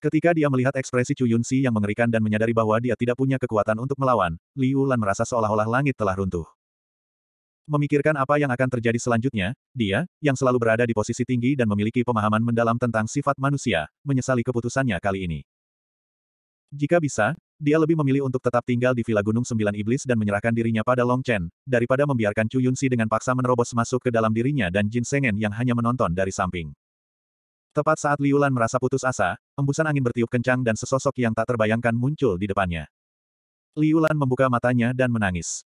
Ketika dia melihat ekspresi Chu Yunxi yang mengerikan dan menyadari bahwa dia tidak punya kekuatan untuk melawan, Liu Lan merasa seolah-olah langit telah runtuh. Memikirkan apa yang akan terjadi selanjutnya, dia, yang selalu berada di posisi tinggi dan memiliki pemahaman mendalam tentang sifat manusia, menyesali keputusannya kali ini. Jika bisa, dia lebih memilih untuk tetap tinggal di Villa Gunung Sembilan Iblis dan menyerahkan dirinya pada Long Chen, daripada membiarkan Chu Yunxi dengan paksa menerobos masuk ke dalam dirinya dan Jin Sengen yang hanya menonton dari samping. Tepat saat Liulan merasa putus asa, embusan angin bertiup kencang dan sesosok yang tak terbayangkan muncul di depannya. Liulan membuka matanya dan menangis.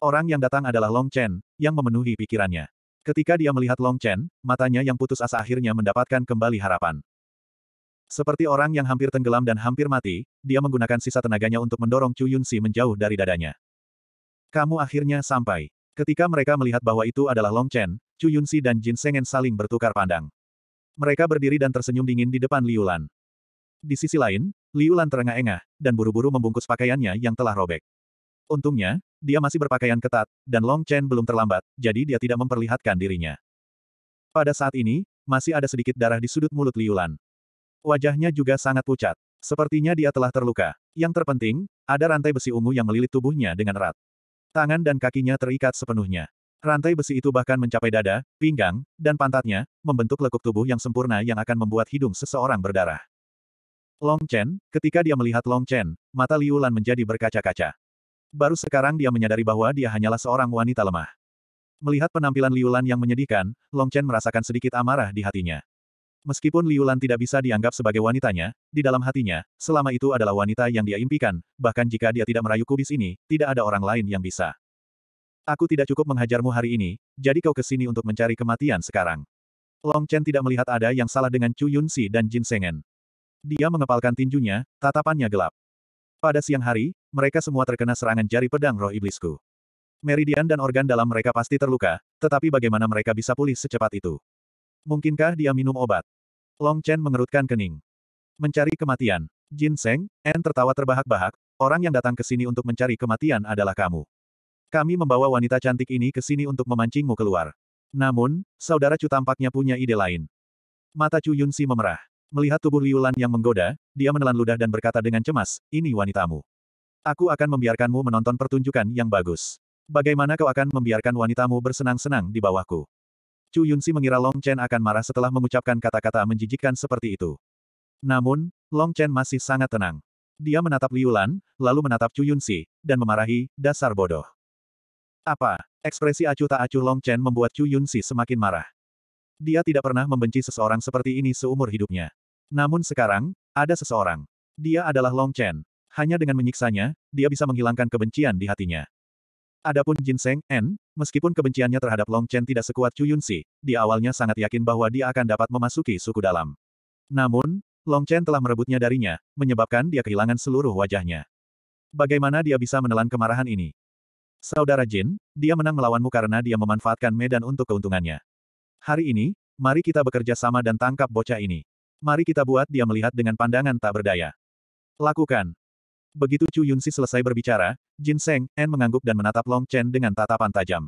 Orang yang datang adalah Long Chen, yang memenuhi pikirannya. Ketika dia melihat Long Chen, matanya yang putus asa akhirnya mendapatkan kembali harapan. Seperti orang yang hampir tenggelam dan hampir mati, dia menggunakan sisa tenaganya untuk mendorong Chu Yunsi menjauh dari dadanya. Kamu akhirnya sampai. Ketika mereka melihat bahwa itu adalah Long Chen, Chu Yunsi dan Jin Sengen saling bertukar pandang. Mereka berdiri dan tersenyum dingin di depan Liulan. Di sisi lain, Liulan terengah-engah, dan buru-buru membungkus pakaiannya yang telah robek. Untungnya, dia masih berpakaian ketat, dan Long Chen belum terlambat, jadi dia tidak memperlihatkan dirinya. Pada saat ini, masih ada sedikit darah di sudut mulut Liulan. Wajahnya juga sangat pucat. Sepertinya dia telah terluka. Yang terpenting, ada rantai besi ungu yang melilit tubuhnya dengan erat. Tangan dan kakinya terikat sepenuhnya. Rantai besi itu bahkan mencapai dada, pinggang, dan pantatnya, membentuk lekuk tubuh yang sempurna yang akan membuat hidung seseorang berdarah. Long Chen, ketika dia melihat Long Chen, mata Liu Lan menjadi berkaca-kaca. Baru sekarang dia menyadari bahwa dia hanyalah seorang wanita lemah. Melihat penampilan Liu Lan yang menyedihkan, Long Chen merasakan sedikit amarah di hatinya. Meskipun Liu Lan tidak bisa dianggap sebagai wanitanya, di dalam hatinya, selama itu adalah wanita yang dia impikan, bahkan jika dia tidak merayu kubis ini, tidak ada orang lain yang bisa. Aku tidak cukup menghajarmu hari ini, jadi kau kesini untuk mencari kematian sekarang. Long Chen tidak melihat ada yang salah dengan Chu Yun Yunsi dan Jin Sengen. Dia mengepalkan tinjunya, tatapannya gelap. Pada siang hari, mereka semua terkena serangan jari pedang roh iblisku. Meridian dan organ dalam mereka pasti terluka, tetapi bagaimana mereka bisa pulih secepat itu? Mungkinkah dia minum obat? Long Chen mengerutkan kening. Mencari kematian. Jin Seng, En tertawa terbahak-bahak, orang yang datang ke sini untuk mencari kematian adalah kamu. Kami membawa wanita cantik ini ke sini untuk memancingmu keluar. Namun, saudara Chu tampaknya punya ide lain. Mata Chu Yunsi memerah. Melihat tubuh Liu Lan yang menggoda, dia menelan ludah dan berkata dengan cemas, ini wanitamu. Aku akan membiarkanmu menonton pertunjukan yang bagus. Bagaimana kau akan membiarkan wanitamu bersenang-senang di bawahku? Chu Yunsi mengira Long Chen akan marah setelah mengucapkan kata-kata menjijikkan seperti itu. Namun, Long Chen masih sangat tenang. Dia menatap Liu Lan, lalu menatap Chu Yunsi, dan memarahi, dasar bodoh. Apa? Ekspresi acuh tak acuh Long Chen membuat Chu Yun Yunsi semakin marah. Dia tidak pernah membenci seseorang seperti ini seumur hidupnya. Namun sekarang, ada seseorang. Dia adalah Long Chen. Hanya dengan menyiksanya, dia bisa menghilangkan kebencian di hatinya. Adapun Jin Seng, N, meskipun kebenciannya terhadap Long Chen tidak sekuat Chu Yun Yunsi, di awalnya sangat yakin bahwa dia akan dapat memasuki suku dalam. Namun, Long Chen telah merebutnya darinya, menyebabkan dia kehilangan seluruh wajahnya. Bagaimana dia bisa menelan kemarahan ini? Saudara Jin, dia menang melawanmu karena dia memanfaatkan medan untuk keuntungannya. Hari ini, mari kita bekerja sama dan tangkap bocah ini. Mari kita buat dia melihat dengan pandangan tak berdaya. Lakukan. Begitu Chu Yunsi selesai berbicara, Jin Seng, En mengangguk dan menatap Long Chen dengan tatapan tajam.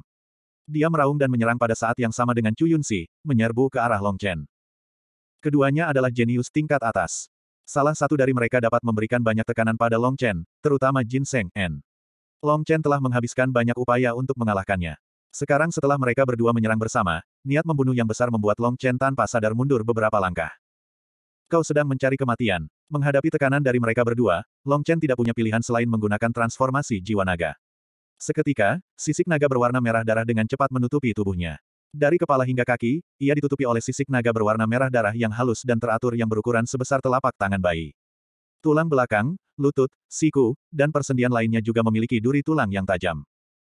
Dia meraung dan menyerang pada saat yang sama dengan Chu Yunsi, menyerbu ke arah Long Chen. Keduanya adalah jenius tingkat atas. Salah satu dari mereka dapat memberikan banyak tekanan pada Long Chen, terutama Jin Seng En. Long Chen telah menghabiskan banyak upaya untuk mengalahkannya. Sekarang setelah mereka berdua menyerang bersama, niat membunuh yang besar membuat Long Chen tanpa sadar mundur beberapa langkah. Kau sedang mencari kematian. Menghadapi tekanan dari mereka berdua, Long Chen tidak punya pilihan selain menggunakan transformasi jiwa naga. Seketika, sisik naga berwarna merah darah dengan cepat menutupi tubuhnya. Dari kepala hingga kaki, ia ditutupi oleh sisik naga berwarna merah darah yang halus dan teratur yang berukuran sebesar telapak tangan bayi. Tulang belakang, lutut, siku, dan persendian lainnya juga memiliki duri tulang yang tajam.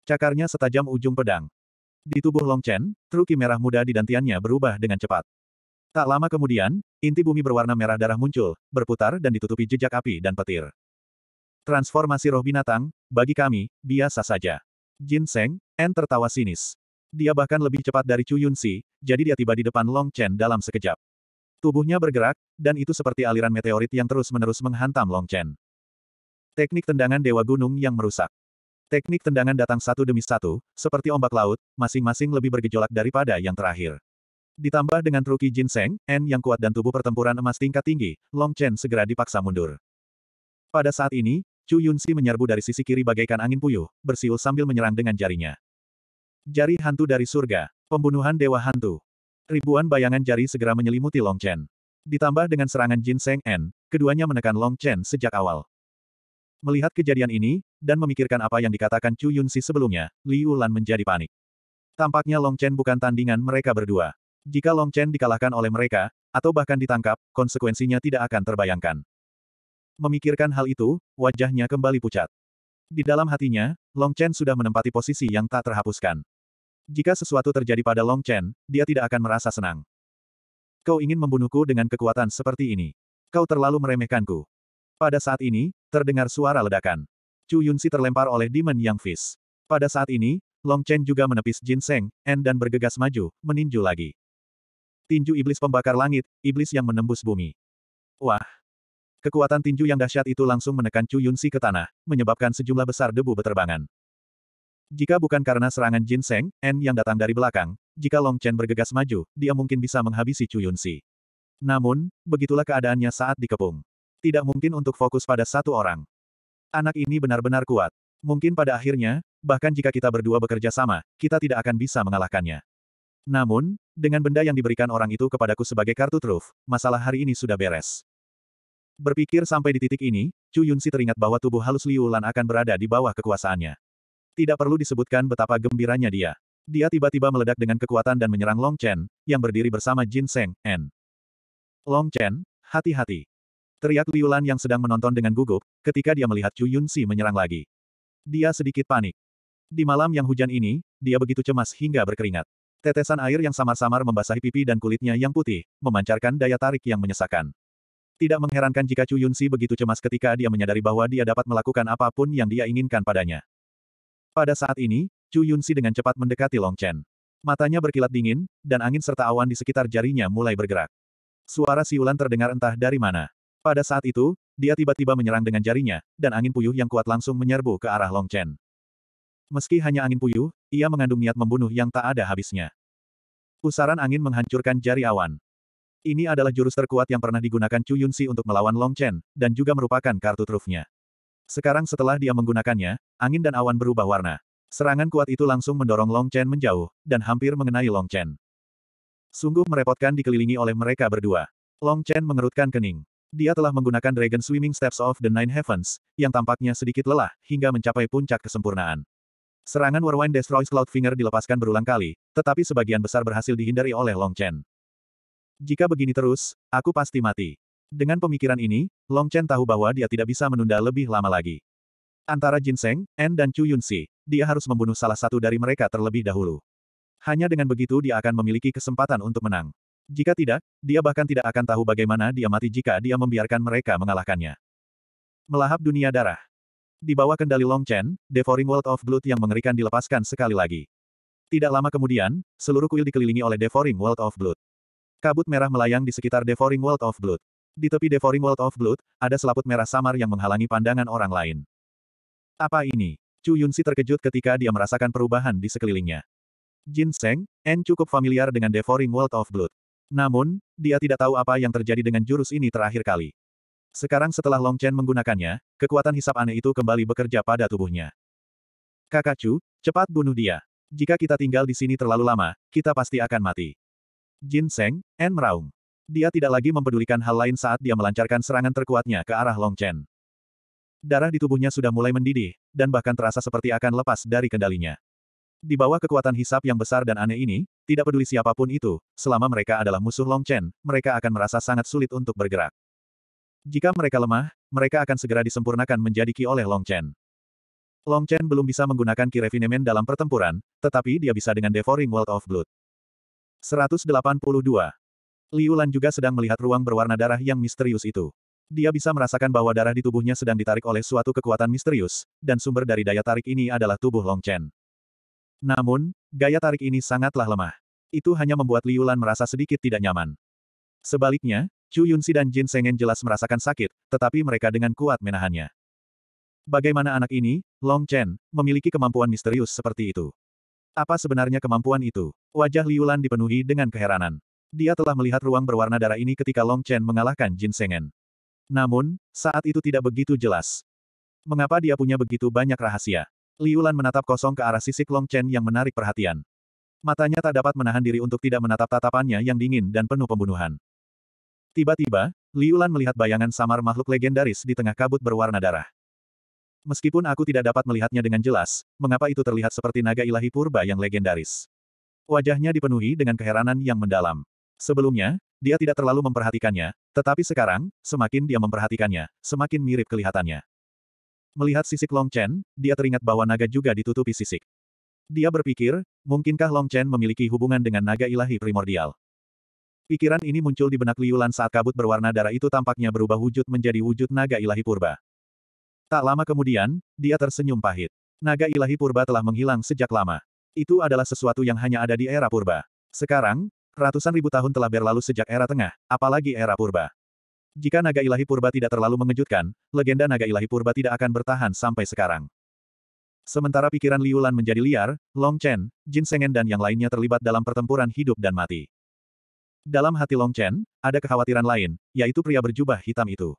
Cakarnya setajam ujung pedang. Di tubuh Long Chen, truki merah muda di dantiannya berubah dengan cepat. Tak lama kemudian, inti bumi berwarna merah darah muncul, berputar dan ditutupi jejak api dan petir. Transformasi roh binatang, bagi kami, biasa saja. Jin Seng, En tertawa sinis. Dia bahkan lebih cepat dari Chu Yun Yunsi, jadi dia tiba di depan Long Chen dalam sekejap. Tubuhnya bergerak, dan itu seperti aliran meteorit yang terus-menerus menghantam Long Chen. Teknik tendangan Dewa Gunung yang merusak. Teknik tendangan datang satu demi satu, seperti ombak laut, masing-masing lebih bergejolak daripada yang terakhir. Ditambah dengan truki ginseng, N yang kuat dan tubuh pertempuran emas tingkat tinggi, Long Chen segera dipaksa mundur. Pada saat ini, Chu Yunsi menyerbu dari sisi kiri bagaikan angin puyuh, bersiul sambil menyerang dengan jarinya. Jari hantu dari surga, pembunuhan dewa hantu. Ribuan bayangan jari segera menyelimuti Long Chen. Ditambah dengan serangan Jin Seng En, keduanya menekan Long Chen sejak awal. Melihat kejadian ini, dan memikirkan apa yang dikatakan Chu Yun Si sebelumnya, Liu Lan menjadi panik. Tampaknya Long Chen bukan tandingan mereka berdua. Jika Long Chen dikalahkan oleh mereka, atau bahkan ditangkap, konsekuensinya tidak akan terbayangkan. Memikirkan hal itu, wajahnya kembali pucat. Di dalam hatinya, Long Chen sudah menempati posisi yang tak terhapuskan. Jika sesuatu terjadi pada Long Chen, dia tidak akan merasa senang. Kau ingin membunuhku dengan kekuatan seperti ini. Kau terlalu meremehkanku. Pada saat ini, terdengar suara ledakan. Chu Yunsi terlempar oleh Demon Yang Fist. Pada saat ini, Long Chen juga menepis Jin Seng, En dan bergegas maju, meninju lagi. Tinju iblis pembakar langit, iblis yang menembus bumi. Wah! Kekuatan tinju yang dahsyat itu langsung menekan Chu Yunsi ke tanah, menyebabkan sejumlah besar debu beterbangan. Jika bukan karena serangan Jin Seng, N yang datang dari belakang, jika Long Chen bergegas maju, dia mungkin bisa menghabisi Chu Yun Si. Namun, begitulah keadaannya saat dikepung. Tidak mungkin untuk fokus pada satu orang. Anak ini benar-benar kuat. Mungkin pada akhirnya, bahkan jika kita berdua bekerja sama, kita tidak akan bisa mengalahkannya. Namun, dengan benda yang diberikan orang itu kepadaku sebagai kartu truf, masalah hari ini sudah beres. Berpikir sampai di titik ini, Chu Yunsi teringat bahwa tubuh halus Liu Lan akan berada di bawah kekuasaannya. Tidak perlu disebutkan betapa gembiranya dia. Dia tiba-tiba meledak dengan kekuatan dan menyerang Long Chen, yang berdiri bersama Jin Seng, N. Long Chen, hati-hati. Teriak Liu Lan yang sedang menonton dengan gugup, ketika dia melihat Chu Si menyerang lagi. Dia sedikit panik. Di malam yang hujan ini, dia begitu cemas hingga berkeringat. Tetesan air yang samar-samar membasahi pipi dan kulitnya yang putih, memancarkan daya tarik yang menyesakan. Tidak mengherankan jika Chu Si begitu cemas ketika dia menyadari bahwa dia dapat melakukan apapun yang dia inginkan padanya. Pada saat ini, Chu Yunsi dengan cepat mendekati Long Chen. Matanya berkilat dingin, dan angin serta awan di sekitar jarinya mulai bergerak. Suara siulan terdengar entah dari mana. Pada saat itu, dia tiba-tiba menyerang dengan jarinya, dan angin puyuh yang kuat langsung menyerbu ke arah Long Chen. Meski hanya angin puyuh, ia mengandung niat membunuh yang tak ada habisnya. Pusaran angin menghancurkan jari awan. Ini adalah jurus terkuat yang pernah digunakan Chu Yunsi untuk melawan Long Chen, dan juga merupakan kartu trufnya. Sekarang setelah dia menggunakannya, angin dan awan berubah warna. Serangan kuat itu langsung mendorong Long Chen menjauh, dan hampir mengenai Long Chen. Sungguh merepotkan dikelilingi oleh mereka berdua. Long Chen mengerutkan kening. Dia telah menggunakan Dragon Swimming Steps of the Nine Heavens, yang tampaknya sedikit lelah, hingga mencapai puncak kesempurnaan. Serangan Warwind Cloud Finger dilepaskan berulang kali, tetapi sebagian besar berhasil dihindari oleh Long Chen. Jika begini terus, aku pasti mati. Dengan pemikiran ini, Long Chen tahu bahwa dia tidak bisa menunda lebih lama lagi. Antara Jin Seng, En dan Chu Yun Si, dia harus membunuh salah satu dari mereka terlebih dahulu. Hanya dengan begitu dia akan memiliki kesempatan untuk menang. Jika tidak, dia bahkan tidak akan tahu bagaimana dia mati jika dia membiarkan mereka mengalahkannya. Melahap dunia darah. Di bawah kendali Long Chen, Devouring World of Blood yang mengerikan dilepaskan sekali lagi. Tidak lama kemudian, seluruh kuil dikelilingi oleh Devouring World of Blood. Kabut merah melayang di sekitar Devouring World of Blood. Di tepi Devouring World of Blood, ada selaput merah samar yang menghalangi pandangan orang lain. Apa ini? Chu Yunsi terkejut ketika dia merasakan perubahan di sekelilingnya. Jin Seng, En cukup familiar dengan Devouring World of Blood. Namun, dia tidak tahu apa yang terjadi dengan jurus ini terakhir kali. Sekarang setelah Long Chen menggunakannya, kekuatan hisap aneh itu kembali bekerja pada tubuhnya. Kakak Chu, cepat bunuh dia. Jika kita tinggal di sini terlalu lama, kita pasti akan mati. Jin Seng, En meraung. Dia tidak lagi mempedulikan hal lain saat dia melancarkan serangan terkuatnya ke arah Long Chen. Darah di tubuhnya sudah mulai mendidih, dan bahkan terasa seperti akan lepas dari kendalinya. Di bawah kekuatan hisap yang besar dan aneh ini, tidak peduli siapapun itu, selama mereka adalah musuh Long Chen, mereka akan merasa sangat sulit untuk bergerak. Jika mereka lemah, mereka akan segera disempurnakan menjadi Ki oleh Long Chen. Long Chen belum bisa menggunakan Ki Refinement dalam pertempuran, tetapi dia bisa dengan Devouring World of Blood. 182. Liu Lan juga sedang melihat ruang berwarna darah yang misterius itu. Dia bisa merasakan bahwa darah di tubuhnya sedang ditarik oleh suatu kekuatan misterius, dan sumber dari daya tarik ini adalah tubuh Long Chen. Namun, gaya tarik ini sangatlah lemah. Itu hanya membuat Liu Lan merasa sedikit tidak nyaman. Sebaliknya, Chu Yunsi dan Jin Sengen jelas merasakan sakit, tetapi mereka dengan kuat menahannya. Bagaimana anak ini, Long Chen, memiliki kemampuan misterius seperti itu? Apa sebenarnya kemampuan itu? Wajah Liu Lan dipenuhi dengan keheranan. Dia telah melihat ruang berwarna darah ini ketika Long Chen mengalahkan Jin Sengen. Namun, saat itu tidak begitu jelas. Mengapa dia punya begitu banyak rahasia? Liu Lan menatap kosong ke arah sisik Long Chen yang menarik perhatian. Matanya tak dapat menahan diri untuk tidak menatap tatapannya yang dingin dan penuh pembunuhan. Tiba-tiba, Liu Lan melihat bayangan samar makhluk legendaris di tengah kabut berwarna darah. Meskipun aku tidak dapat melihatnya dengan jelas, mengapa itu terlihat seperti naga ilahi purba yang legendaris? Wajahnya dipenuhi dengan keheranan yang mendalam. Sebelumnya, dia tidak terlalu memperhatikannya, tetapi sekarang, semakin dia memperhatikannya, semakin mirip kelihatannya. Melihat sisik Long Chen, dia teringat bahwa naga juga ditutupi sisik. Dia berpikir, mungkinkah Long Chen memiliki hubungan dengan naga ilahi primordial? Pikiran ini muncul di benak liulan saat kabut berwarna darah itu tampaknya berubah wujud menjadi wujud naga ilahi purba. Tak lama kemudian, dia tersenyum pahit. Naga ilahi purba telah menghilang sejak lama. Itu adalah sesuatu yang hanya ada di era purba. Sekarang, Ratusan ribu tahun telah berlalu sejak era tengah, apalagi era purba. Jika naga ilahi purba tidak terlalu mengejutkan, legenda naga ilahi purba tidak akan bertahan sampai sekarang. Sementara pikiran Liulan menjadi liar, Long Chen, Jin Sengen dan yang lainnya terlibat dalam pertempuran hidup dan mati. Dalam hati Long Chen, ada kekhawatiran lain, yaitu pria berjubah hitam itu.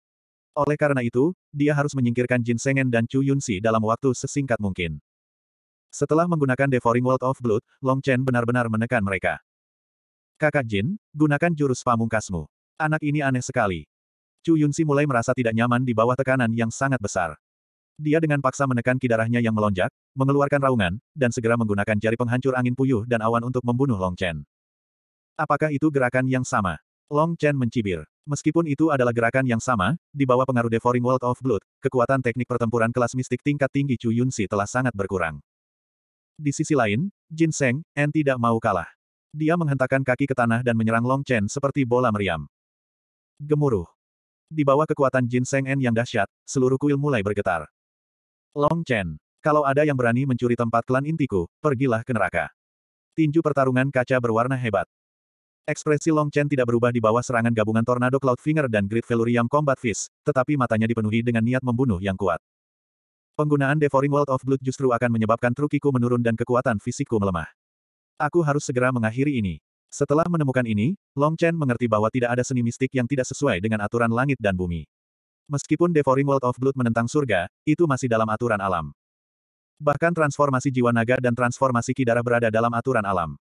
Oleh karena itu, dia harus menyingkirkan Jin Sengen dan Chu Yunsi dalam waktu sesingkat mungkin. Setelah menggunakan Devouring World of Blood, Long Chen benar-benar menekan mereka. Kakak Jin, gunakan jurus pamungkasmu. Anak ini aneh sekali. Chu Yunsi mulai merasa tidak nyaman di bawah tekanan yang sangat besar. Dia dengan paksa menekan kidarahnya yang melonjak, mengeluarkan raungan, dan segera menggunakan jari penghancur angin puyuh dan awan untuk membunuh Long Chen. Apakah itu gerakan yang sama? Long Chen mencibir. Meskipun itu adalah gerakan yang sama, di bawah pengaruh Devouring World of Blood, kekuatan teknik pertempuran kelas mistik tingkat tinggi Chu Yunsi telah sangat berkurang. Di sisi lain, Jin Seng, En tidak mau kalah. Dia menghentakkan kaki ke tanah dan menyerang Long Chen seperti bola meriam. Gemuruh. Di bawah kekuatan Jin Seng En yang dahsyat, seluruh kuil mulai bergetar. Long Chen, kalau ada yang berani mencuri tempat klan intiku, pergilah ke neraka. Tinju pertarungan kaca berwarna hebat. Ekspresi Long Chen tidak berubah di bawah serangan gabungan Tornado Cloud Finger dan Great Velurium Combat Fist, tetapi matanya dipenuhi dengan niat membunuh yang kuat. Penggunaan Devouring World of Blood justru akan menyebabkan trukiku menurun dan kekuatan fisikku melemah. Aku harus segera mengakhiri ini. Setelah menemukan ini, Long Chen mengerti bahwa tidak ada seni mistik yang tidak sesuai dengan aturan langit dan bumi. Meskipun Devouring World of Blood menentang surga, itu masih dalam aturan alam. Bahkan transformasi jiwa naga dan transformasi kidara berada dalam aturan alam.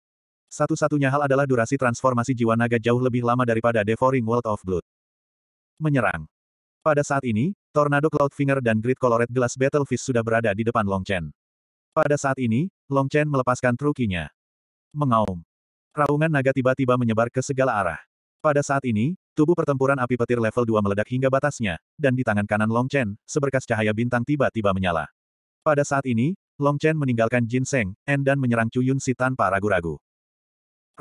Satu-satunya hal adalah durasi transformasi jiwa naga jauh lebih lama daripada Devouring World of Blood. Menyerang. Pada saat ini, Tornado Cloudfinger dan Grid Colored Glass Battle Fist sudah berada di depan Long Chen. Pada saat ini, Long Chen melepaskan trukinya mengaum. Raungan naga tiba-tiba menyebar ke segala arah. Pada saat ini, tubuh pertempuran api petir level 2 meledak hingga batasnya, dan di tangan kanan Long Chen, seberkas cahaya bintang tiba-tiba menyala. Pada saat ini, Long Chen meninggalkan Jin Seng, En dan menyerang Chu Yun Si tanpa ragu-ragu.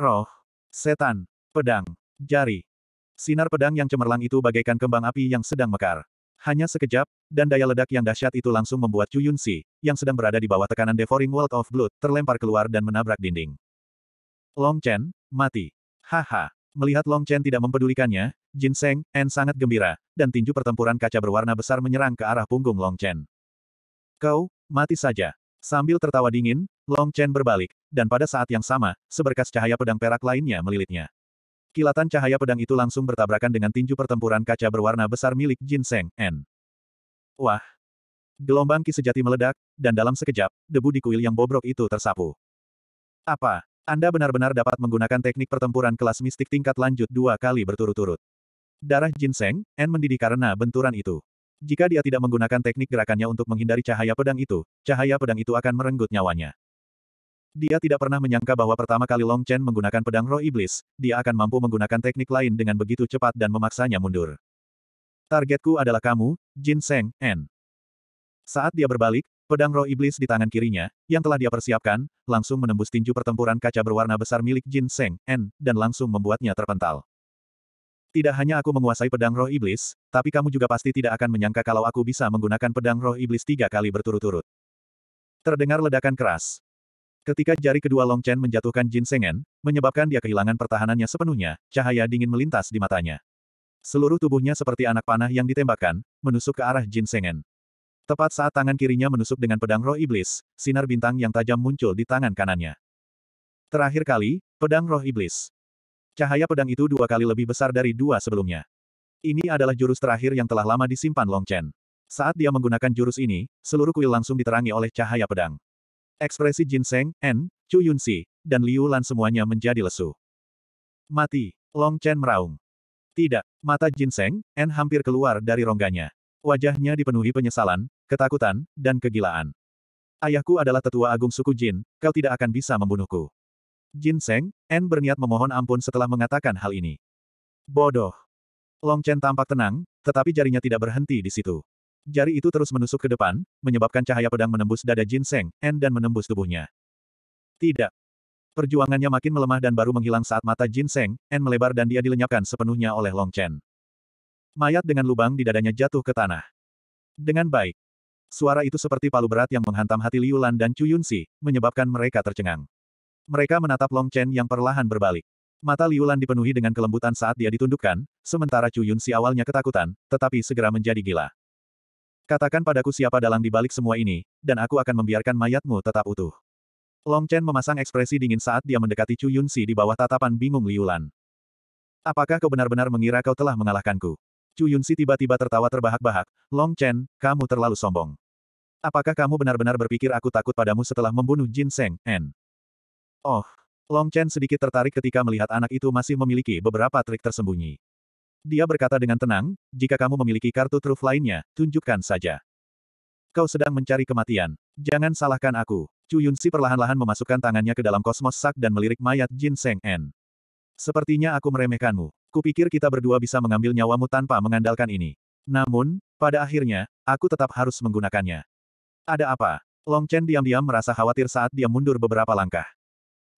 Roh, setan, pedang, jari. Sinar pedang yang cemerlang itu bagaikan kembang api yang sedang mekar. Hanya sekejap, dan daya ledak yang dahsyat itu langsung membuat Chu Si yang sedang berada di bawah tekanan Devouring World of Blood, terlempar keluar dan menabrak dinding. Long Chen, mati. Haha. Melihat Long Chen tidak mempedulikannya, Jin Seng, En sangat gembira, dan tinju pertempuran kaca berwarna besar menyerang ke arah punggung Long Chen. Kau, mati saja. Sambil tertawa dingin, Long Chen berbalik, dan pada saat yang sama, seberkas cahaya pedang perak lainnya melilitnya. Kilatan cahaya pedang itu langsung bertabrakan dengan tinju pertempuran kaca berwarna besar milik Jin Seng, En. Wah! Gelombang ki sejati meledak, dan dalam sekejap, debu di kuil yang bobrok itu tersapu. Apa? Anda benar-benar dapat menggunakan teknik pertempuran kelas mistik tingkat lanjut dua kali berturut-turut. Darah ginseng, N mendidih karena benturan itu. Jika dia tidak menggunakan teknik gerakannya untuk menghindari cahaya pedang itu, cahaya pedang itu akan merenggut nyawanya. Dia tidak pernah menyangka bahwa pertama kali Long Chen menggunakan pedang roh iblis, dia akan mampu menggunakan teknik lain dengan begitu cepat dan memaksanya mundur. Targetku adalah kamu, Jin Seng, N. Saat dia berbalik, Pedang roh iblis di tangan kirinya, yang telah dia persiapkan, langsung menembus tinju pertempuran kaca berwarna besar milik Jin Seng, En, dan langsung membuatnya terpental. Tidak hanya aku menguasai pedang roh iblis, tapi kamu juga pasti tidak akan menyangka kalau aku bisa menggunakan pedang roh iblis tiga kali berturut-turut. Terdengar ledakan keras. Ketika jari kedua Long Chen menjatuhkan Jin Seng Sengen, menyebabkan dia kehilangan pertahanannya sepenuhnya, cahaya dingin melintas di matanya. Seluruh tubuhnya seperti anak panah yang ditembakkan, menusuk ke arah Jin Seng Sengen. Tepat saat tangan kirinya menusuk dengan pedang roh iblis, sinar bintang yang tajam muncul di tangan kanannya. Terakhir kali, pedang roh iblis. Cahaya pedang itu dua kali lebih besar dari dua sebelumnya. Ini adalah jurus terakhir yang telah lama disimpan Long Chen. Saat dia menggunakan jurus ini, seluruh kuil langsung diterangi oleh cahaya pedang. Ekspresi Jin Seng, En, Chu Yun Yunsi, dan Liu Lan semuanya menjadi lesu. Mati, Long Chen meraung. Tidak, mata Jin Seng, En hampir keluar dari rongganya. Wajahnya dipenuhi penyesalan, ketakutan, dan kegilaan. Ayahku adalah tetua agung suku Jin, kau tidak akan bisa membunuhku. Jin Seng, En berniat memohon ampun setelah mengatakan hal ini. Bodoh. Long Chen tampak tenang, tetapi jarinya tidak berhenti di situ. Jari itu terus menusuk ke depan, menyebabkan cahaya pedang menembus dada Jin Seng, En dan menembus tubuhnya. Tidak. Perjuangannya makin melemah dan baru menghilang saat mata Jin Seng, En melebar dan dia dilenyapkan sepenuhnya oleh Long Chen. Mayat dengan lubang di dadanya jatuh ke tanah. Dengan baik. Suara itu seperti palu berat yang menghantam hati Liu Lan dan Chu Yunsi, menyebabkan mereka tercengang. Mereka menatap Long Chen yang perlahan berbalik. Mata Liu Lan dipenuhi dengan kelembutan saat dia ditundukkan, sementara Chu Yunsi awalnya ketakutan, tetapi segera menjadi gila. Katakan padaku siapa dalang di balik semua ini, dan aku akan membiarkan mayatmu tetap utuh. Long Chen memasang ekspresi dingin saat dia mendekati Chu Yunsi di bawah tatapan bingung Liu Lan. Apakah kau benar-benar mengira kau telah mengalahkanku? Chu Yunsi tiba-tiba tertawa terbahak-bahak, Long Chen, kamu terlalu sombong. Apakah kamu benar-benar berpikir aku takut padamu setelah membunuh Jin Seng, N? Oh, Long Chen sedikit tertarik ketika melihat anak itu masih memiliki beberapa trik tersembunyi. Dia berkata dengan tenang, jika kamu memiliki kartu truf lainnya, tunjukkan saja. Kau sedang mencari kematian. Jangan salahkan aku. Chu Yunsi perlahan-lahan memasukkan tangannya ke dalam kosmos sak dan melirik mayat Jin Seng N. Sepertinya aku meremehkanmu. Kupikir kita berdua bisa mengambil nyawamu tanpa mengandalkan ini. Namun, pada akhirnya, aku tetap harus menggunakannya. Ada apa? Long Chen diam-diam merasa khawatir saat dia mundur beberapa langkah.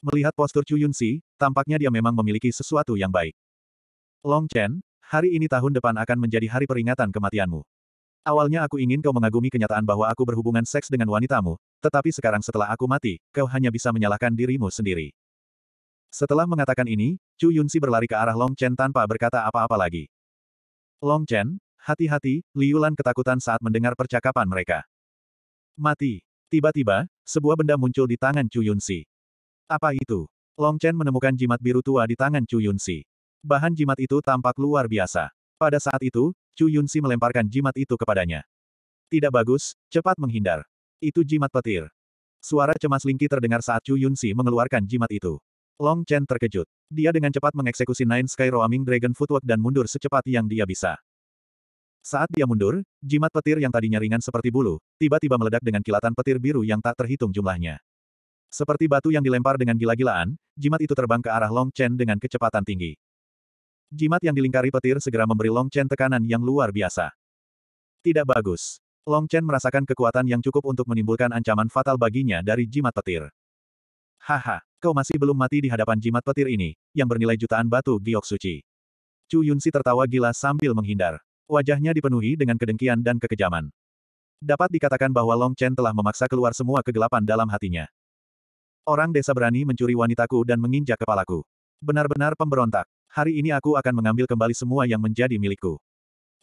Melihat postur Chu Yunsi, tampaknya dia memang memiliki sesuatu yang baik. Long Chen, hari ini tahun depan akan menjadi hari peringatan kematianmu. Awalnya aku ingin kau mengagumi kenyataan bahwa aku berhubungan seks dengan wanitamu, tetapi sekarang setelah aku mati, kau hanya bisa menyalahkan dirimu sendiri. Setelah mengatakan ini, Chu Yunsi berlari ke arah Long Chen tanpa berkata apa-apa lagi. Long Chen, hati-hati, Liulan ketakutan saat mendengar percakapan mereka. Mati. Tiba-tiba, sebuah benda muncul di tangan Chu Yunsi. Apa itu? Long Chen menemukan jimat biru tua di tangan Chu Yunsi. Bahan jimat itu tampak luar biasa. Pada saat itu, Chu Yunsi melemparkan jimat itu kepadanya. Tidak bagus, cepat menghindar. Itu jimat petir. Suara cemas Lingki terdengar saat Chu Yunsi mengeluarkan jimat itu. Long Chen terkejut. Dia dengan cepat mengeksekusi Nine Sky Roaming Dragon Footwork dan mundur secepat yang dia bisa. Saat dia mundur, jimat petir yang tadinya ringan seperti bulu, tiba-tiba meledak dengan kilatan petir biru yang tak terhitung jumlahnya. Seperti batu yang dilempar dengan gila-gilaan, jimat itu terbang ke arah Long Chen dengan kecepatan tinggi. Jimat yang dilingkari petir segera memberi Long Chen tekanan yang luar biasa. Tidak bagus. Long Chen merasakan kekuatan yang cukup untuk menimbulkan ancaman fatal baginya dari jimat petir. Haha, Kau masih belum mati di hadapan jimat petir ini, yang bernilai jutaan batu giok suci. Chu Yunsi tertawa gila sambil menghindar. Wajahnya dipenuhi dengan kedengkian dan kekejaman. Dapat dikatakan bahwa Long Chen telah memaksa keluar semua kegelapan dalam hatinya. Orang desa berani mencuri wanitaku dan menginjak kepalaku. Benar-benar pemberontak. Hari ini aku akan mengambil kembali semua yang menjadi milikku.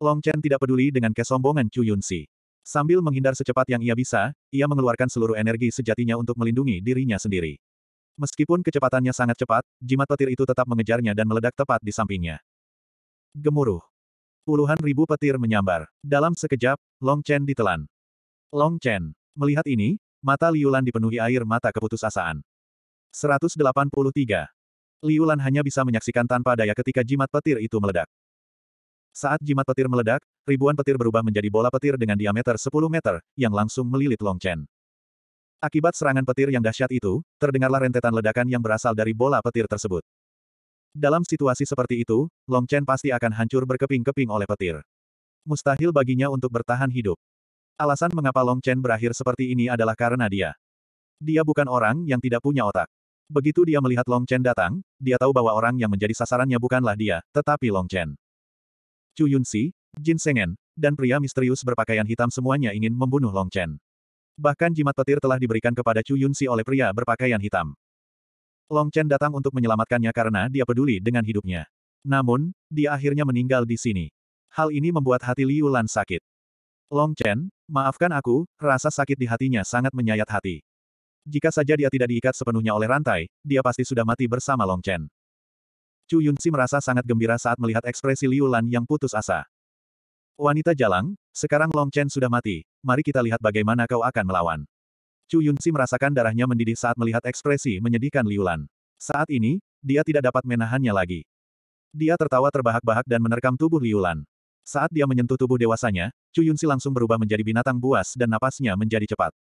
Long Chen tidak peduli dengan kesombongan Chu Yunsi. Sambil menghindar secepat yang ia bisa, ia mengeluarkan seluruh energi sejatinya untuk melindungi dirinya sendiri. Meskipun kecepatannya sangat cepat, jimat petir itu tetap mengejarnya dan meledak tepat di sampingnya. Gemuruh. Puluhan ribu petir menyambar. Dalam sekejap, Long Chen ditelan. Long Chen. Melihat ini, mata Liulan dipenuhi air mata keputusasaan. 183. Liulan hanya bisa menyaksikan tanpa daya ketika jimat petir itu meledak. Saat jimat petir meledak, ribuan petir berubah menjadi bola petir dengan diameter 10 meter, yang langsung melilit Long Chen. Akibat serangan petir yang dahsyat itu, terdengarlah rentetan ledakan yang berasal dari bola petir tersebut. Dalam situasi seperti itu, Long Chen pasti akan hancur berkeping-keping oleh petir. Mustahil baginya untuk bertahan hidup. Alasan mengapa Long Chen berakhir seperti ini adalah karena dia. Dia bukan orang yang tidak punya otak. Begitu dia melihat Long Chen datang, dia tahu bahwa orang yang menjadi sasarannya bukanlah dia, tetapi Long Chen. Chu Yunxi, Jin Sengen, dan pria misterius berpakaian hitam semuanya ingin membunuh Long Chen. Bahkan jimat petir telah diberikan kepada Chu Yunsi oleh pria berpakaian hitam. Long Chen datang untuk menyelamatkannya karena dia peduli dengan hidupnya. Namun, dia akhirnya meninggal di sini. Hal ini membuat hati Liu Lan sakit. Long Chen, maafkan aku, rasa sakit di hatinya sangat menyayat hati. Jika saja dia tidak diikat sepenuhnya oleh rantai, dia pasti sudah mati bersama Long Chen. Chu Yunsi merasa sangat gembira saat melihat ekspresi Liu Lan yang putus asa. Wanita jalang, sekarang Long Chen sudah mati, mari kita lihat bagaimana kau akan melawan. Chu Yunxi merasakan darahnya mendidih saat melihat ekspresi menyedihkan Liulan. Saat ini, dia tidak dapat menahannya lagi. Dia tertawa terbahak-bahak dan menerkam tubuh Liulan. Saat dia menyentuh tubuh dewasanya, Chu Yunxi langsung berubah menjadi binatang buas dan napasnya menjadi cepat.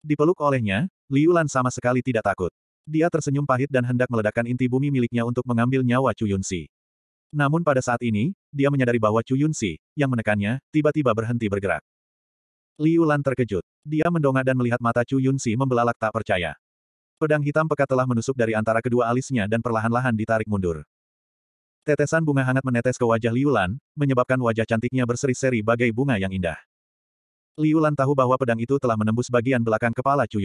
Dipeluk olehnya, Liulan sama sekali tidak takut. Dia tersenyum pahit dan hendak meledakkan inti bumi miliknya untuk mengambil nyawa Chu Yunxi. Namun pada saat ini, dia menyadari bahwa Chu yang menekannya, tiba-tiba berhenti bergerak. Liu Lan terkejut. Dia mendongak dan melihat mata Chu membelalak tak percaya. Pedang hitam pekat telah menusuk dari antara kedua alisnya dan perlahan-lahan ditarik mundur. Tetesan bunga hangat menetes ke wajah Liu Lan, menyebabkan wajah cantiknya berseri-seri bagai bunga yang indah. Liu Lan tahu bahwa pedang itu telah menembus bagian belakang kepala Chu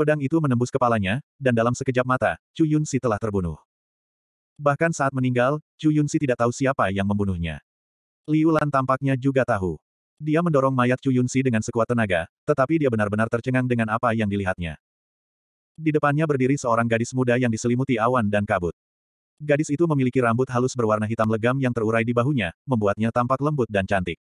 Pedang itu menembus kepalanya, dan dalam sekejap mata, Chu telah terbunuh. Bahkan saat meninggal, Chu Yunsi tidak tahu siapa yang membunuhnya. Liu Lan tampaknya juga tahu. Dia mendorong mayat Chu Yunsi dengan sekuat tenaga, tetapi dia benar-benar tercengang dengan apa yang dilihatnya. Di depannya berdiri seorang gadis muda yang diselimuti awan dan kabut. Gadis itu memiliki rambut halus berwarna hitam legam yang terurai di bahunya, membuatnya tampak lembut dan cantik.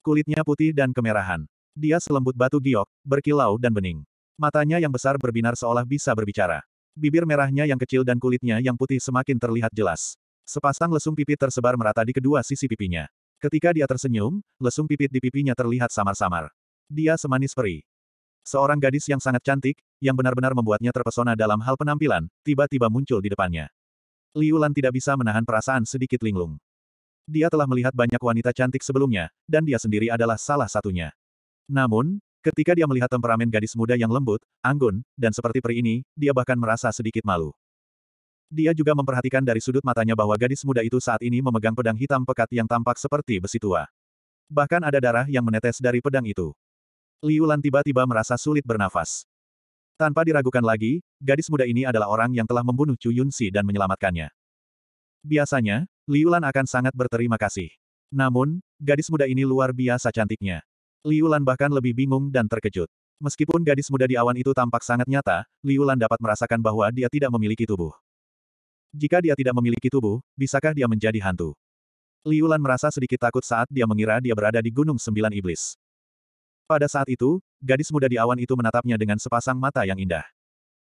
Kulitnya putih dan kemerahan. Dia selembut batu giok, berkilau dan bening. Matanya yang besar berbinar seolah bisa berbicara. Bibir merahnya yang kecil dan kulitnya yang putih semakin terlihat jelas. Sepasang lesung pipit tersebar merata di kedua sisi pipinya. Ketika dia tersenyum, lesung pipit di pipinya terlihat samar-samar. Dia semanis peri. Seorang gadis yang sangat cantik, yang benar-benar membuatnya terpesona dalam hal penampilan, tiba-tiba muncul di depannya. Liu tidak bisa menahan perasaan sedikit linglung. Dia telah melihat banyak wanita cantik sebelumnya, dan dia sendiri adalah salah satunya. Namun, Ketika dia melihat temperamen gadis muda yang lembut, anggun, dan seperti peri ini, dia bahkan merasa sedikit malu. Dia juga memperhatikan dari sudut matanya bahwa gadis muda itu saat ini memegang pedang hitam pekat yang tampak seperti besi tua. Bahkan ada darah yang menetes dari pedang itu. Liulan tiba-tiba merasa sulit bernafas. Tanpa diragukan lagi, gadis muda ini adalah orang yang telah membunuh Chu Yunsi dan menyelamatkannya. Biasanya, Liulan akan sangat berterima kasih. Namun, gadis muda ini luar biasa cantiknya. Liulan bahkan lebih bingung dan terkejut. Meskipun gadis muda di awan itu tampak sangat nyata, Liulan dapat merasakan bahwa dia tidak memiliki tubuh. Jika dia tidak memiliki tubuh, bisakah dia menjadi hantu? Liulan merasa sedikit takut saat dia mengira dia berada di Gunung Sembilan Iblis. Pada saat itu, gadis muda di awan itu menatapnya dengan sepasang mata yang indah.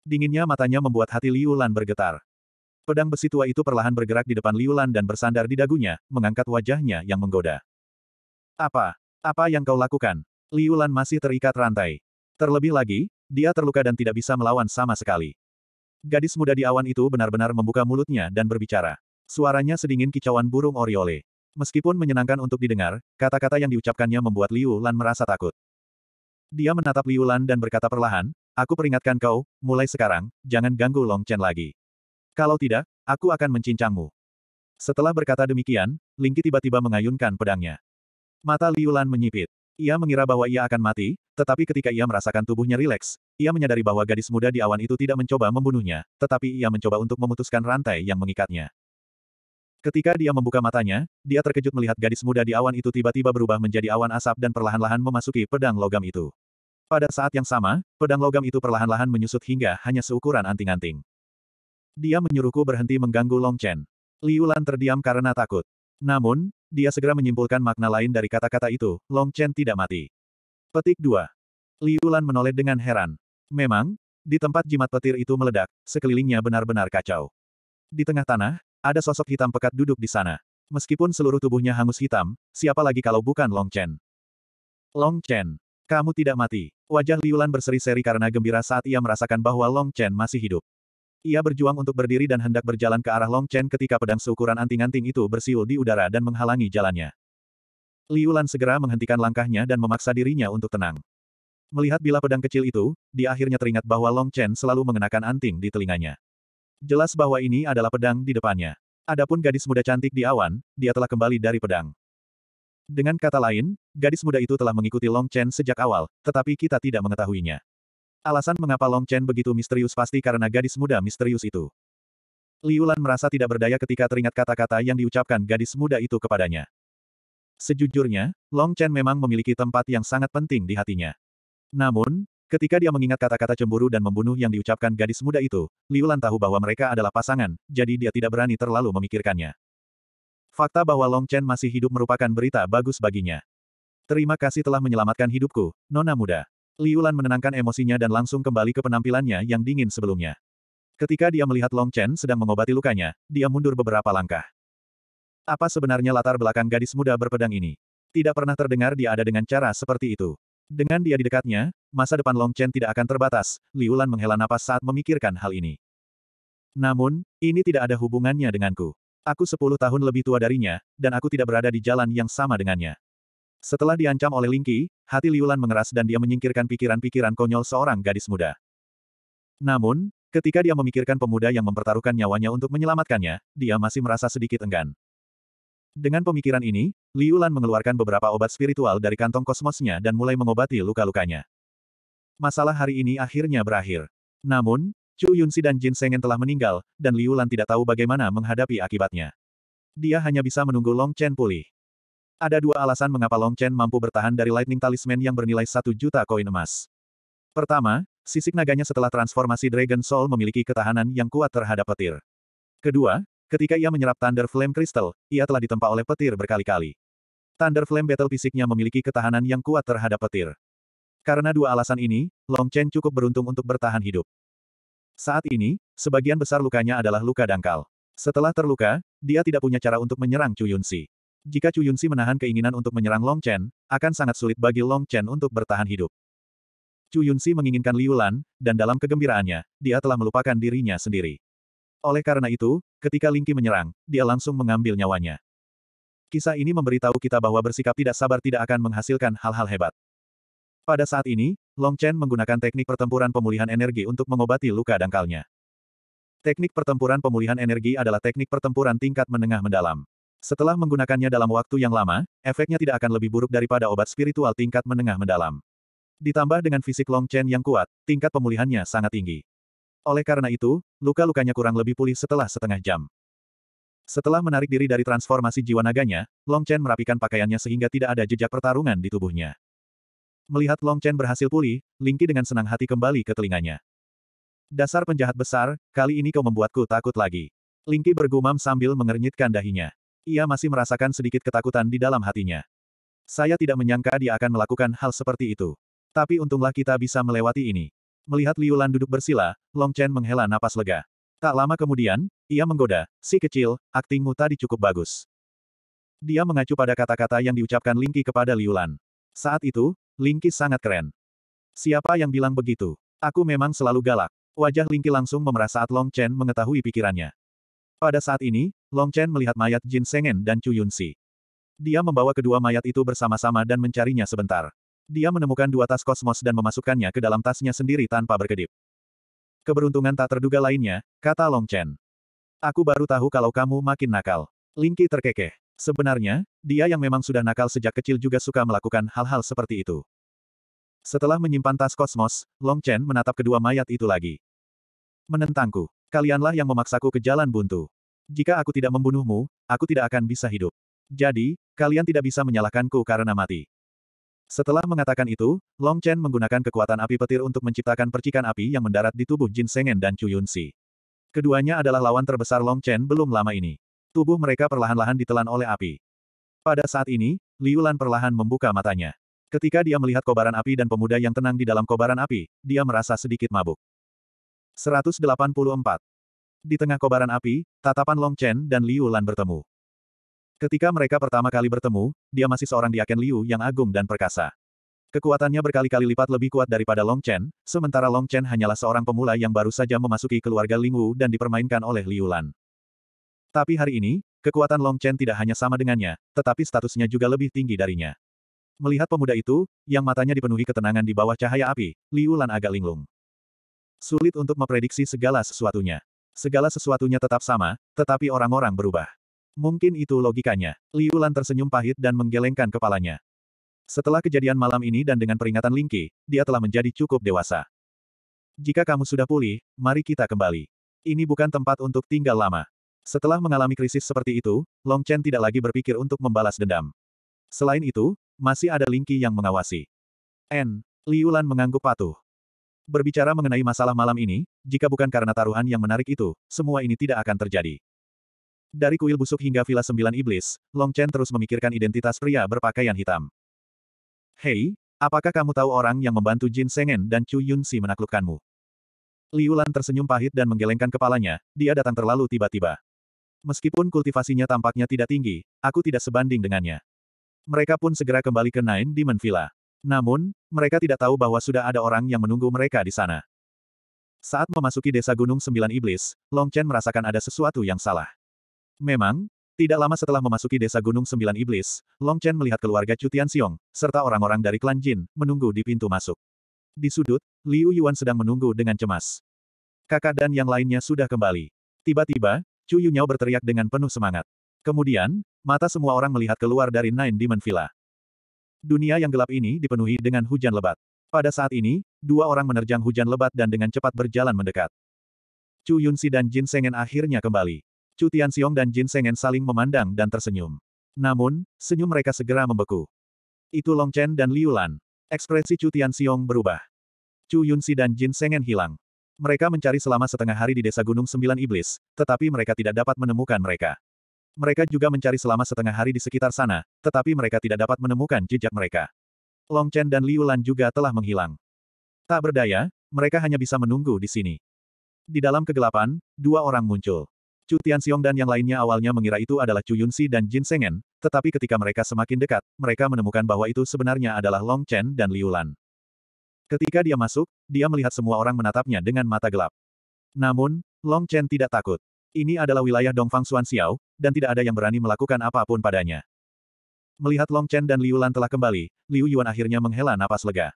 Dinginnya matanya membuat hati Liulan bergetar. Pedang besi tua itu perlahan bergerak di depan Liulan dan bersandar di dagunya, mengangkat wajahnya yang menggoda. Apa? Apa yang kau lakukan? Liu masih terikat rantai. Terlebih lagi, dia terluka dan tidak bisa melawan sama sekali. Gadis muda di awan itu benar-benar membuka mulutnya dan berbicara. Suaranya sedingin kicauan burung oriole. Meskipun menyenangkan untuk didengar, kata-kata yang diucapkannya membuat Liu Lan merasa takut. Dia menatap Liu Lan dan berkata perlahan, Aku peringatkan kau, mulai sekarang, jangan ganggu Long Chen lagi. Kalau tidak, aku akan mencincangmu. Setelah berkata demikian, Lingqi tiba-tiba mengayunkan pedangnya. Mata Liulan menyipit. Ia mengira bahwa ia akan mati, tetapi ketika ia merasakan tubuhnya rileks, ia menyadari bahwa gadis muda di awan itu tidak mencoba membunuhnya, tetapi ia mencoba untuk memutuskan rantai yang mengikatnya. Ketika dia membuka matanya, dia terkejut melihat gadis muda di awan itu tiba-tiba berubah menjadi awan asap dan perlahan-lahan memasuki pedang logam itu. Pada saat yang sama, pedang logam itu perlahan-lahan menyusut hingga hanya seukuran anting-anting. Dia menyuruhku berhenti mengganggu Long Chen. Liulan terdiam karena takut. Namun, dia segera menyimpulkan makna lain dari kata-kata itu, Long Chen tidak mati. Petik 2. Liu Lan menoleh dengan heran. Memang, di tempat jimat petir itu meledak, sekelilingnya benar-benar kacau. Di tengah tanah, ada sosok hitam pekat duduk di sana. Meskipun seluruh tubuhnya hangus hitam, siapa lagi kalau bukan Long Chen? Long Chen, kamu tidak mati. Wajah Liulan berseri-seri karena gembira saat ia merasakan bahwa Long Chen masih hidup. Ia berjuang untuk berdiri dan hendak berjalan ke arah Long Chen ketika pedang seukuran anting-anting itu bersiul di udara dan menghalangi jalannya. Liu Lan segera menghentikan langkahnya dan memaksa dirinya untuk tenang. Melihat bila pedang kecil itu, dia akhirnya teringat bahwa Long Chen selalu mengenakan anting di telinganya. Jelas bahwa ini adalah pedang di depannya. Adapun gadis muda cantik di awan, dia telah kembali dari pedang. Dengan kata lain, gadis muda itu telah mengikuti Long Chen sejak awal, tetapi kita tidak mengetahuinya. Alasan mengapa Long Chen begitu misterius pasti karena gadis muda misterius itu. Liulan merasa tidak berdaya ketika teringat kata-kata yang diucapkan gadis muda itu kepadanya. Sejujurnya, Long Chen memang memiliki tempat yang sangat penting di hatinya. Namun, ketika dia mengingat kata-kata cemburu dan membunuh yang diucapkan gadis muda itu, Liulan tahu bahwa mereka adalah pasangan, jadi dia tidak berani terlalu memikirkannya. Fakta bahwa Long Chen masih hidup merupakan berita bagus baginya. Terima kasih telah menyelamatkan hidupku, Nona muda. Liu menenangkan emosinya dan langsung kembali ke penampilannya yang dingin sebelumnya. Ketika dia melihat Long Chen sedang mengobati lukanya, dia mundur beberapa langkah. Apa sebenarnya latar belakang gadis muda berpedang ini? Tidak pernah terdengar dia ada dengan cara seperti itu. Dengan dia di dekatnya, masa depan Long Chen tidak akan terbatas, Liu menghela napas saat memikirkan hal ini. Namun, ini tidak ada hubungannya denganku. Aku sepuluh tahun lebih tua darinya, dan aku tidak berada di jalan yang sama dengannya. Setelah diancam oleh Lingqi, hati Liulan mengeras dan dia menyingkirkan pikiran-pikiran konyol seorang gadis muda. Namun, ketika dia memikirkan pemuda yang mempertaruhkan nyawanya untuk menyelamatkannya, dia masih merasa sedikit enggan. Dengan pemikiran ini, Liulan mengeluarkan beberapa obat spiritual dari kantong kosmosnya dan mulai mengobati luka-lukanya. Masalah hari ini akhirnya berakhir. Namun, Chu Yunsi dan Jin Sengen telah meninggal, dan Liulan tidak tahu bagaimana menghadapi akibatnya. Dia hanya bisa menunggu Long Chen pulih. Ada dua alasan mengapa Long Chen mampu bertahan dari Lightning Talisman yang bernilai satu juta koin emas. Pertama, sisik naganya setelah transformasi Dragon Soul memiliki ketahanan yang kuat terhadap petir. Kedua, ketika ia menyerap Thunder Flame Crystal, ia telah ditempa oleh petir berkali-kali. Thunder Flame Battle fisiknya memiliki ketahanan yang kuat terhadap petir. Karena dua alasan ini, Long Chen cukup beruntung untuk bertahan hidup. Saat ini, sebagian besar lukanya adalah luka dangkal. Setelah terluka, dia tidak punya cara untuk menyerang Chu Yunsi. Jika Chu Yunsi menahan keinginan untuk menyerang Long Chen, akan sangat sulit bagi Long Chen untuk bertahan hidup. Chu Yunsi menginginkan Liu Lan, dan dalam kegembiraannya, dia telah melupakan dirinya sendiri. Oleh karena itu, ketika Lingqi menyerang, dia langsung mengambil nyawanya. Kisah ini memberitahu kita bahwa bersikap tidak sabar tidak akan menghasilkan hal-hal hebat. Pada saat ini, Long Chen menggunakan teknik pertempuran pemulihan energi untuk mengobati luka dangkalnya. Teknik pertempuran pemulihan energi adalah teknik pertempuran tingkat menengah mendalam. Setelah menggunakannya dalam waktu yang lama, efeknya tidak akan lebih buruk daripada obat spiritual tingkat menengah mendalam. Ditambah dengan fisik Long Chen yang kuat, tingkat pemulihannya sangat tinggi. Oleh karena itu, luka-lukanya kurang lebih pulih setelah setengah jam. Setelah menarik diri dari transformasi jiwa naganya, Long Chen merapikan pakaiannya sehingga tidak ada jejak pertarungan di tubuhnya. Melihat Long Chen berhasil pulih, Lingqi dengan senang hati kembali ke telinganya. Dasar penjahat besar, kali ini kau membuatku takut lagi. Lingqi bergumam sambil mengernyitkan dahinya. Ia masih merasakan sedikit ketakutan di dalam hatinya. Saya tidak menyangka dia akan melakukan hal seperti itu. Tapi untunglah kita bisa melewati ini. Melihat Liu Lan duduk bersila, Long Chen menghela napas lega. Tak lama kemudian, ia menggoda, si kecil, aktingmu tadi cukup bagus. Dia mengacu pada kata-kata yang diucapkan Lingqi kepada Liu Lan. Saat itu, Lingqi sangat keren. Siapa yang bilang begitu? Aku memang selalu galak. Wajah Lingqi langsung memerah saat Long Chen mengetahui pikirannya. Pada saat ini, Long Chen melihat mayat Jin Sengen dan Chu Yun Si. Dia membawa kedua mayat itu bersama-sama dan mencarinya sebentar. Dia menemukan dua tas kosmos dan memasukkannya ke dalam tasnya sendiri tanpa berkedip. Keberuntungan tak terduga lainnya, kata Long Chen. Aku baru tahu kalau kamu makin nakal. Lingki terkekeh. Sebenarnya, dia yang memang sudah nakal sejak kecil juga suka melakukan hal-hal seperti itu. Setelah menyimpan tas kosmos, Long Chen menatap kedua mayat itu lagi. Menentangku. Kalianlah yang memaksaku ke jalan buntu. Jika aku tidak membunuhmu, aku tidak akan bisa hidup. Jadi, kalian tidak bisa menyalahkanku karena mati. Setelah mengatakan itu, Long Chen menggunakan kekuatan api petir untuk menciptakan percikan api yang mendarat di tubuh Jin Sengen dan Chu Yunsi. Keduanya adalah lawan terbesar Long Chen belum lama ini. Tubuh mereka perlahan-lahan ditelan oleh api. Pada saat ini, Liu Lan perlahan membuka matanya. Ketika dia melihat kobaran api dan pemuda yang tenang di dalam kobaran api, dia merasa sedikit mabuk. 184. Di tengah kobaran api, tatapan Long Chen dan Liu Lan bertemu. Ketika mereka pertama kali bertemu, dia masih seorang diaken Liu yang agung dan perkasa. Kekuatannya berkali-kali lipat lebih kuat daripada Long Chen, sementara Long Chen hanyalah seorang pemula yang baru saja memasuki keluarga Ling Wu dan dipermainkan oleh Liu Lan. Tapi hari ini, kekuatan Long Chen tidak hanya sama dengannya, tetapi statusnya juga lebih tinggi darinya. Melihat pemuda itu, yang matanya dipenuhi ketenangan di bawah cahaya api, Liu Lan agak linglung. Sulit untuk memprediksi segala sesuatunya. Segala sesuatunya tetap sama, tetapi orang-orang berubah. Mungkin itu logikanya. Liu Lan tersenyum pahit dan menggelengkan kepalanya. Setelah kejadian malam ini dan dengan peringatan Lingqi, dia telah menjadi cukup dewasa. Jika kamu sudah pulih, mari kita kembali. Ini bukan tempat untuk tinggal lama. Setelah mengalami krisis seperti itu, Long Chen tidak lagi berpikir untuk membalas dendam. Selain itu, masih ada Lingqi yang mengawasi. N. Liu Lan mengangguk patuh. Berbicara mengenai masalah malam ini, jika bukan karena taruhan yang menarik itu, semua ini tidak akan terjadi. Dari kuil busuk hingga Villa Sembilan Iblis, Long Chen terus memikirkan identitas pria berpakaian hitam. Hei, apakah kamu tahu orang yang membantu Jin Sengen dan Chu Yun Si menaklukkanmu? Liu Lan tersenyum pahit dan menggelengkan kepalanya, dia datang terlalu tiba-tiba. Meskipun kultivasinya tampaknya tidak tinggi, aku tidak sebanding dengannya. Mereka pun segera kembali ke Nine Demon Villa. Namun, mereka tidak tahu bahwa sudah ada orang yang menunggu mereka di sana. Saat memasuki desa Gunung Sembilan Iblis, Long Chen merasakan ada sesuatu yang salah. Memang, tidak lama setelah memasuki desa Gunung Sembilan Iblis, Long Chen melihat keluarga Cutian Tianxiong, serta orang-orang dari klan Jin, menunggu di pintu masuk. Di sudut, Liu Yuan sedang menunggu dengan cemas. Kakak dan yang lainnya sudah kembali. Tiba-tiba, Chu Yunyao berteriak dengan penuh semangat. Kemudian, mata semua orang melihat keluar dari Nine Demon Villa. Dunia yang gelap ini dipenuhi dengan hujan lebat. Pada saat ini, dua orang menerjang hujan lebat dan dengan cepat berjalan mendekat. Chu Yunsi dan Jin Sengen akhirnya kembali. Chu Tianxiong dan Jin Sengen saling memandang dan tersenyum. Namun, senyum mereka segera membeku. Itu Long Chen dan Liu Lan. Ekspresi Chu Tianxiong berubah. Chu Yunsi dan Jin Sengen hilang. Mereka mencari selama setengah hari di Desa Gunung Sembilan Iblis, tetapi mereka tidak dapat menemukan mereka. Mereka juga mencari selama setengah hari di sekitar sana, tetapi mereka tidak dapat menemukan jejak mereka. Long Chen dan Liu Lan juga telah menghilang. Tak berdaya, mereka hanya bisa menunggu di sini. Di dalam kegelapan, dua orang muncul. Chu Tianxiong dan yang lainnya awalnya mengira itu adalah Chu Yunsi dan Jin Sengen, tetapi ketika mereka semakin dekat, mereka menemukan bahwa itu sebenarnya adalah Long Chen dan Liu Lan. Ketika dia masuk, dia melihat semua orang menatapnya dengan mata gelap. Namun, Long Chen tidak takut. Ini adalah wilayah Dongfang Xuan Xiao, dan tidak ada yang berani melakukan apapun padanya. Melihat Long Chen dan Liu Lan telah kembali, Liu Yuan akhirnya menghela napas lega.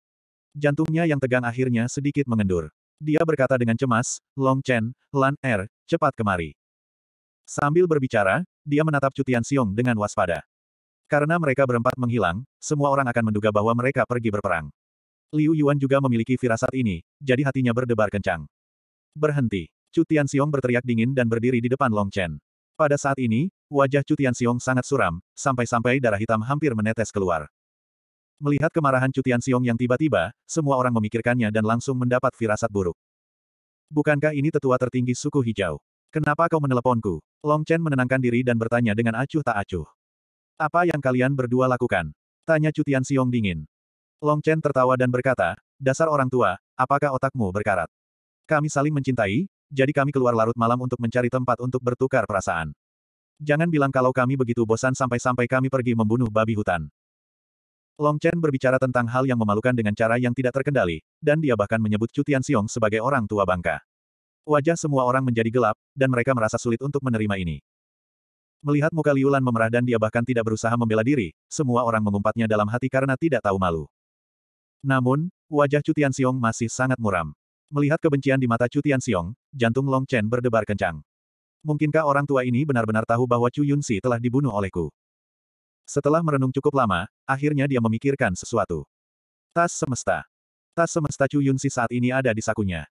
Jantungnya yang tegang akhirnya sedikit mengendur. Dia berkata dengan cemas, Long Chen, Lan Er, cepat kemari. Sambil berbicara, dia menatap Cutian Siong dengan waspada. Karena mereka berempat menghilang, semua orang akan menduga bahwa mereka pergi berperang. Liu Yuan juga memiliki firasat ini, jadi hatinya berdebar kencang. Berhenti. Cutian Siong berteriak dingin dan berdiri di depan Long Chen. Pada saat ini, wajah Cutian Siong sangat suram, sampai-sampai darah hitam hampir menetes keluar. Melihat kemarahan Cutian Siong yang tiba-tiba, semua orang memikirkannya dan langsung mendapat firasat buruk. Bukankah ini tetua tertinggi suku hijau? Kenapa kau meneleponku? Long Chen menenangkan diri dan bertanya dengan acuh tak acuh. Apa yang kalian berdua lakukan? Tanya Cutian Siong dingin. Long Chen tertawa dan berkata, dasar orang tua, apakah otakmu berkarat? Kami saling mencintai, jadi kami keluar larut malam untuk mencari tempat untuk bertukar perasaan. Jangan bilang kalau kami begitu bosan sampai-sampai kami pergi membunuh babi hutan. Long Chen berbicara tentang hal yang memalukan dengan cara yang tidak terkendali, dan dia bahkan menyebut Cutian Xiong sebagai orang tua bangka. Wajah semua orang menjadi gelap, dan mereka merasa sulit untuk menerima ini. Melihat muka Liulan memerah dan dia bahkan tidak berusaha membela diri, semua orang mengumpatnya dalam hati karena tidak tahu malu. Namun, wajah Cutian Xiong masih sangat muram. Melihat kebencian di mata Chu Tian Xiong, jantung Long Chen berdebar kencang. Mungkinkah orang tua ini benar-benar tahu bahwa Chu Yunxi telah dibunuh olehku? Setelah merenung cukup lama, akhirnya dia memikirkan sesuatu. Tas semesta. Tas semesta Chu Yunxi saat ini ada di sakunya.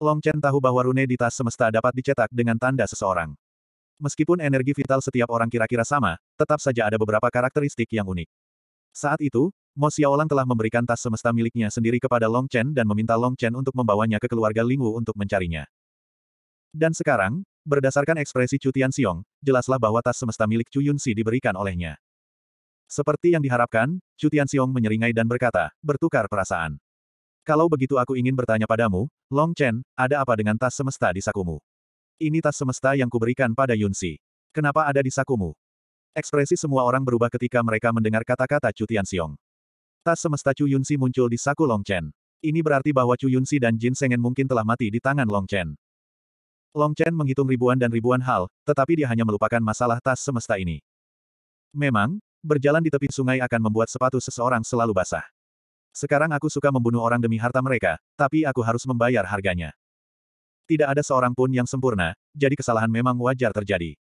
Long Chen tahu bahwa rune di tas semesta dapat dicetak dengan tanda seseorang. Meskipun energi vital setiap orang kira-kira sama, tetap saja ada beberapa karakteristik yang unik. Saat itu, Mo Xiaolang telah memberikan tas semesta miliknya sendiri kepada Long Chen dan meminta Long Chen untuk membawanya ke keluarga Ling Wu untuk mencarinya. Dan sekarang, berdasarkan ekspresi Chu Xiong, jelaslah bahwa tas semesta milik Chu Si diberikan olehnya. Seperti yang diharapkan, Chu Xiong menyeringai dan berkata, bertukar perasaan. Kalau begitu aku ingin bertanya padamu, Long Chen, ada apa dengan tas semesta di sakumu? Ini tas semesta yang kuberikan pada Yun Si. Kenapa ada di sakumu? Ekspresi semua orang berubah ketika mereka mendengar kata-kata Chu Xiong. Tas semesta Chu Yunsi muncul di saku Long Chen. Ini berarti bahwa Chu Yunsi dan Jin Sengen mungkin telah mati di tangan Long Chen. Long Chen menghitung ribuan dan ribuan hal, tetapi dia hanya melupakan masalah tas semesta ini. Memang, berjalan di tepi sungai akan membuat sepatu seseorang selalu basah. Sekarang aku suka membunuh orang demi harta mereka, tapi aku harus membayar harganya. Tidak ada seorang pun yang sempurna, jadi kesalahan memang wajar terjadi.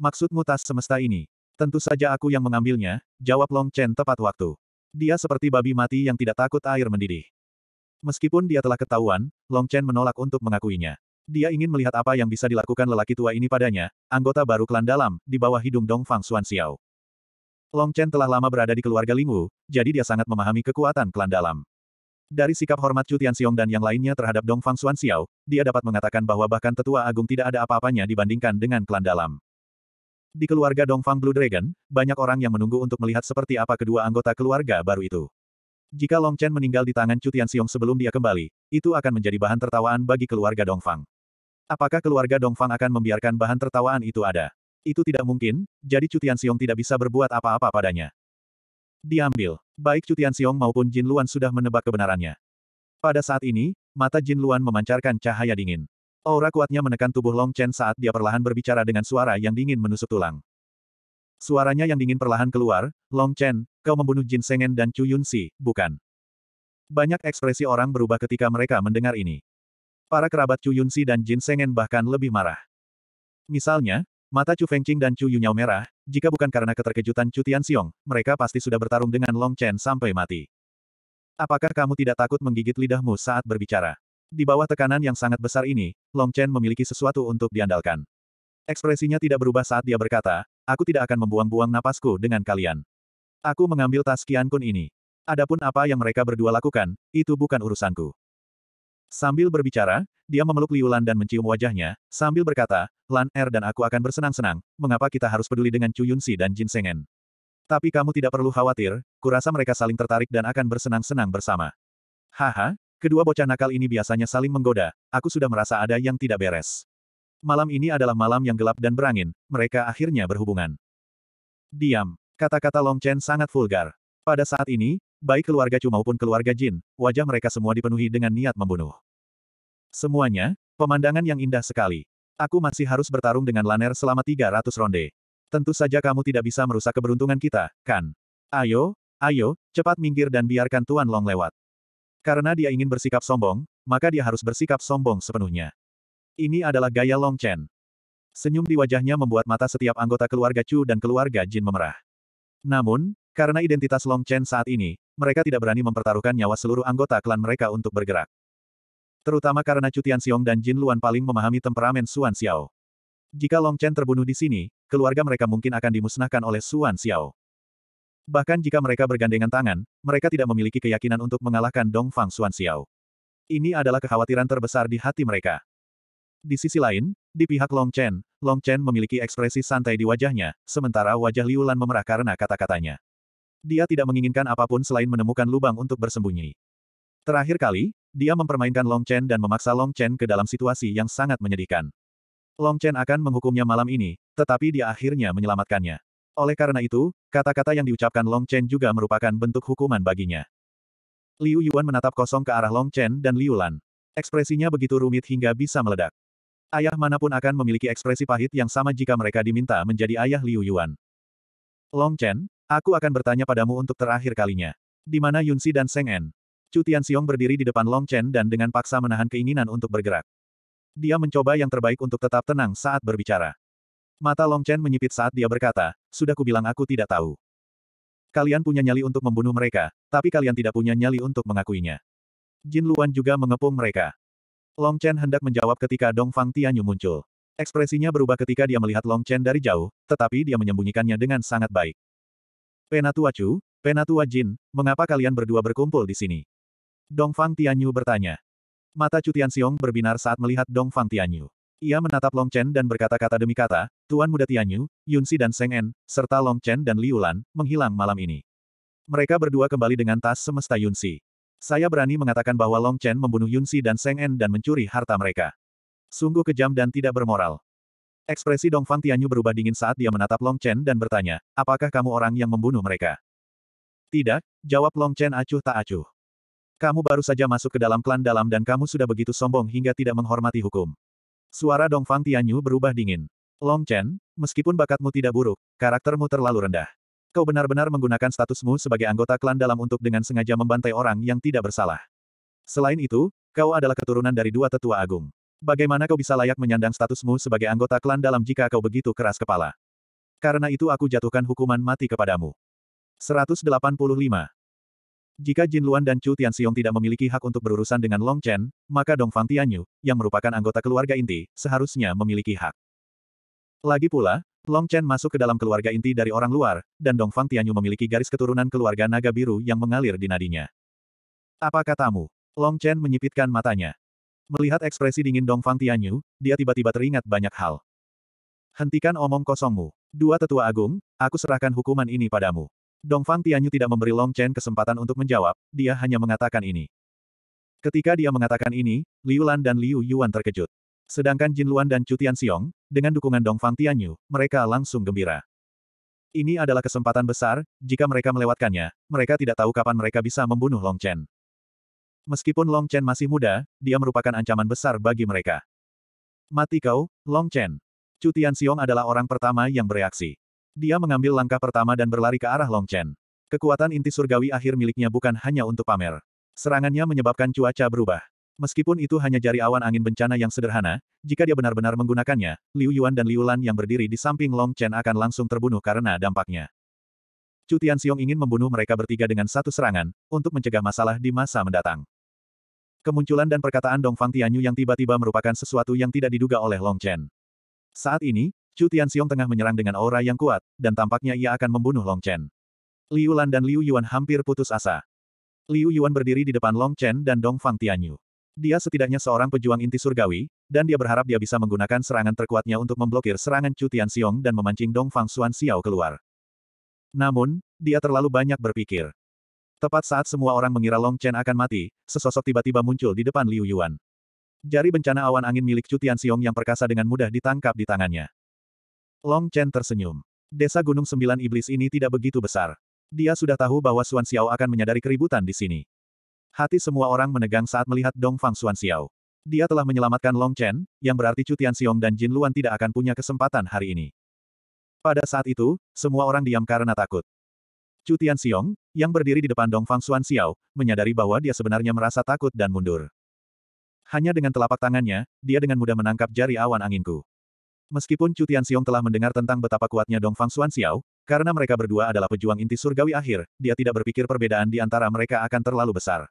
Maksudmu tas semesta ini? Tentu saja aku yang mengambilnya, jawab Long Chen tepat waktu. Dia seperti babi mati yang tidak takut air mendidih. Meskipun dia telah ketahuan, Long Chen menolak untuk mengakuinya. Dia ingin melihat apa yang bisa dilakukan lelaki tua ini padanya, anggota baru klan dalam, di bawah hidung Dong Fang Xuan Xiao. Long Chen telah lama berada di keluarga Lingwu, jadi dia sangat memahami kekuatan klan dalam. Dari sikap hormat Chu Xiong dan yang lainnya terhadap Dong Fang Xuan Xiao, dia dapat mengatakan bahwa bahkan tetua agung tidak ada apa-apanya dibandingkan dengan klan dalam. Di keluarga Dongfang Blue Dragon, banyak orang yang menunggu untuk melihat seperti apa kedua anggota keluarga baru itu. Jika Long Chen meninggal di tangan Cutian Siong sebelum dia kembali, itu akan menjadi bahan tertawaan bagi keluarga Dongfang. Apakah keluarga Dongfang akan membiarkan bahan tertawaan itu ada? Itu tidak mungkin, jadi Cutian Siong tidak bisa berbuat apa-apa padanya. Diambil. Baik Cutian Siong maupun Jin Luan sudah menebak kebenarannya. Pada saat ini, mata Jin Luan memancarkan cahaya dingin. Aura kuatnya menekan tubuh Long Chen saat dia perlahan berbicara dengan suara yang dingin menusuk tulang. Suaranya yang dingin perlahan keluar, Long Chen, kau membunuh Jin Sengen dan Chu Yun Si, bukan? Banyak ekspresi orang berubah ketika mereka mendengar ini. Para kerabat Chu Yun Si dan Jin Sengen bahkan lebih marah. Misalnya, mata Chu Feng Qing dan Chu Yunyao merah, jika bukan karena keterkejutan Chu Tian Xiong, mereka pasti sudah bertarung dengan Long Chen sampai mati. Apakah kamu tidak takut menggigit lidahmu saat berbicara? Di bawah tekanan yang sangat besar ini, Long Chen memiliki sesuatu untuk diandalkan. Ekspresinya tidak berubah saat dia berkata, aku tidak akan membuang-buang napasku dengan kalian. Aku mengambil tas Kian Kun ini. Adapun apa yang mereka berdua lakukan, itu bukan urusanku. Sambil berbicara, dia memeluk Liulan dan mencium wajahnya, sambil berkata, Lan Er dan aku akan bersenang-senang, mengapa kita harus peduli dengan Chu Si dan Jin Sengen. Tapi kamu tidak perlu khawatir, kurasa mereka saling tertarik dan akan bersenang-senang bersama. Haha, Kedua bocah nakal ini biasanya saling menggoda, aku sudah merasa ada yang tidak beres. Malam ini adalah malam yang gelap dan berangin, mereka akhirnya berhubungan. Diam. Kata-kata Long Chen sangat vulgar. Pada saat ini, baik keluarga Chu maupun keluarga Jin, wajah mereka semua dipenuhi dengan niat membunuh. Semuanya, pemandangan yang indah sekali. Aku masih harus bertarung dengan Laner selama 300 ronde. Tentu saja kamu tidak bisa merusak keberuntungan kita, kan? Ayo, ayo, cepat minggir dan biarkan Tuan Long lewat. Karena dia ingin bersikap sombong, maka dia harus bersikap sombong sepenuhnya. Ini adalah gaya Long Chen. Senyum di wajahnya membuat mata setiap anggota keluarga Chu dan keluarga Jin memerah. Namun, karena identitas Long Chen saat ini, mereka tidak berani mempertaruhkan nyawa seluruh anggota klan mereka untuk bergerak. Terutama karena Chu Tianxiong dan Jin Luan paling memahami temperamen Xuan Xiao. Jika Long Chen terbunuh di sini, keluarga mereka mungkin akan dimusnahkan oleh Xuan Xiao. Bahkan jika mereka bergandengan tangan, mereka tidak memiliki keyakinan untuk mengalahkan Dong Fang Xuan Xiao. Ini adalah kekhawatiran terbesar di hati mereka. Di sisi lain, di pihak Long Chen, Long Chen memiliki ekspresi santai di wajahnya, sementara wajah Liu Lan memerah karena kata-katanya. Dia tidak menginginkan apapun selain menemukan lubang untuk bersembunyi. Terakhir kali, dia mempermainkan Long Chen dan memaksa Long Chen ke dalam situasi yang sangat menyedihkan. Long Chen akan menghukumnya malam ini, tetapi dia akhirnya menyelamatkannya. Oleh karena itu, kata-kata yang diucapkan Long Chen juga merupakan bentuk hukuman baginya. Liu Yuan menatap kosong ke arah Long Chen dan Liu Lan. Ekspresinya begitu rumit hingga bisa meledak. Ayah manapun akan memiliki ekspresi pahit yang sama jika mereka diminta menjadi ayah Liu Yuan. Long Chen, aku akan bertanya padamu untuk terakhir kalinya. Di mana Yun Yunsi dan Seng En? Chu Xiong berdiri di depan Long Chen dan dengan paksa menahan keinginan untuk bergerak. Dia mencoba yang terbaik untuk tetap tenang saat berbicara. Mata Long Chen menyipit saat dia berkata, sudah kubilang aku tidak tahu. Kalian punya nyali untuk membunuh mereka, tapi kalian tidak punya nyali untuk mengakuinya. Jin Luan juga mengepung mereka. Long Chen hendak menjawab ketika Dong Fang Tianyu muncul. Ekspresinya berubah ketika dia melihat Long Chen dari jauh, tetapi dia menyembunyikannya dengan sangat baik. Penatua Chu, Penatua Jin, mengapa kalian berdua berkumpul di sini? Dong Fang Tianyu bertanya. Mata Chu Siong berbinar saat melihat Dong Fang Tianyu. Ia menatap Long Chen dan berkata-kata demi kata, Tuan Muda Tianyu, Yunsi dan Seng En, serta Long Chen dan Liulan, menghilang malam ini. Mereka berdua kembali dengan tas semesta Yunsi. Saya berani mengatakan bahwa Long Chen membunuh Yunsi dan Seng En dan mencuri harta mereka. Sungguh kejam dan tidak bermoral. Ekspresi Dongfang Tianyu berubah dingin saat dia menatap Long Chen dan bertanya, apakah kamu orang yang membunuh mereka? Tidak, jawab Long Chen acuh tak acuh. Kamu baru saja masuk ke dalam klan dalam dan kamu sudah begitu sombong hingga tidak menghormati hukum. Suara Dongfang Tianyu berubah dingin. Long Chen, meskipun bakatmu tidak buruk, karaktermu terlalu rendah. Kau benar-benar menggunakan statusmu sebagai anggota klan dalam untuk dengan sengaja membantai orang yang tidak bersalah. Selain itu, kau adalah keturunan dari dua tetua agung. Bagaimana kau bisa layak menyandang statusmu sebagai anggota klan dalam jika kau begitu keras kepala? Karena itu aku jatuhkan hukuman mati kepadamu. 185. Jika Jin Luan dan Chu Tianxiong tidak memiliki hak untuk berurusan dengan Long Chen, maka Dong Fang Tianyu, yang merupakan anggota keluarga inti, seharusnya memiliki hak. Lagi pula, Long Chen masuk ke dalam keluarga inti dari orang luar, dan Dong Fang Tianyu memiliki garis keturunan keluarga naga biru yang mengalir di nadinya. Apa katamu? Long Chen menyipitkan matanya. Melihat ekspresi dingin Dong Fang Tianyu, dia tiba-tiba teringat banyak hal. Hentikan omong kosongmu. Dua tetua agung, aku serahkan hukuman ini padamu. Dongfang Tianyu tidak memberi Long Chen kesempatan untuk menjawab, dia hanya mengatakan ini. Ketika dia mengatakan ini, Liu Lan dan Liu Yuan terkejut. Sedangkan Jin Luan dan Chu Tian Xiong, dengan dukungan Dongfang Tianyu, mereka langsung gembira. Ini adalah kesempatan besar, jika mereka melewatkannya, mereka tidak tahu kapan mereka bisa membunuh Long Chen. Meskipun Long Chen masih muda, dia merupakan ancaman besar bagi mereka. Mati kau, Long Chen. Chu Tian Xiong adalah orang pertama yang bereaksi. Dia mengambil langkah pertama dan berlari ke arah Long Chen. Kekuatan inti surgawi akhir miliknya bukan hanya untuk pamer. Serangannya menyebabkan cuaca berubah. Meskipun itu hanya jari awan angin bencana yang sederhana, jika dia benar-benar menggunakannya, Liu Yuan dan Liu Lan yang berdiri di samping Long Chen akan langsung terbunuh karena dampaknya. Chu Tianxiong ingin membunuh mereka bertiga dengan satu serangan, untuk mencegah masalah di masa mendatang. Kemunculan dan perkataan Dong Fang Tianyu yang tiba-tiba merupakan sesuatu yang tidak diduga oleh Long Chen. Saat ini, Chu Tianxiong tengah menyerang dengan aura yang kuat, dan tampaknya ia akan membunuh Long Chen. Liu Lan dan Liu Yuan hampir putus asa. Liu Yuan berdiri di depan Long Chen dan Dong Fang Tianyu. Dia setidaknya seorang pejuang inti surgawi, dan dia berharap dia bisa menggunakan serangan terkuatnya untuk memblokir serangan Chu Tianxiong dan memancing Dong Fang Xuan Xiao keluar. Namun, dia terlalu banyak berpikir. Tepat saat semua orang mengira Long Chen akan mati, sesosok tiba-tiba muncul di depan Liu Yuan. Jari bencana awan angin milik Chu Tianxiong yang perkasa dengan mudah ditangkap di tangannya. Long Chen tersenyum. Desa Gunung Sembilan Iblis ini tidak begitu besar. Dia sudah tahu bahwa Xuan Xiao akan menyadari keributan di sini. Hati semua orang menegang saat melihat Dong Fang Xuan Xiao. Dia telah menyelamatkan Long Chen, yang berarti Chu Xiong dan Jin Luan tidak akan punya kesempatan hari ini. Pada saat itu, semua orang diam karena takut. Chu Xiong, yang berdiri di depan Dong Fang Xuan Xiao, menyadari bahwa dia sebenarnya merasa takut dan mundur. Hanya dengan telapak tangannya, dia dengan mudah menangkap jari awan anginku. Meskipun Chu Tianxiong telah mendengar tentang betapa kuatnya Dong Fang Xuan Xiao, karena mereka berdua adalah pejuang inti surgawi akhir, dia tidak berpikir perbedaan di antara mereka akan terlalu besar.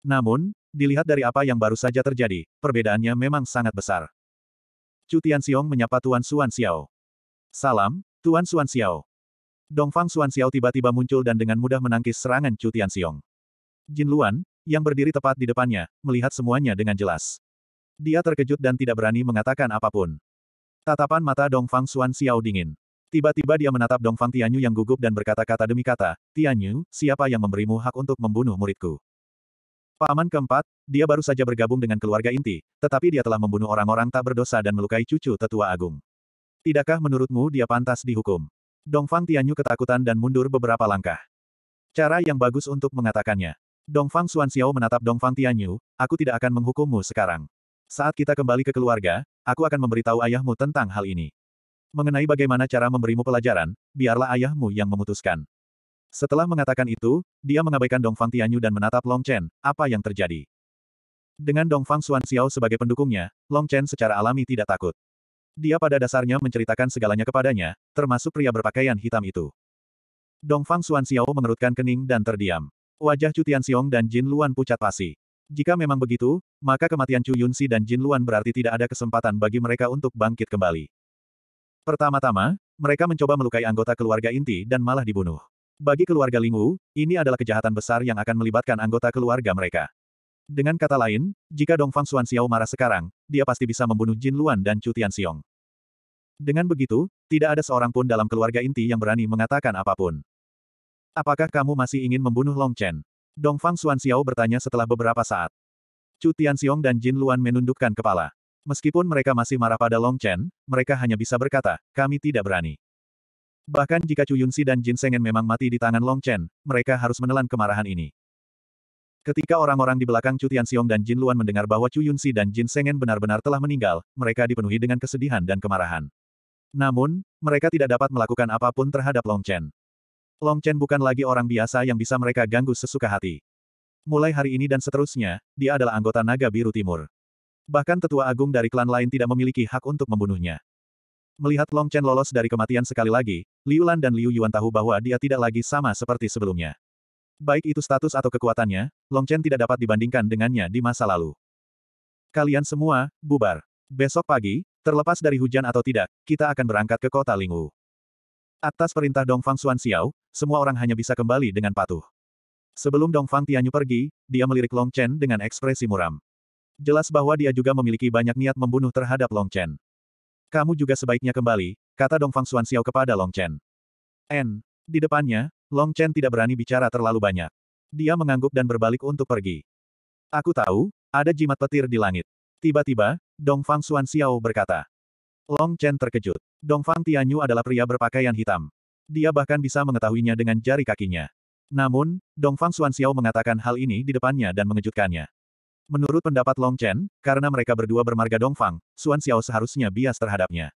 Namun, dilihat dari apa yang baru saja terjadi, perbedaannya memang sangat besar. Chu Tianxiong menyapa Tuan Xuan Xiao. Salam, Tuan Xuan Xiao. Fang Xuan Xiao tiba-tiba muncul dan dengan mudah menangkis serangan Chu Tianxiong. Jin Luan, yang berdiri tepat di depannya, melihat semuanya dengan jelas. Dia terkejut dan tidak berani mengatakan apapun. Tatapan mata Dongfang Xuan Xiao dingin. Tiba-tiba dia menatap Dongfang Tianyu yang gugup dan berkata-kata demi kata, Tianyu, siapa yang memberimu hak untuk membunuh muridku? Paman keempat, dia baru saja bergabung dengan keluarga inti, tetapi dia telah membunuh orang-orang tak berdosa dan melukai cucu tetua agung. Tidakkah menurutmu dia pantas dihukum? Dongfang Tianyu ketakutan dan mundur beberapa langkah. Cara yang bagus untuk mengatakannya. Dongfang Xiao menatap Dongfang Tianyu, aku tidak akan menghukummu sekarang. Saat kita kembali ke keluarga, aku akan memberitahu ayahmu tentang hal ini. Mengenai bagaimana cara memberimu pelajaran, biarlah ayahmu yang memutuskan. Setelah mengatakan itu, dia mengabaikan Dongfang Tianyu dan menatap Long Chen, apa yang terjadi. Dengan Dongfang Xuan Xiao sebagai pendukungnya, Long Chen secara alami tidak takut. Dia pada dasarnya menceritakan segalanya kepadanya, termasuk pria berpakaian hitam itu. Dongfang Xuan Xiao mengerutkan kening dan terdiam. Wajah Cutian Xiong dan Jin Luan pucat pasi. Jika memang begitu, maka kematian Chu Yunsi dan Jin Luan berarti tidak ada kesempatan bagi mereka untuk bangkit kembali. Pertama-tama, mereka mencoba melukai anggota keluarga inti dan malah dibunuh. Bagi keluarga Lingwu, ini adalah kejahatan besar yang akan melibatkan anggota keluarga mereka. Dengan kata lain, jika Dongfang Xuan Xiao marah sekarang, dia pasti bisa membunuh Jin Luan dan Chu Tian Xiong. Dengan begitu, tidak ada seorang pun dalam keluarga inti yang berani mengatakan apapun. Apakah kamu masih ingin membunuh Long Chen? Dongfang Xiao bertanya setelah beberapa saat. Chu Tianxiong dan Jin Luan menundukkan kepala. Meskipun mereka masih marah pada Long Chen, mereka hanya bisa berkata, kami tidak berani. Bahkan jika Chu Yunsi dan Jin Sengen memang mati di tangan Long Chen, mereka harus menelan kemarahan ini. Ketika orang-orang di belakang Chu Tianxiong dan Jin Luan mendengar bahwa Chu Yunsi dan Jin Sengen benar-benar telah meninggal, mereka dipenuhi dengan kesedihan dan kemarahan. Namun, mereka tidak dapat melakukan apapun terhadap Long Chen. Long Chen bukan lagi orang biasa yang bisa mereka ganggu sesuka hati. Mulai hari ini dan seterusnya, dia adalah anggota Naga Biru Timur. Bahkan tetua agung dari klan lain tidak memiliki hak untuk membunuhnya. Melihat Long Chen lolos dari kematian sekali lagi, Liu Lan dan Liu Yuan tahu bahwa dia tidak lagi sama seperti sebelumnya. Baik itu status atau kekuatannya, Long Chen tidak dapat dibandingkan dengannya di masa lalu. Kalian semua, bubar. Besok pagi, terlepas dari hujan atau tidak, kita akan berangkat ke kota Lingwu. Atas perintah Dongfang Xuan Xiao, semua orang hanya bisa kembali dengan patuh. Sebelum Dongfang Tianyu pergi, dia melirik Long Chen dengan ekspresi muram. Jelas bahwa dia juga memiliki banyak niat membunuh terhadap Long Chen. Kamu juga sebaiknya kembali, kata Dongfang Xuan Xiao kepada Long Chen. N. Di depannya, Long Chen tidak berani bicara terlalu banyak. Dia mengangguk dan berbalik untuk pergi. Aku tahu, ada jimat petir di langit. Tiba-tiba, Dongfang Xuan Xiao berkata. Long Chen terkejut. Dongfang Tianyu adalah pria berpakaian hitam. Dia bahkan bisa mengetahuinya dengan jari kakinya. Namun, Dongfang Xuanxiao mengatakan hal ini di depannya dan mengejutkannya. Menurut pendapat Long Chen, karena mereka berdua bermarga Dongfang, Xuanxiao seharusnya bias terhadapnya.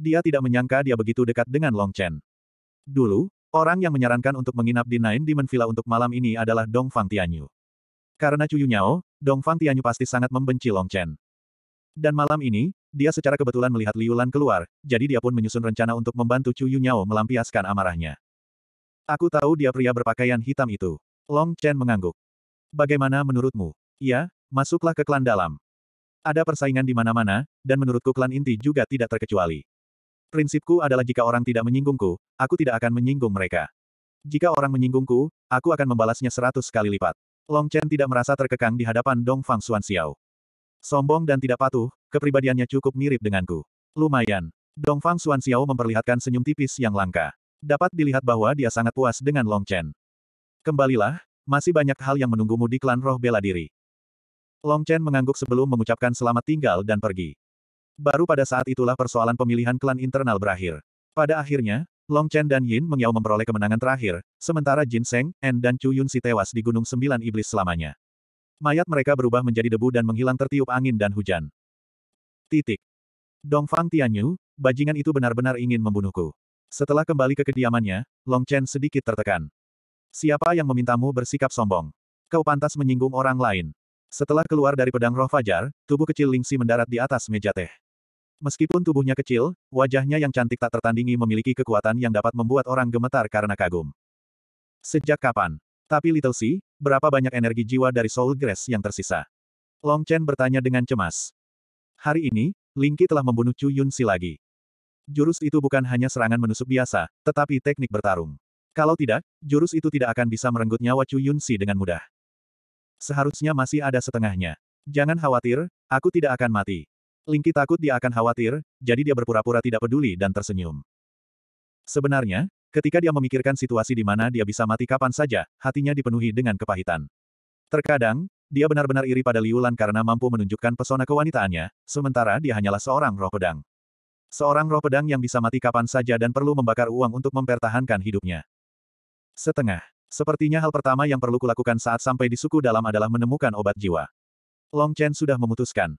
Dia tidak menyangka dia begitu dekat dengan Long Chen. Dulu, orang yang menyarankan untuk menginap di Nine Demon Villa untuk malam ini adalah Dongfang Tianyu. Karena cuyunyao, Dongfang Tianyu pasti sangat membenci Long Chen. Dan malam ini, dia secara kebetulan melihat Liu Lan keluar, jadi dia pun menyusun rencana untuk membantu Chu Yunyao melampiaskan amarahnya. Aku tahu dia pria berpakaian hitam itu. Long Chen mengangguk. Bagaimana menurutmu? Ya, masuklah ke klan dalam. Ada persaingan di mana-mana, dan menurutku klan inti juga tidak terkecuali. Prinsipku adalah jika orang tidak menyinggungku, aku tidak akan menyinggung mereka. Jika orang menyinggungku, aku akan membalasnya seratus kali lipat. Long Chen tidak merasa terkekang di hadapan Dong Fang Xuan Xiao. Sombong dan tidak patuh, Kepribadiannya cukup mirip denganku. Lumayan. Dongfang Xuan Xiao memperlihatkan senyum tipis yang langka. Dapat dilihat bahwa dia sangat puas dengan Long Chen. Kembalilah, masih banyak hal yang menunggumu di klan roh bela diri. Long Chen mengangguk sebelum mengucapkan selamat tinggal dan pergi. Baru pada saat itulah persoalan pemilihan klan internal berakhir. Pada akhirnya, Long Chen dan Yin Mengyao memperoleh kemenangan terakhir, sementara Jin Seng, En dan Chu Yun Si tewas di Gunung Sembilan Iblis selamanya. Mayat mereka berubah menjadi debu dan menghilang tertiup angin dan hujan. Titik. Dongfang Tianyu, bajingan itu benar-benar ingin membunuhku. Setelah kembali ke kediamannya, Long Chen sedikit tertekan. Siapa yang memintamu bersikap sombong? Kau pantas menyinggung orang lain. Setelah keluar dari pedang roh fajar, tubuh kecil Lingxi mendarat di atas meja teh. Meskipun tubuhnya kecil, wajahnya yang cantik tak tertandingi memiliki kekuatan yang dapat membuat orang gemetar karena kagum. Sejak kapan? Tapi Little Xi, berapa banyak energi jiwa dari Soul Grass yang tersisa? Long Chen bertanya dengan cemas. Hari ini, Lingqi telah membunuh Chu Yunsi lagi. Jurus itu bukan hanya serangan menusuk biasa, tetapi teknik bertarung. Kalau tidak, jurus itu tidak akan bisa merenggut nyawa Chu Yunsi dengan mudah. Seharusnya masih ada setengahnya. Jangan khawatir, aku tidak akan mati. Lingki takut dia akan khawatir, jadi dia berpura-pura tidak peduli dan tersenyum. Sebenarnya, ketika dia memikirkan situasi di mana dia bisa mati kapan saja, hatinya dipenuhi dengan kepahitan. Terkadang, dia benar-benar iri pada Liu karena mampu menunjukkan pesona kewanitaannya, sementara dia hanyalah seorang roh pedang. Seorang roh pedang yang bisa mati kapan saja dan perlu membakar uang untuk mempertahankan hidupnya. Setengah. Sepertinya hal pertama yang perlu kulakukan saat sampai di suku dalam adalah menemukan obat jiwa. Long Chen sudah memutuskan.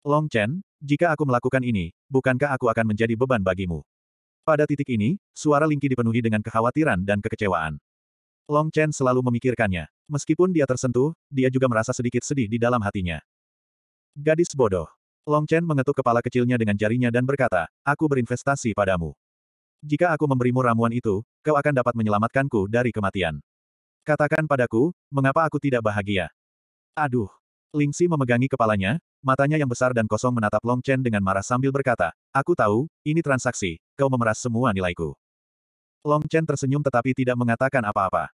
Long Chen, jika aku melakukan ini, bukankah aku akan menjadi beban bagimu? Pada titik ini, suara Lingqi dipenuhi dengan kekhawatiran dan kekecewaan. Long Chen selalu memikirkannya. Meskipun dia tersentuh, dia juga merasa sedikit sedih di dalam hatinya. Gadis bodoh. Long Chen mengetuk kepala kecilnya dengan jarinya dan berkata, aku berinvestasi padamu. Jika aku memberimu ramuan itu, kau akan dapat menyelamatkanku dari kematian. Katakan padaku, mengapa aku tidak bahagia? Aduh. Ling Lingxi memegangi kepalanya, matanya yang besar dan kosong menatap Long Chen dengan marah sambil berkata, aku tahu, ini transaksi, kau memeras semua nilaiku. Long Chen tersenyum tetapi tidak mengatakan apa-apa.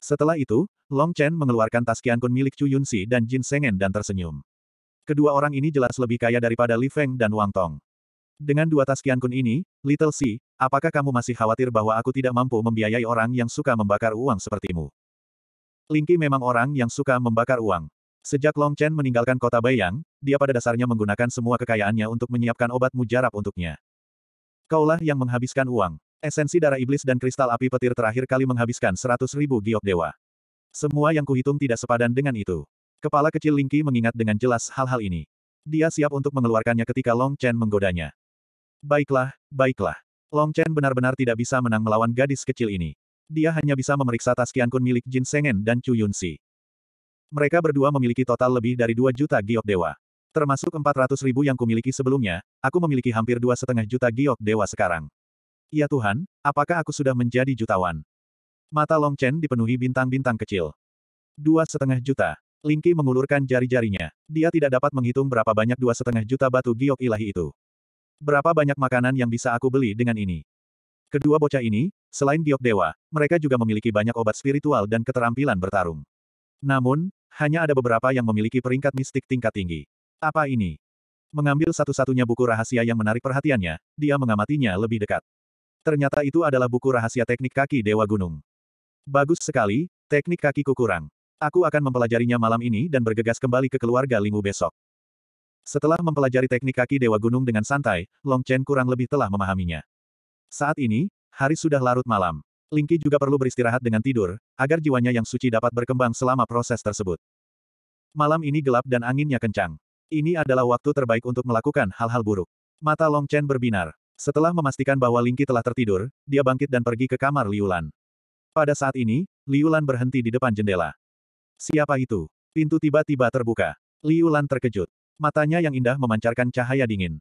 Setelah itu, Long Chen mengeluarkan tas kian kun milik Chu Yunxi dan Jin Sengen dan tersenyum. Kedua orang ini jelas lebih kaya daripada Li Feng dan Wang Tong. Dengan dua tas kian kun ini, Little Si, apakah kamu masih khawatir bahwa aku tidak mampu membiayai orang yang suka membakar uang sepertimu? Lingqi memang orang yang suka membakar uang. Sejak Long Chen meninggalkan kota Bayang, dia pada dasarnya menggunakan semua kekayaannya untuk menyiapkan obat mujarab untuknya. Kaulah yang menghabiskan uang. Esensi darah iblis dan kristal api petir terakhir kali menghabiskan seratus ribu giok dewa. Semua yang kuhitung tidak sepadan dengan itu. Kepala kecil Lingqi mengingat dengan jelas hal-hal ini. Dia siap untuk mengeluarkannya ketika Long Chen menggodanya. Baiklah, baiklah. Long Chen benar-benar tidak bisa menang melawan gadis kecil ini. Dia hanya bisa memeriksa tas kian kun milik Jin Sengen dan Chu Yunsi. Mereka berdua memiliki total lebih dari 2 juta giok dewa. Termasuk 400 ribu yang kumiliki sebelumnya, aku memiliki hampir dua setengah juta giok dewa sekarang. Ya Tuhan, apakah aku sudah menjadi jutawan? Mata Long Chen dipenuhi bintang-bintang kecil. Dua setengah juta. Lingki mengulurkan jari-jarinya. Dia tidak dapat menghitung berapa banyak dua setengah juta batu giok ilahi itu. Berapa banyak makanan yang bisa aku beli dengan ini? Kedua bocah ini, selain giok dewa, mereka juga memiliki banyak obat spiritual dan keterampilan bertarung. Namun, hanya ada beberapa yang memiliki peringkat mistik tingkat tinggi. Apa ini? Mengambil satu-satunya buku rahasia yang menarik perhatiannya, dia mengamatinya lebih dekat. Ternyata itu adalah buku rahasia teknik kaki Dewa Gunung. Bagus sekali, teknik kakiku kurang. Aku akan mempelajarinya malam ini dan bergegas kembali ke keluarga Lingu besok. Setelah mempelajari teknik kaki Dewa Gunung dengan santai, Long Chen kurang lebih telah memahaminya. Saat ini, hari sudah larut malam. Lingki juga perlu beristirahat dengan tidur, agar jiwanya yang suci dapat berkembang selama proses tersebut. Malam ini gelap dan anginnya kencang. Ini adalah waktu terbaik untuk melakukan hal-hal buruk. Mata Long Chen berbinar. Setelah memastikan bahwa Lingqi telah tertidur, dia bangkit dan pergi ke kamar Liulan. Pada saat ini, Liulan berhenti di depan jendela. Siapa itu? Pintu tiba-tiba terbuka. Liulan terkejut. Matanya yang indah memancarkan cahaya dingin.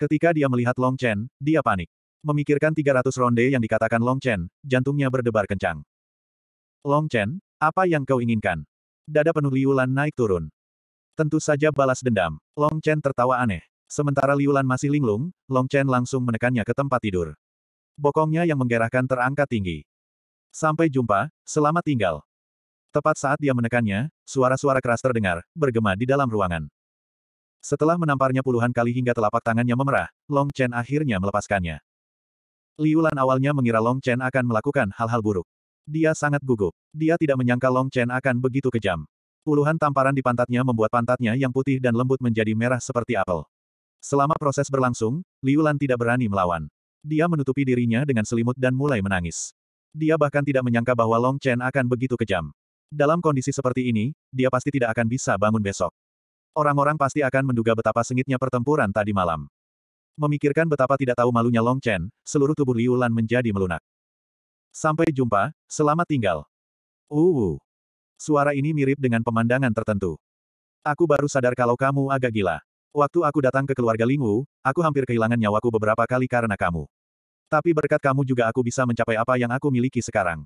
Ketika dia melihat Long Chen, dia panik. Memikirkan 300 ronde yang dikatakan Long Chen, jantungnya berdebar kencang. Long Chen, apa yang kau inginkan? Dada penuh Liulan naik turun. Tentu saja balas dendam. Long Chen tertawa aneh. Sementara Liulan masih linglung, Long Chen langsung menekannya ke tempat tidur. Bokongnya yang menggerahkan terangkat tinggi. Sampai jumpa, selamat tinggal. Tepat saat dia menekannya, suara-suara keras terdengar, bergema di dalam ruangan. Setelah menamparnya puluhan kali hingga telapak tangannya memerah, Long Chen akhirnya melepaskannya. Liulan awalnya mengira Long Chen akan melakukan hal-hal buruk. Dia sangat gugup. Dia tidak menyangka Long Chen akan begitu kejam. Puluhan tamparan di pantatnya membuat pantatnya yang putih dan lembut menjadi merah seperti apel. Selama proses berlangsung, Liu Lan tidak berani melawan. Dia menutupi dirinya dengan selimut dan mulai menangis. Dia bahkan tidak menyangka bahwa Long Chen akan begitu kejam. Dalam kondisi seperti ini, dia pasti tidak akan bisa bangun besok. Orang-orang pasti akan menduga betapa sengitnya pertempuran tadi malam. Memikirkan betapa tidak tahu malunya Long Chen, seluruh tubuh Liu Lan menjadi melunak. Sampai jumpa, selamat tinggal. Uh. Suara ini mirip dengan pemandangan tertentu. Aku baru sadar kalau kamu agak gila. Waktu aku datang ke keluarga Lingwu, aku hampir kehilangan nyawaku beberapa kali karena kamu. Tapi berkat kamu juga aku bisa mencapai apa yang aku miliki sekarang.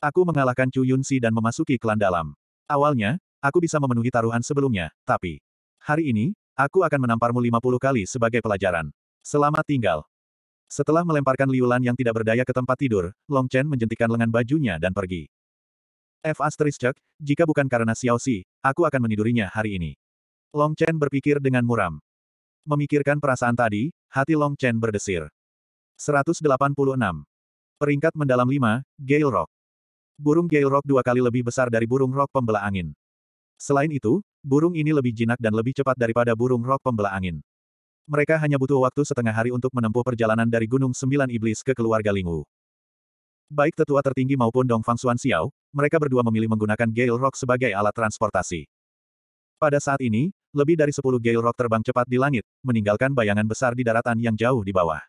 Aku mengalahkan Chu Yunsi dan memasuki klan dalam. Awalnya, aku bisa memenuhi taruhan sebelumnya, tapi hari ini, aku akan menamparmu 50 kali sebagai pelajaran. Selamat tinggal. Setelah melemparkan Liulan yang tidak berdaya ke tempat tidur, Long Chen menjentikan lengan bajunya dan pergi. F asterisk, jika bukan karena Xiao Si, aku akan menidurinya hari ini. Long Chen berpikir dengan muram. Memikirkan perasaan tadi, hati Long Chen berdesir. 186. Peringkat mendalam 5, Gale Rock. Burung Gale Rock dua kali lebih besar dari burung rock pembela angin. Selain itu, burung ini lebih jinak dan lebih cepat daripada burung rock pembela angin. Mereka hanya butuh waktu setengah hari untuk menempuh perjalanan dari Gunung Sembilan Iblis ke keluarga Lingwu. Baik tetua tertinggi maupun Dong Fang Xuan Xiao, mereka berdua memilih menggunakan Gale Rock sebagai alat transportasi. Pada saat ini, lebih dari sepuluh Gale Rock terbang cepat di langit, meninggalkan bayangan besar di daratan yang jauh di bawah.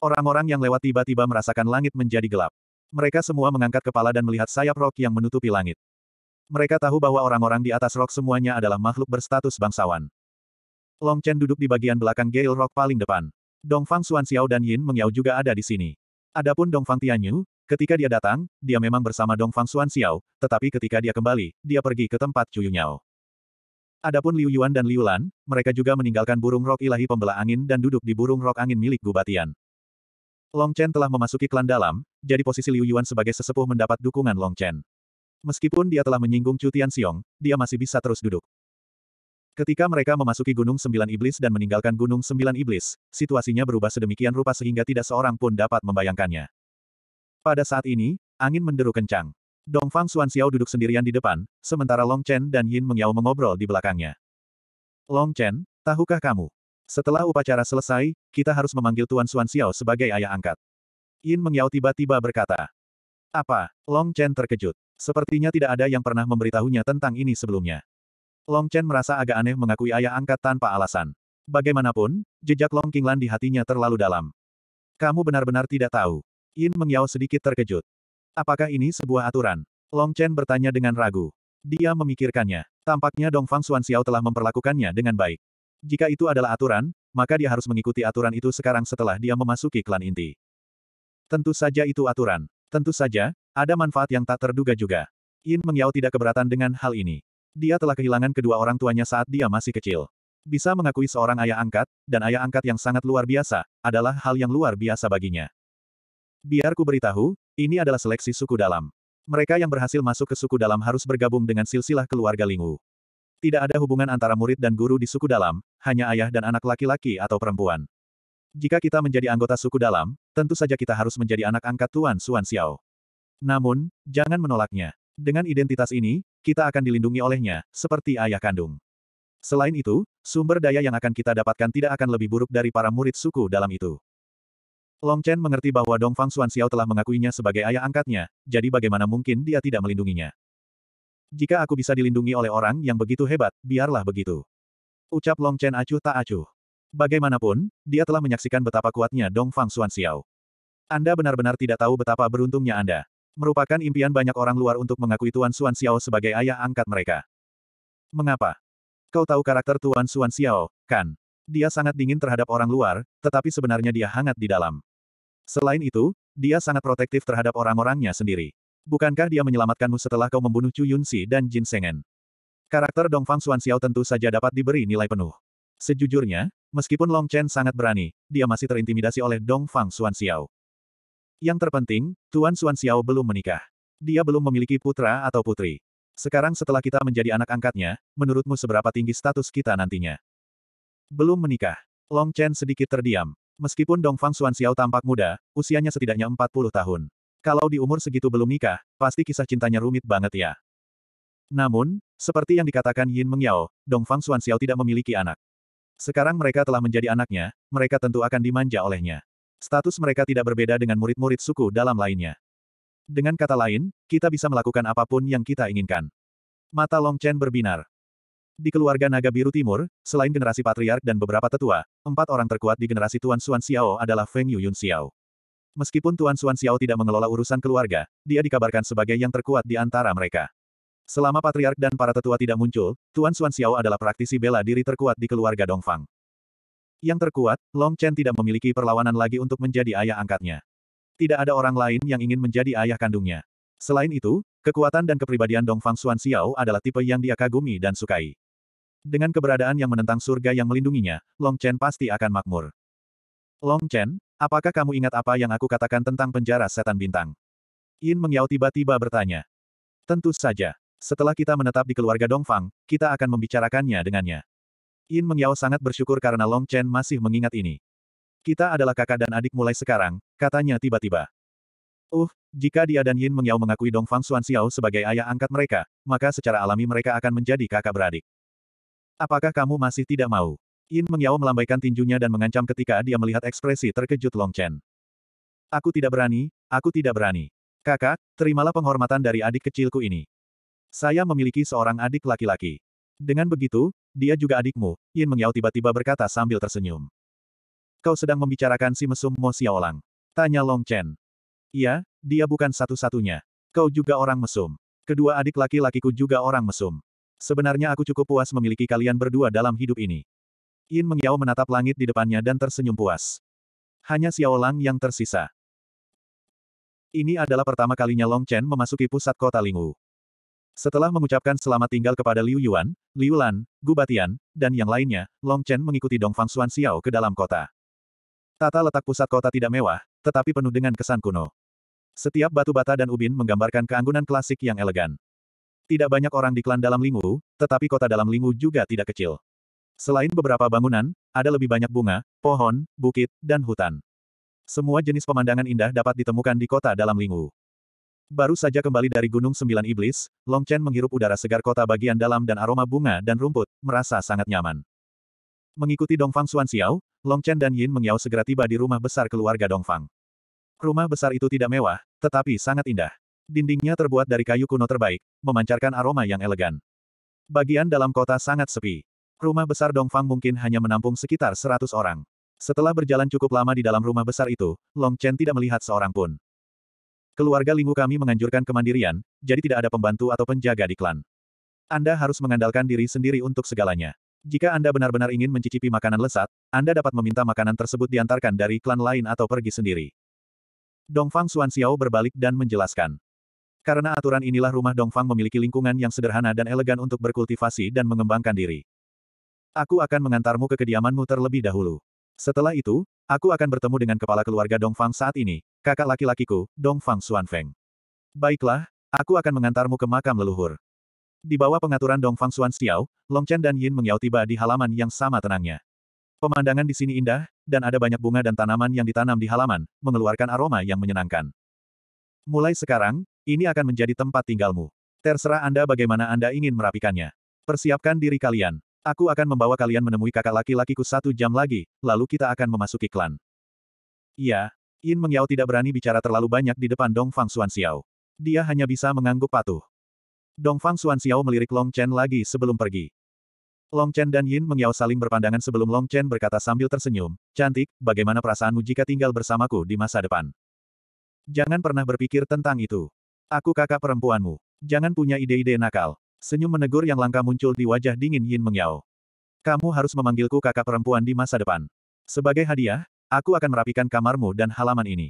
Orang-orang yang lewat tiba-tiba merasakan langit menjadi gelap. Mereka semua mengangkat kepala dan melihat sayap rok yang menutupi langit. Mereka tahu bahwa orang-orang di atas rok semuanya adalah makhluk berstatus bangsawan. Long Chen duduk di bagian belakang Gale Rock paling depan. Dong Dongfang Xiao dan Yin Mengyao juga ada di sini. Adapun Dong Fang Tianyu, ketika dia datang, dia memang bersama Dong Dongfang Xiao, tetapi ketika dia kembali, dia pergi ke tempat Cuyu Nyao. Adapun Liu Yuan dan Liu Lan, mereka juga meninggalkan burung rok ilahi pembela angin dan duduk di burung rok angin milik Gubatian. Long Chen telah memasuki klan dalam, jadi posisi Liu Yuan sebagai sesepuh mendapat dukungan Long Chen. Meskipun dia telah menyinggung Chu Xiong, dia masih bisa terus duduk. Ketika mereka memasuki Gunung Sembilan Iblis dan meninggalkan Gunung Sembilan Iblis, situasinya berubah sedemikian rupa sehingga tidak seorang pun dapat membayangkannya. Pada saat ini, angin menderu kencang. Dongfang Xuanxiao duduk sendirian di depan, sementara Long Chen dan Yin Mengyao mengobrol di belakangnya. Long Chen, tahukah kamu? Setelah upacara selesai, kita harus memanggil Tuan Xuanxiao sebagai ayah angkat. Yin Mengyao tiba-tiba berkata. Apa? Long Chen terkejut. Sepertinya tidak ada yang pernah memberitahunya tentang ini sebelumnya. Long Chen merasa agak aneh mengakui ayah angkat tanpa alasan. Bagaimanapun, jejak Long Qinglan di hatinya terlalu dalam. Kamu benar-benar tidak tahu. Yin Mengyao sedikit terkejut. Apakah ini sebuah aturan? Long Chen bertanya dengan ragu. Dia memikirkannya. Tampaknya Dong Fang Xuan Xiao telah memperlakukannya dengan baik. Jika itu adalah aturan, maka dia harus mengikuti aturan itu sekarang setelah dia memasuki klan inti. Tentu saja itu aturan. Tentu saja, ada manfaat yang tak terduga juga. Yin Mengyao tidak keberatan dengan hal ini. Dia telah kehilangan kedua orang tuanya saat dia masih kecil. Bisa mengakui seorang ayah angkat, dan ayah angkat yang sangat luar biasa, adalah hal yang luar biasa baginya. Biar ku beritahu, ini adalah seleksi suku dalam. Mereka yang berhasil masuk ke suku dalam harus bergabung dengan silsilah keluarga Lingwu. Tidak ada hubungan antara murid dan guru di suku dalam, hanya ayah dan anak laki-laki atau perempuan. Jika kita menjadi anggota suku dalam, tentu saja kita harus menjadi anak angkat Tuan Suan Xiao. Namun, jangan menolaknya. Dengan identitas ini, kita akan dilindungi olehnya, seperti ayah kandung. Selain itu, sumber daya yang akan kita dapatkan tidak akan lebih buruk dari para murid suku dalam itu. Long Chen mengerti bahwa Dong Fang Xuan Xiao telah mengakuinya sebagai ayah angkatnya, jadi bagaimana mungkin dia tidak melindunginya. Jika aku bisa dilindungi oleh orang yang begitu hebat, biarlah begitu. Ucap Long Chen acuh tak acuh. Bagaimanapun, dia telah menyaksikan betapa kuatnya Dong Fang Xuan Xiao. Anda benar-benar tidak tahu betapa beruntungnya Anda. Merupakan impian banyak orang luar untuk mengakui Tuan Xuan Xiao sebagai ayah angkat mereka. Mengapa? Kau tahu karakter Tuan Xuan Xiao, kan? Dia sangat dingin terhadap orang luar, tetapi sebenarnya dia hangat di dalam. Selain itu, dia sangat protektif terhadap orang-orangnya sendiri. Bukankah dia menyelamatkanmu setelah kau membunuh Chu Yunsi dan Jin Sengen? Karakter Dongfang Xiao tentu saja dapat diberi nilai penuh. Sejujurnya, meskipun Long Chen sangat berani, dia masih terintimidasi oleh Dongfang Xiao. Yang terpenting, Tuan Xiao belum menikah. Dia belum memiliki putra atau putri. Sekarang setelah kita menjadi anak angkatnya, menurutmu seberapa tinggi status kita nantinya? Belum menikah. Long Chen sedikit terdiam. Meskipun Dongfang Xiao tampak muda, usianya setidaknya 40 tahun. Kalau di umur segitu belum nikah, pasti kisah cintanya rumit banget ya. Namun, seperti yang dikatakan Yin Mengyao, Dongfang Xiao tidak memiliki anak. Sekarang mereka telah menjadi anaknya, mereka tentu akan dimanja olehnya. Status mereka tidak berbeda dengan murid-murid suku dalam lainnya. Dengan kata lain, kita bisa melakukan apapun yang kita inginkan. Mata Long Chen berbinar. Di keluarga Naga Biru Timur, selain generasi patriark dan beberapa tetua, empat orang terkuat di generasi Tuan Suan Xiao adalah Feng Yuyun Xiao. Meskipun Tuan Suan Xiao tidak mengelola urusan keluarga, dia dikabarkan sebagai yang terkuat di antara mereka. Selama patriark dan para tetua tidak muncul, Tuan Suan Xiao adalah praktisi bela diri terkuat di keluarga Dongfang. Yang terkuat, Long Chen tidak memiliki perlawanan lagi untuk menjadi ayah angkatnya. Tidak ada orang lain yang ingin menjadi ayah kandungnya. Selain itu, kekuatan dan kepribadian Dongfang Suan Xiao adalah tipe yang dia kagumi dan sukai. Dengan keberadaan yang menentang surga yang melindunginya, Long Chen pasti akan makmur. Long Chen, apakah kamu ingat apa yang aku katakan tentang penjara setan bintang? Yin Mengyao tiba-tiba bertanya. Tentu saja. Setelah kita menetap di keluarga Dongfang, kita akan membicarakannya dengannya. Yin Mengyao sangat bersyukur karena Long Chen masih mengingat ini. Kita adalah kakak dan adik mulai sekarang, katanya tiba-tiba. Uh, jika dia dan Yin Mengyao mengakui Dongfang Xuanxiao sebagai ayah angkat mereka, maka secara alami mereka akan menjadi kakak beradik. Apakah kamu masih tidak mau? Yin Mengyao melambaikan tinjunya dan mengancam ketika dia melihat ekspresi terkejut Long Chen. Aku tidak berani, aku tidak berani. Kakak, terimalah penghormatan dari adik kecilku ini. Saya memiliki seorang adik laki-laki. Dengan begitu, dia juga adikmu, Yin Mengyao tiba-tiba berkata sambil tersenyum. Kau sedang membicarakan si mesum Mo Xiaolang. Tanya Long Chen. Iya, dia bukan satu-satunya. Kau juga orang mesum. Kedua adik laki-lakiku juga orang mesum. Sebenarnya aku cukup puas memiliki kalian berdua dalam hidup ini. Yin Mengyao menatap langit di depannya dan tersenyum puas. Hanya Xiao Lang yang tersisa. Ini adalah pertama kalinya Long Chen memasuki pusat kota Lingwu. Setelah mengucapkan selamat tinggal kepada Liu Yuan, Liu Lan, Gu Batian, dan yang lainnya, Long Chen mengikuti Dong Fang Xuan Xiao ke dalam kota. Tata letak pusat kota tidak mewah, tetapi penuh dengan kesan kuno. Setiap batu bata dan ubin menggambarkan keanggunan klasik yang elegan. Tidak banyak orang di klan dalam Lingu, tetapi kota dalam Lingu juga tidak kecil. Selain beberapa bangunan, ada lebih banyak bunga, pohon, bukit, dan hutan. Semua jenis pemandangan indah dapat ditemukan di kota dalam Lingu. Baru saja kembali dari Gunung Sembilan Iblis, Long Chen menghirup udara segar kota bagian dalam dan aroma bunga dan rumput, merasa sangat nyaman. Mengikuti Dongfang Xuan Xiao, Long Chen dan Yin Mengyao segera tiba di rumah besar keluarga Dongfang. Rumah besar itu tidak mewah, tetapi sangat indah. Dindingnya terbuat dari kayu kuno terbaik, memancarkan aroma yang elegan. Bagian dalam kota sangat sepi. Rumah besar Dongfang mungkin hanya menampung sekitar 100 orang. Setelah berjalan cukup lama di dalam rumah besar itu, Long Chen tidak melihat seorang pun. Keluarga Lingwu kami menganjurkan kemandirian, jadi tidak ada pembantu atau penjaga di klan. Anda harus mengandalkan diri sendiri untuk segalanya. Jika Anda benar-benar ingin mencicipi makanan lesat, Anda dapat meminta makanan tersebut diantarkan dari klan lain atau pergi sendiri. Dongfang Xuanxiao berbalik dan menjelaskan. Karena aturan inilah rumah Dongfang memiliki lingkungan yang sederhana dan elegan untuk berkultivasi dan mengembangkan diri. Aku akan mengantarmu ke kediamanmu terlebih dahulu. Setelah itu, aku akan bertemu dengan kepala keluarga Dongfang saat ini, kakak laki-lakiku, Dongfang Xuanfeng. Baiklah, aku akan mengantarmu ke makam leluhur. Di bawah pengaturan Dongfang Xuan Xiao, Chen dan Yin Mengyao tiba di halaman yang sama tenangnya. Pemandangan di sini indah, dan ada banyak bunga dan tanaman yang ditanam di halaman, mengeluarkan aroma yang menyenangkan. Mulai sekarang, ini akan menjadi tempat tinggalmu. Terserah Anda bagaimana Anda ingin merapikannya. Persiapkan diri kalian. Aku akan membawa kalian menemui kakak laki-lakiku satu jam lagi, lalu kita akan memasuki klan. Iya, Yin Mengyao tidak berani bicara terlalu banyak di depan Dong Fang Xuan Xiao. Dia hanya bisa mengangguk patuh. Dong Fang Xuan Xiao melirik Long Chen lagi sebelum pergi. Long Chen dan Yin Mengyao saling berpandangan sebelum Long Chen berkata sambil tersenyum, Cantik, bagaimana perasaanmu jika tinggal bersamaku di masa depan? Jangan pernah berpikir tentang itu. Aku kakak perempuanmu. Jangan punya ide-ide nakal. Senyum menegur yang langka muncul di wajah dingin Yin Mengyao. Kamu harus memanggilku kakak perempuan di masa depan. Sebagai hadiah, aku akan merapikan kamarmu dan halaman ini.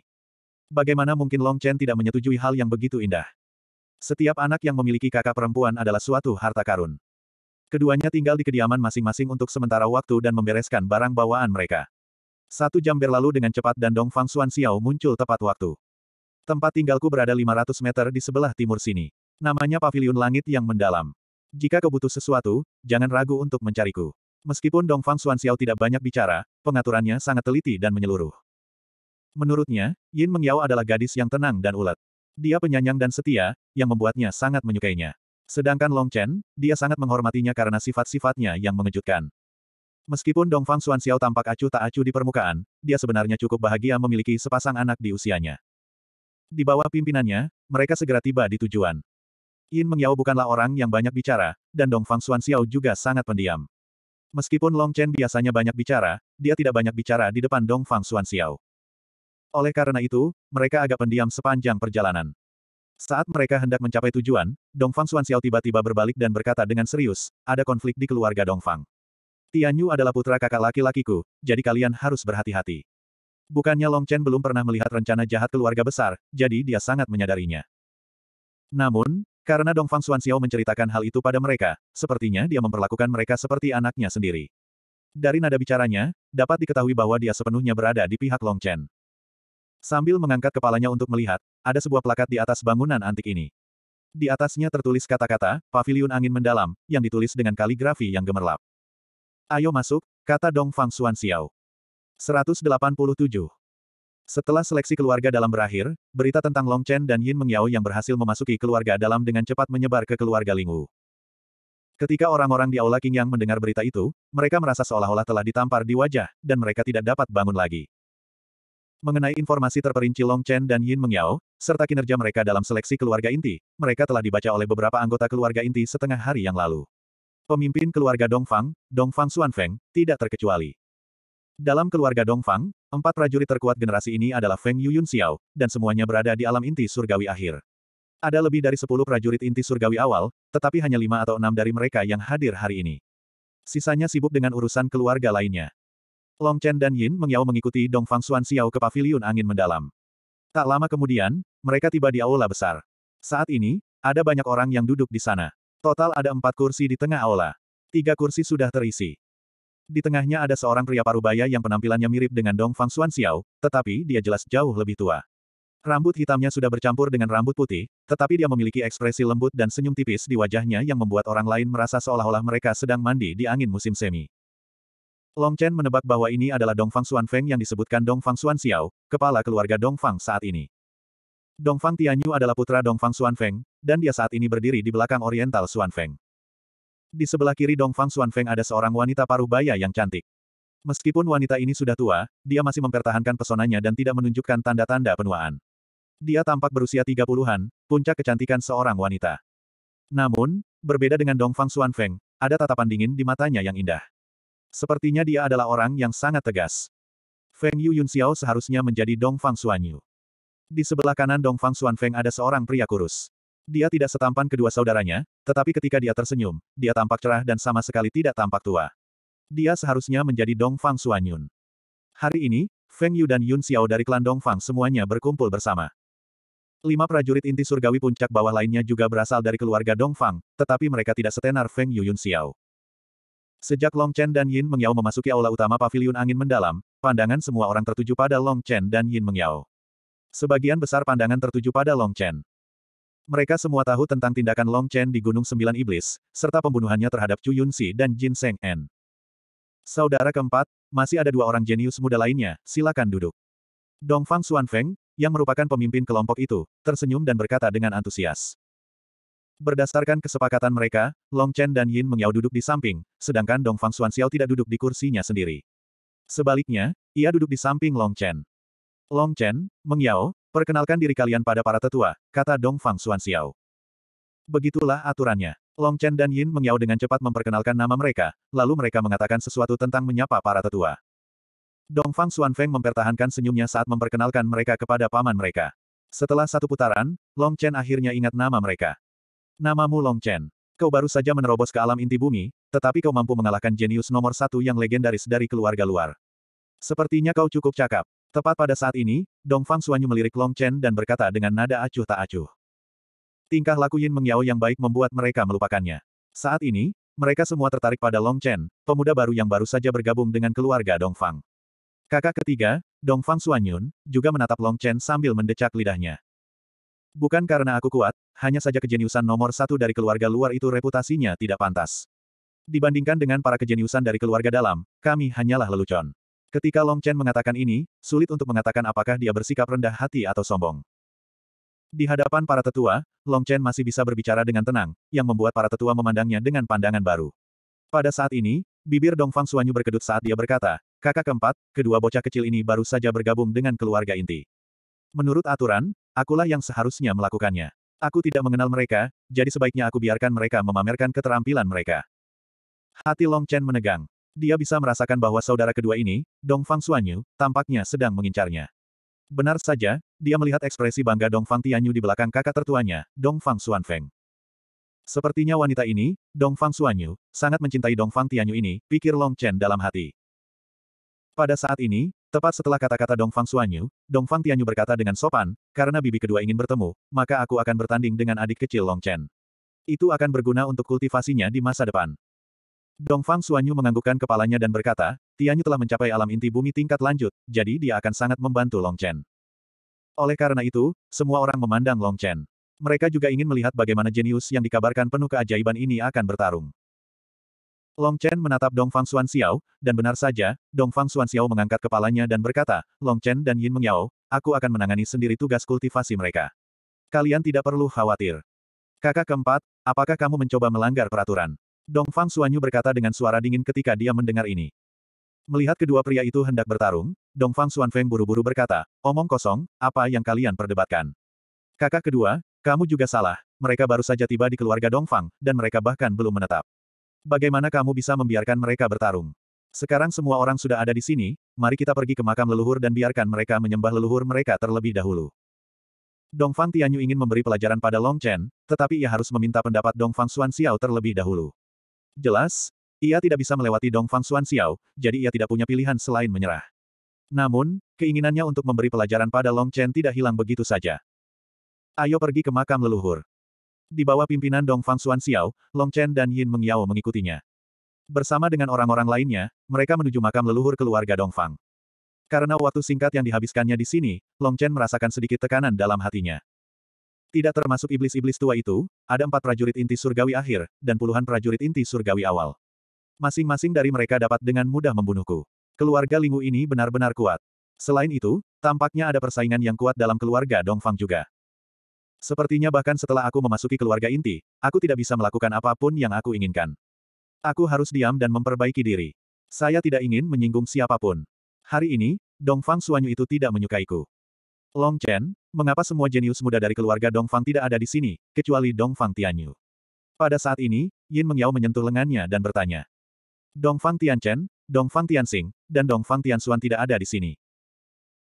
Bagaimana mungkin Long Chen tidak menyetujui hal yang begitu indah? Setiap anak yang memiliki kakak perempuan adalah suatu harta karun. Keduanya tinggal di kediaman masing-masing untuk sementara waktu dan membereskan barang bawaan mereka. Satu jam berlalu dengan cepat dan Dong Fang Xuan Xiao muncul tepat waktu. Tempat tinggalku berada 500 meter di sebelah timur sini. Namanya Paviliun Langit yang Mendalam. Jika kau butuh sesuatu, jangan ragu untuk mencariku. Meskipun Dongfang Xiao tidak banyak bicara, pengaturannya sangat teliti dan menyeluruh. Menurutnya, Yin Meng Yao adalah gadis yang tenang dan ulet. Dia penyanyang dan setia, yang membuatnya sangat menyukainya. Sedangkan Long Chen, dia sangat menghormatinya karena sifat-sifatnya yang mengejutkan. Meskipun Dongfang Xiao tampak acuh tak acuh di permukaan, dia sebenarnya cukup bahagia memiliki sepasang anak di usianya. Di bawah pimpinannya, mereka segera tiba di tujuan. Yin Mengyao bukanlah orang yang banyak bicara, dan Dong Fang Xuan Xiao juga sangat pendiam. Meskipun Long Chen biasanya banyak bicara, dia tidak banyak bicara di depan Dong Fang Xuan Xiao. Oleh karena itu, mereka agak pendiam sepanjang perjalanan. Saat mereka hendak mencapai tujuan, Dong Fang Xuan Xiao tiba-tiba berbalik dan berkata dengan serius, ada konflik di keluarga Dong Fang. Tianyu adalah putra kakak laki-lakiku, jadi kalian harus berhati-hati. Bukannya Long Chen belum pernah melihat rencana jahat keluarga besar, jadi dia sangat menyadarinya. Namun, karena Dong Fang Xuan Xiao menceritakan hal itu pada mereka, sepertinya dia memperlakukan mereka seperti anaknya sendiri. Dari nada bicaranya, dapat diketahui bahwa dia sepenuhnya berada di pihak Long Chen. Sambil mengangkat kepalanya untuk melihat, ada sebuah plakat di atas bangunan antik ini. Di atasnya tertulis kata-kata, Paviliun Angin Mendalam, yang ditulis dengan kaligrafi yang gemerlap. Ayo masuk, kata Dong Fang Xuan Xiao. 187. Setelah seleksi keluarga dalam berakhir, berita tentang Long Chen dan Yin Mengyao yang berhasil memasuki keluarga dalam dengan cepat menyebar ke keluarga Lingwu. Ketika orang-orang di Aula King yang mendengar berita itu, mereka merasa seolah-olah telah ditampar di wajah, dan mereka tidak dapat bangun lagi. Mengenai informasi terperinci Long Chen dan Yin Mengyao, serta kinerja mereka dalam seleksi keluarga inti, mereka telah dibaca oleh beberapa anggota keluarga inti setengah hari yang lalu. Pemimpin keluarga Dongfang, Dongfang Xuanfeng, tidak terkecuali. Dalam keluarga Dongfang, empat prajurit terkuat generasi ini adalah Feng Yuyun Xiao, dan semuanya berada di alam inti surgawi akhir. Ada lebih dari sepuluh prajurit inti surgawi awal, tetapi hanya lima atau enam dari mereka yang hadir hari ini. Sisanya sibuk dengan urusan keluarga lainnya. Long Chen dan Yin mengyau mengikuti Dongfang Fang Xuan Xiao ke paviliun angin mendalam. Tak lama kemudian, mereka tiba di aula besar. Saat ini, ada banyak orang yang duduk di sana. Total ada empat kursi di tengah aula. Tiga kursi sudah terisi. Di tengahnya ada seorang pria parubaya yang penampilannya mirip dengan Dong Fang Xuan Xiao, tetapi dia jelas jauh lebih tua. Rambut hitamnya sudah bercampur dengan rambut putih, tetapi dia memiliki ekspresi lembut dan senyum tipis di wajahnya yang membuat orang lain merasa seolah-olah mereka sedang mandi di angin musim semi. Long Chen menebak bahwa ini adalah Dong Fang Xuan Feng yang disebutkan Dong Fang Xuan Xiao, kepala keluarga Dong Fang saat ini. Dong Fang Tianyu adalah putra Dong Fang Xuan Feng, dan dia saat ini berdiri di belakang Oriental Xuan Feng. Di sebelah kiri Dongfang Xuanfeng ada seorang wanita paruh baya yang cantik. Meskipun wanita ini sudah tua, dia masih mempertahankan pesonanya dan tidak menunjukkan tanda-tanda penuaan. Dia tampak berusia 30-an, puncak kecantikan seorang wanita. Namun, berbeda dengan Dongfang Xuanfeng, ada tatapan dingin di matanya yang indah. Sepertinya dia adalah orang yang sangat tegas. Feng Yu Yunxiao seharusnya menjadi Dongfang Xuanyu. Di sebelah kanan Dongfang Xuanfeng ada seorang pria kurus. Dia tidak setampan kedua saudaranya, tetapi ketika dia tersenyum, dia tampak cerah dan sama sekali tidak tampak tua. Dia seharusnya menjadi Dong Fang Xuanyun. Hari ini, Feng Yu dan Yun Xiao dari klan Dong Fang semuanya berkumpul bersama. Lima prajurit inti surgawi puncak bawah lainnya juga berasal dari keluarga Dong Fang, tetapi mereka tidak setenar Feng Yu Yun Xiao. Sejak Long Chen dan Yin Mengyao memasuki aula utama paviliun angin mendalam, pandangan semua orang tertuju pada Long Chen dan Yin Mengyao. Sebagian besar pandangan tertuju pada Long Chen. Mereka semua tahu tentang tindakan Long Chen di Gunung Sembilan Iblis, serta pembunuhannya terhadap Chu Yunxi dan Jin Seng En. Saudara keempat, masih ada dua orang jenius muda lainnya, silakan duduk. Dong Fang Xuan Feng, yang merupakan pemimpin kelompok itu, tersenyum dan berkata dengan antusias. Berdasarkan kesepakatan mereka, Long Chen dan Yin Mengyao duduk di samping, sedangkan Dong Fang Xuan Xiao tidak duduk di kursinya sendiri. Sebaliknya, ia duduk di samping Long Chen. Long Chen, Mengyao, Perkenalkan diri kalian pada para tetua, kata Dong Fang Xiao. Begitulah aturannya. Long Chen dan Yin Mengyao dengan cepat memperkenalkan nama mereka, lalu mereka mengatakan sesuatu tentang menyapa para tetua. Dong Fang Feng mempertahankan senyumnya saat memperkenalkan mereka kepada paman mereka. Setelah satu putaran, Long Chen akhirnya ingat nama mereka. Namamu Long Chen. Kau baru saja menerobos ke alam inti bumi, tetapi kau mampu mengalahkan jenius nomor satu yang legendaris dari keluarga luar. Sepertinya kau cukup cakap. Tepat pada saat ini, Dong Fang Suanyu melirik Long Chen dan berkata dengan nada acuh tak acuh. Tingkah laku Yin Mengyao yang baik membuat mereka melupakannya. Saat ini, mereka semua tertarik pada Long Chen, pemuda baru yang baru saja bergabung dengan keluarga Dong Fang. Kakak ketiga, Dong Fang Suanyun, juga menatap Long Chen sambil mendecak lidahnya. Bukan karena aku kuat, hanya saja kejeniusan nomor satu dari keluarga luar itu reputasinya tidak pantas. Dibandingkan dengan para kejeniusan dari keluarga dalam, kami hanyalah lelucon. Ketika Long Chen mengatakan ini, sulit untuk mengatakan apakah dia bersikap rendah hati atau sombong. Di hadapan para tetua, Long Chen masih bisa berbicara dengan tenang, yang membuat para tetua memandangnya dengan pandangan baru. Pada saat ini, bibir Dongfang Suanyu berkedut saat dia berkata, kakak keempat, kedua bocah kecil ini baru saja bergabung dengan keluarga inti. Menurut aturan, akulah yang seharusnya melakukannya. Aku tidak mengenal mereka, jadi sebaiknya aku biarkan mereka memamerkan keterampilan mereka. Hati Long Chen menegang dia bisa merasakan bahwa saudara kedua ini, Dong Fang Xuanyu, tampaknya sedang mengincarnya. Benar saja, dia melihat ekspresi bangga Dong Fang Tianyu di belakang kakak tertuanya, Dong Fang Xuanfeng. Sepertinya wanita ini, Dong Fang Xuanyu, sangat mencintai Dong Fang Tianyu ini, pikir Long Chen dalam hati. Pada saat ini, tepat setelah kata-kata Dong Fang Xuanyu, Dong Fang Tianyu berkata dengan sopan, karena bibi kedua ingin bertemu, maka aku akan bertanding dengan adik kecil Long Chen. Itu akan berguna untuk kultivasinya di masa depan. Dongfang Suanyu menganggukkan kepalanya dan berkata, Tianyu telah mencapai alam inti bumi tingkat lanjut, jadi dia akan sangat membantu Long Chen. Oleh karena itu, semua orang memandang Long Chen. Mereka juga ingin melihat bagaimana jenius yang dikabarkan penuh keajaiban ini akan bertarung. Long Chen menatap Dong Fang Xuan Xiao, dan benar saja, Dong Fang Xuan Xiao mengangkat kepalanya dan berkata, Long Chen dan Yin Mengyao, aku akan menangani sendiri tugas kultivasi mereka. Kalian tidak perlu khawatir. Kakak keempat, apakah kamu mencoba melanggar peraturan? Dong Fang Suanyu berkata dengan suara dingin ketika dia mendengar ini. Melihat kedua pria itu hendak bertarung, Dong Fang Suanfeng buru-buru berkata, omong kosong, apa yang kalian perdebatkan? Kakak kedua, kamu juga salah, mereka baru saja tiba di keluarga Dong Fang, dan mereka bahkan belum menetap. Bagaimana kamu bisa membiarkan mereka bertarung? Sekarang semua orang sudah ada di sini, mari kita pergi ke makam leluhur dan biarkan mereka menyembah leluhur mereka terlebih dahulu. Dong Fang Tianyu ingin memberi pelajaran pada Long Chen, tetapi ia harus meminta pendapat Dong Fang Xuan Xiao terlebih dahulu. Jelas, ia tidak bisa melewati Dong Fang Xuan Xiao, jadi ia tidak punya pilihan selain menyerah. Namun, keinginannya untuk memberi pelajaran pada Long Chen tidak hilang begitu saja. Ayo pergi ke makam leluhur. Di bawah pimpinan Dong Fang Xuan Xiao, Long Chen dan Yin Mengyao mengikutinya. Bersama dengan orang-orang lainnya, mereka menuju makam leluhur keluarga Dong Fang. Karena waktu singkat yang dihabiskannya di sini, Long Chen merasakan sedikit tekanan dalam hatinya. Tidak termasuk iblis-iblis tua itu, ada empat prajurit inti surgawi akhir, dan puluhan prajurit inti surgawi awal. Masing-masing dari mereka dapat dengan mudah membunuhku. Keluarga Lingu ini benar-benar kuat. Selain itu, tampaknya ada persaingan yang kuat dalam keluarga Dongfang juga. Sepertinya bahkan setelah aku memasuki keluarga inti, aku tidak bisa melakukan apapun yang aku inginkan. Aku harus diam dan memperbaiki diri. Saya tidak ingin menyinggung siapapun. Hari ini, Dongfang Suanyu itu tidak menyukaiku. Long Chen, mengapa semua jenius muda dari keluarga Dongfang tidak ada di sini, kecuali Dongfang Tianyu? Pada saat ini, Yin Mengyao menyentuh lengannya dan bertanya. Dongfang Tianchen, Dongfang Tianxing, dan Dongfang Xuan tidak ada di sini.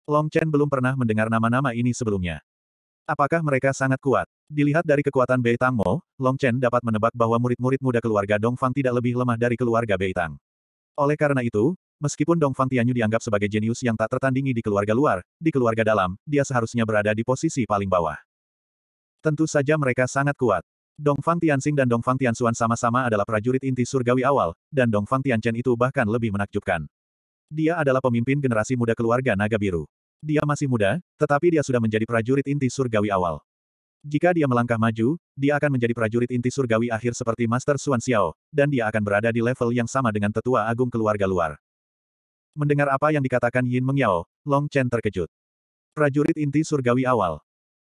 Long Chen belum pernah mendengar nama-nama ini sebelumnya. Apakah mereka sangat kuat? Dilihat dari kekuatan Bei Tang Mo, Long Chen dapat menebak bahwa murid-murid muda keluarga Dongfang tidak lebih lemah dari keluarga Bei Tang. Oleh karena itu, Meskipun Dong Fang Tianyu dianggap sebagai jenius yang tak tertandingi di keluarga luar, di keluarga dalam, dia seharusnya berada di posisi paling bawah. Tentu saja mereka sangat kuat. Dong Fang Tianxing dan Dong Fang Tianxuan sama-sama adalah prajurit inti surgawi awal, dan Dong Fang Tianchen itu bahkan lebih menakjubkan. Dia adalah pemimpin generasi muda keluarga Naga Biru. Dia masih muda, tetapi dia sudah menjadi prajurit inti surgawi awal. Jika dia melangkah maju, dia akan menjadi prajurit inti surgawi akhir seperti Master Xuan Xiao, dan dia akan berada di level yang sama dengan tetua agung keluarga luar. Mendengar apa yang dikatakan Yin Mengyao, Long Chen terkejut. Prajurit inti surgawi awal.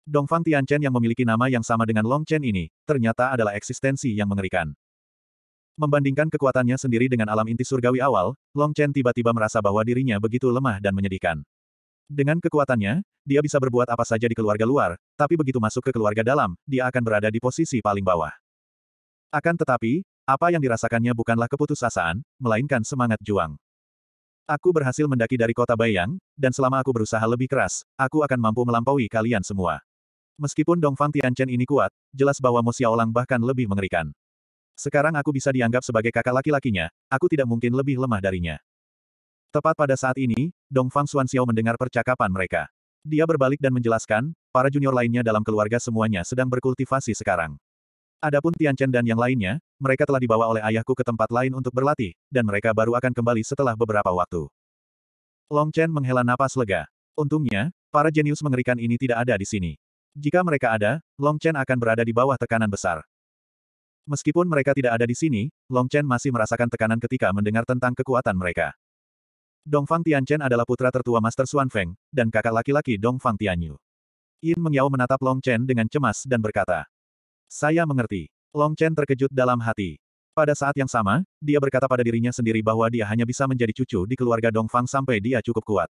Dongfang Tianchen yang memiliki nama yang sama dengan Long Chen ini, ternyata adalah eksistensi yang mengerikan. Membandingkan kekuatannya sendiri dengan alam inti surgawi awal, Long Chen tiba-tiba merasa bahwa dirinya begitu lemah dan menyedihkan. Dengan kekuatannya, dia bisa berbuat apa saja di keluarga luar, tapi begitu masuk ke keluarga dalam, dia akan berada di posisi paling bawah. Akan tetapi, apa yang dirasakannya bukanlah keputusasaan, melainkan semangat juang. Aku berhasil mendaki dari kota bayang, dan selama aku berusaha lebih keras, aku akan mampu melampaui kalian semua. Meskipun Dongfang Tianchen ini kuat, jelas bahwa Mo Xiaolang bahkan lebih mengerikan. Sekarang aku bisa dianggap sebagai kakak laki-lakinya, aku tidak mungkin lebih lemah darinya. Tepat pada saat ini, Dongfang Xiao mendengar percakapan mereka. Dia berbalik dan menjelaskan, para junior lainnya dalam keluarga semuanya sedang berkultivasi sekarang. Adapun Tian Chen dan yang lainnya, mereka telah dibawa oleh ayahku ke tempat lain untuk berlatih, dan mereka baru akan kembali setelah beberapa waktu. Long Chen menghela napas lega. Untungnya, para jenius mengerikan ini tidak ada di sini. Jika mereka ada, Long Chen akan berada di bawah tekanan besar. Meskipun mereka tidak ada di sini, Long Chen masih merasakan tekanan ketika mendengar tentang kekuatan mereka. Dongfang Tianchen adalah putra tertua Master Xuan Feng, dan kakak laki-laki Dongfang Tianyu. Yin Mengyao menatap Long Chen dengan cemas dan berkata, saya mengerti. Long Chen terkejut dalam hati. Pada saat yang sama, dia berkata pada dirinya sendiri bahwa dia hanya bisa menjadi cucu di keluarga Dongfang sampai dia cukup kuat.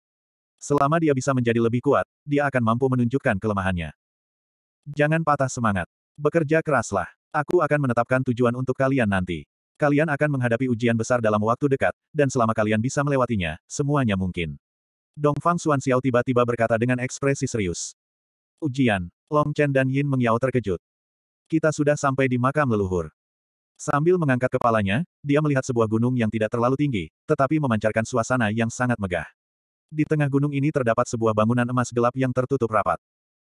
Selama dia bisa menjadi lebih kuat, dia akan mampu menunjukkan kelemahannya. Jangan patah semangat. Bekerja keraslah. Aku akan menetapkan tujuan untuk kalian nanti. Kalian akan menghadapi ujian besar dalam waktu dekat, dan selama kalian bisa melewatinya, semuanya mungkin. Dongfang Xiao tiba-tiba berkata dengan ekspresi serius. Ujian. Long Chen dan Yin Mengyao terkejut. Kita sudah sampai di makam leluhur. Sambil mengangkat kepalanya, dia melihat sebuah gunung yang tidak terlalu tinggi, tetapi memancarkan suasana yang sangat megah. Di tengah gunung ini terdapat sebuah bangunan emas gelap yang tertutup rapat.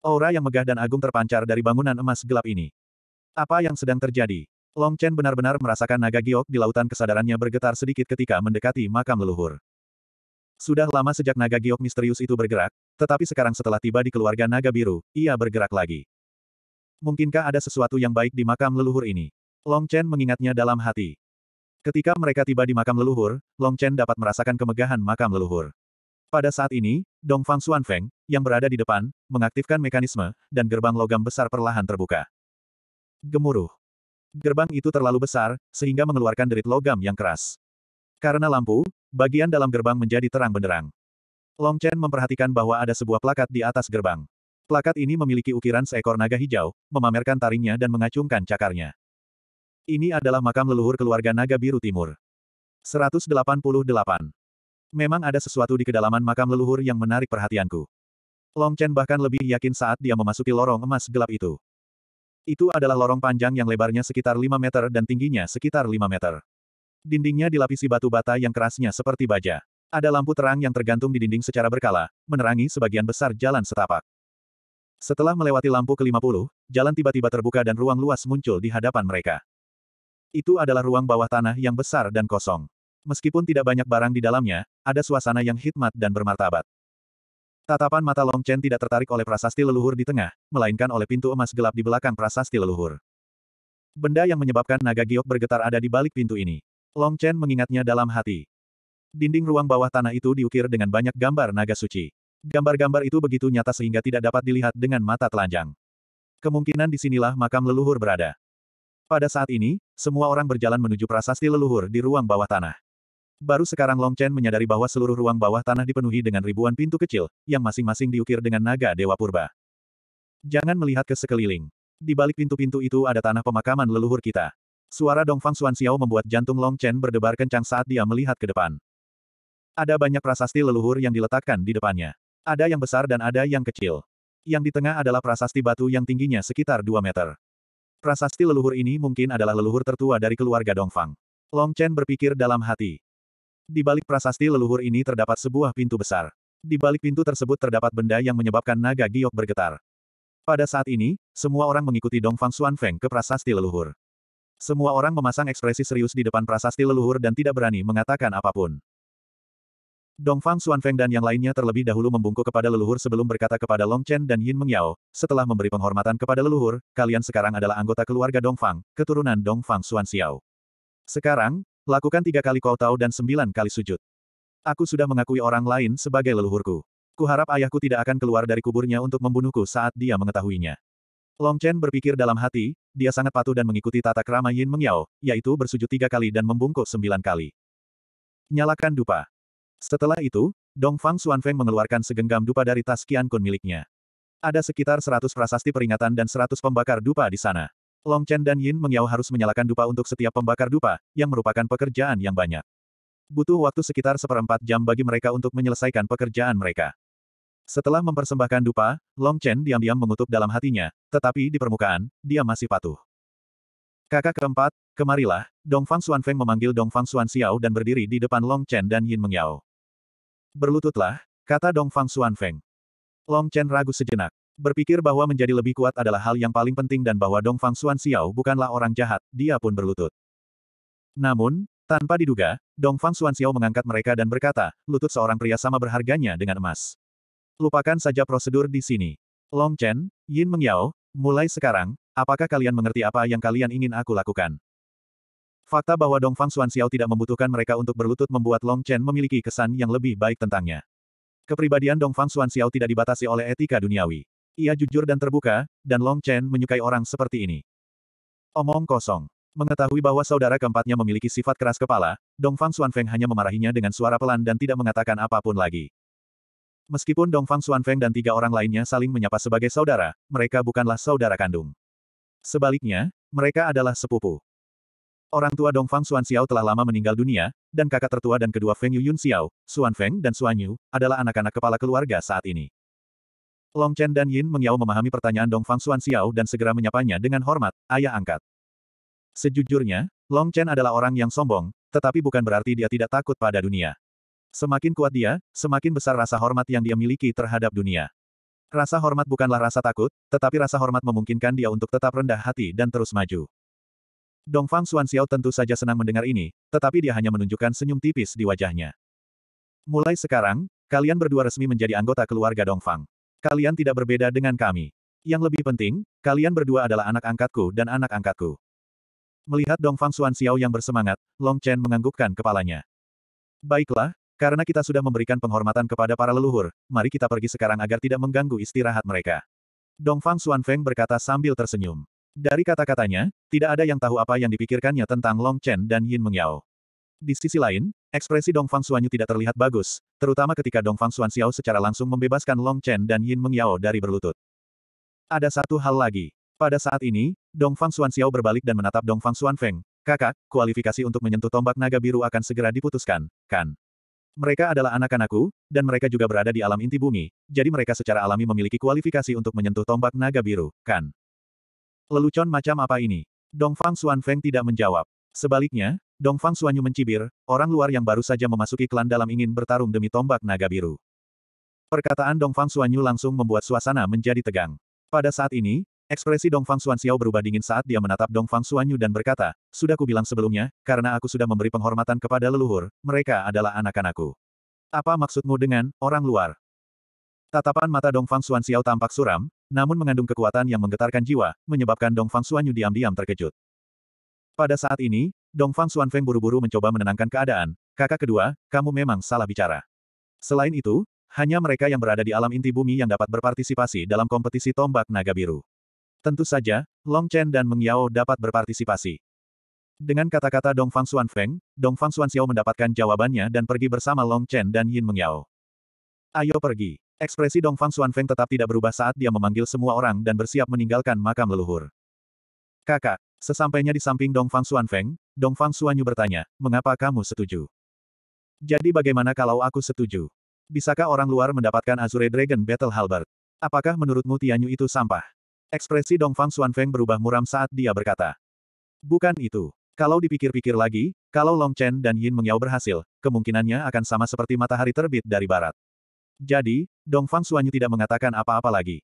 Aura yang megah dan agung terpancar dari bangunan emas gelap ini. Apa yang sedang terjadi? Long Chen benar-benar merasakan naga giok di lautan kesadarannya bergetar sedikit ketika mendekati makam leluhur. Sudah lama sejak naga giok misterius itu bergerak, tetapi sekarang setelah tiba di keluarga naga biru, ia bergerak lagi. Mungkinkah ada sesuatu yang baik di makam leluhur ini? Long Chen mengingatnya dalam hati. Ketika mereka tiba di makam leluhur, Long Chen dapat merasakan kemegahan makam leluhur. Pada saat ini, Dong Fang Xuan Feng, yang berada di depan, mengaktifkan mekanisme, dan gerbang logam besar perlahan terbuka. Gemuruh. Gerbang itu terlalu besar, sehingga mengeluarkan derit logam yang keras. Karena lampu, bagian dalam gerbang menjadi terang benderang. Long Chen memperhatikan bahwa ada sebuah plakat di atas gerbang. Plakat ini memiliki ukiran seekor naga hijau, memamerkan taringnya dan mengacungkan cakarnya. Ini adalah makam leluhur keluarga Naga Biru Timur. 188. Memang ada sesuatu di kedalaman makam leluhur yang menarik perhatianku. Long Chen bahkan lebih yakin saat dia memasuki lorong emas gelap itu. Itu adalah lorong panjang yang lebarnya sekitar 5 meter dan tingginya sekitar 5 meter. Dindingnya dilapisi batu bata yang kerasnya seperti baja. Ada lampu terang yang tergantung di dinding secara berkala, menerangi sebagian besar jalan setapak. Setelah melewati lampu ke-50, jalan tiba-tiba terbuka dan ruang luas muncul di hadapan mereka. Itu adalah ruang bawah tanah yang besar dan kosong. Meskipun tidak banyak barang di dalamnya, ada suasana yang hikmat dan bermartabat. Tatapan mata Long Chen tidak tertarik oleh prasasti leluhur di tengah, melainkan oleh pintu emas gelap di belakang prasasti leluhur. Benda yang menyebabkan naga giok bergetar ada di balik pintu ini. Long Chen mengingatnya dalam hati. Dinding ruang bawah tanah itu diukir dengan banyak gambar naga suci. Gambar-gambar itu begitu nyata sehingga tidak dapat dilihat dengan mata telanjang. Kemungkinan disinilah makam leluhur berada. Pada saat ini, semua orang berjalan menuju prasasti leluhur di ruang bawah tanah. Baru sekarang Long Chen menyadari bahwa seluruh ruang bawah tanah dipenuhi dengan ribuan pintu kecil, yang masing-masing diukir dengan naga Dewa Purba. Jangan melihat ke sekeliling. Di balik pintu-pintu itu ada tanah pemakaman leluhur kita. Suara Dongfang Xiao membuat jantung Long Chen berdebar kencang saat dia melihat ke depan. Ada banyak prasasti leluhur yang diletakkan di depannya. Ada yang besar dan ada yang kecil. Yang di tengah adalah prasasti batu yang tingginya sekitar 2 meter. Prasasti leluhur ini mungkin adalah leluhur tertua dari keluarga Dongfang. Long Chen berpikir dalam hati. Di balik prasasti leluhur ini terdapat sebuah pintu besar. Di balik pintu tersebut terdapat benda yang menyebabkan naga giok bergetar. Pada saat ini, semua orang mengikuti Dongfang Xuanfeng ke prasasti leluhur. Semua orang memasang ekspresi serius di depan prasasti leluhur dan tidak berani mengatakan apapun. Dongfang Xuanfeng dan yang lainnya terlebih dahulu membungkuk kepada leluhur sebelum berkata kepada Long Chen dan Yin Mengyao, setelah memberi penghormatan kepada leluhur, kalian sekarang adalah anggota keluarga Dongfang, keturunan Dongfang Xuanxiao. Sekarang, lakukan tiga kali kau tahu dan sembilan kali sujud. Aku sudah mengakui orang lain sebagai leluhurku. Kuharap ayahku tidak akan keluar dari kuburnya untuk membunuhku saat dia mengetahuinya. Long Chen berpikir dalam hati, dia sangat patuh dan mengikuti tata krama Yin Mengyao, yaitu bersujud tiga kali dan membungkuk sembilan kali. Nyalakan dupa. Setelah itu, Dongfang Xuanfeng mengeluarkan segenggam dupa dari tas Qian Kun miliknya. Ada sekitar 100 prasasti peringatan dan 100 pembakar dupa di sana. Long Chen dan Yin Mengyao harus menyalakan dupa untuk setiap pembakar dupa, yang merupakan pekerjaan yang banyak. Butuh waktu sekitar seperempat jam bagi mereka untuk menyelesaikan pekerjaan mereka. Setelah mempersembahkan dupa, Long Chen diam-diam mengutuk dalam hatinya, tetapi di permukaan, dia masih patuh. Kakak keempat, kemarilah, Dongfang Xuanfeng memanggil Dongfang Xuan Xiao dan berdiri di depan Long Chen dan Yin Mengyao. Berlututlah, kata Dong Fang Feng. Long Chen ragu sejenak. Berpikir bahwa menjadi lebih kuat adalah hal yang paling penting dan bahwa Dong Fang Xuan Xiao bukanlah orang jahat, dia pun berlutut. Namun, tanpa diduga, Dong Fang Xuan Xiao mengangkat mereka dan berkata, lutut seorang pria sama berharganya dengan emas. Lupakan saja prosedur di sini. Long Chen, Yin Mengyao, mulai sekarang, apakah kalian mengerti apa yang kalian ingin aku lakukan? Fakta bahwa Dong Fang Xiao tidak membutuhkan mereka untuk berlutut membuat Long Chen memiliki kesan yang lebih baik tentangnya. Kepribadian Dong Fang Xiao tidak dibatasi oleh etika duniawi. Ia jujur dan terbuka, dan Long Chen menyukai orang seperti ini. Omong kosong. Mengetahui bahwa saudara keempatnya memiliki sifat keras kepala, Dong Fang Feng hanya memarahinya dengan suara pelan dan tidak mengatakan apapun lagi. Meskipun Dong Fang Feng dan tiga orang lainnya saling menyapa sebagai saudara, mereka bukanlah saudara kandung. Sebaliknya, mereka adalah sepupu. Orang tua Dongfang Xuan Xiao telah lama meninggal dunia, dan kakak tertua dan kedua Feng Yuyun Xiao, Xuan Feng dan Xuan Yu, adalah anak-anak kepala keluarga saat ini. Long Chen dan Yin Mengyao memahami pertanyaan Dongfang Xuan Xiao dan segera menyapanya dengan hormat, ayah angkat. Sejujurnya, Long Chen adalah orang yang sombong, tetapi bukan berarti dia tidak takut pada dunia. Semakin kuat dia, semakin besar rasa hormat yang dia miliki terhadap dunia. Rasa hormat bukanlah rasa takut, tetapi rasa hormat memungkinkan dia untuk tetap rendah hati dan terus maju. Dongfang Xiao tentu saja senang mendengar ini, tetapi dia hanya menunjukkan senyum tipis di wajahnya. Mulai sekarang, kalian berdua resmi menjadi anggota keluarga Dongfang. Kalian tidak berbeda dengan kami. Yang lebih penting, kalian berdua adalah anak angkatku dan anak angkatku. Melihat Dongfang Xiao yang bersemangat, Long Chen menganggukkan kepalanya. Baiklah, karena kita sudah memberikan penghormatan kepada para leluhur, mari kita pergi sekarang agar tidak mengganggu istirahat mereka. Dongfang Feng berkata sambil tersenyum. Dari kata-katanya, tidak ada yang tahu apa yang dipikirkannya tentang Long Chen dan Yin Mengyao. Di sisi lain, ekspresi Dong Fang Xuanyu tidak terlihat bagus, terutama ketika Dong Fang Xuan Xiao secara langsung membebaskan Long Chen dan Yin Mengyao dari berlutut. Ada satu hal lagi. Pada saat ini, Dong Fang Xuan Xiao berbalik dan menatap Dong Fang Xuan Feng. Kakak, kualifikasi untuk menyentuh tombak naga biru akan segera diputuskan, kan? Mereka adalah anak-anakku, dan mereka juga berada di alam inti bumi, jadi mereka secara alami memiliki kualifikasi untuk menyentuh tombak naga biru, kan? Lelucon macam apa ini? Dongfang Feng tidak menjawab. Sebaliknya, Dongfang Yu mencibir, orang luar yang baru saja memasuki klan dalam ingin bertarung demi tombak naga biru. Perkataan Dongfang Yu langsung membuat suasana menjadi tegang. Pada saat ini, ekspresi Dongfang Xiao berubah dingin saat dia menatap Dongfang Yu dan berkata, Sudah kubilang sebelumnya, karena aku sudah memberi penghormatan kepada leluhur, mereka adalah anak-anakku. Apa maksudmu dengan, orang luar? Tatapan mata Dong Fang Xuan Xiao tampak suram, namun mengandung kekuatan yang menggetarkan jiwa, menyebabkan Dong Fang Xuan Yu diam-diam terkejut. Pada saat ini, Dong Fang Xuan Feng buru-buru mencoba menenangkan keadaan, kakak kedua, kamu memang salah bicara. Selain itu, hanya mereka yang berada di alam inti bumi yang dapat berpartisipasi dalam kompetisi tombak naga biru. Tentu saja, Long Chen dan Meng Yao dapat berpartisipasi. Dengan kata-kata Dong Fang Xuan Feng, Dong Fang Xuan Xiao mendapatkan jawabannya dan pergi bersama Long Chen dan Yin Meng Yao. Ayo pergi. Ekspresi Dong Fang Xuan Feng tetap tidak berubah saat dia memanggil semua orang dan bersiap meninggalkan makam leluhur. Kakak, sesampainya di samping Dong Fang Xuan Feng, Dong Fang Xuan Yu bertanya, mengapa kamu setuju? Jadi bagaimana kalau aku setuju? Bisakah orang luar mendapatkan Azure Dragon Battle Halberd? Apakah menurutmu Tianyu itu sampah? Ekspresi Dong Fang Xuan Feng berubah muram saat dia berkata. Bukan itu. Kalau dipikir-pikir lagi, kalau Long Chen dan Yin Mengyao berhasil, kemungkinannya akan sama seperti matahari terbit dari barat. Jadi, Dong Fang Suanyu tidak mengatakan apa-apa lagi.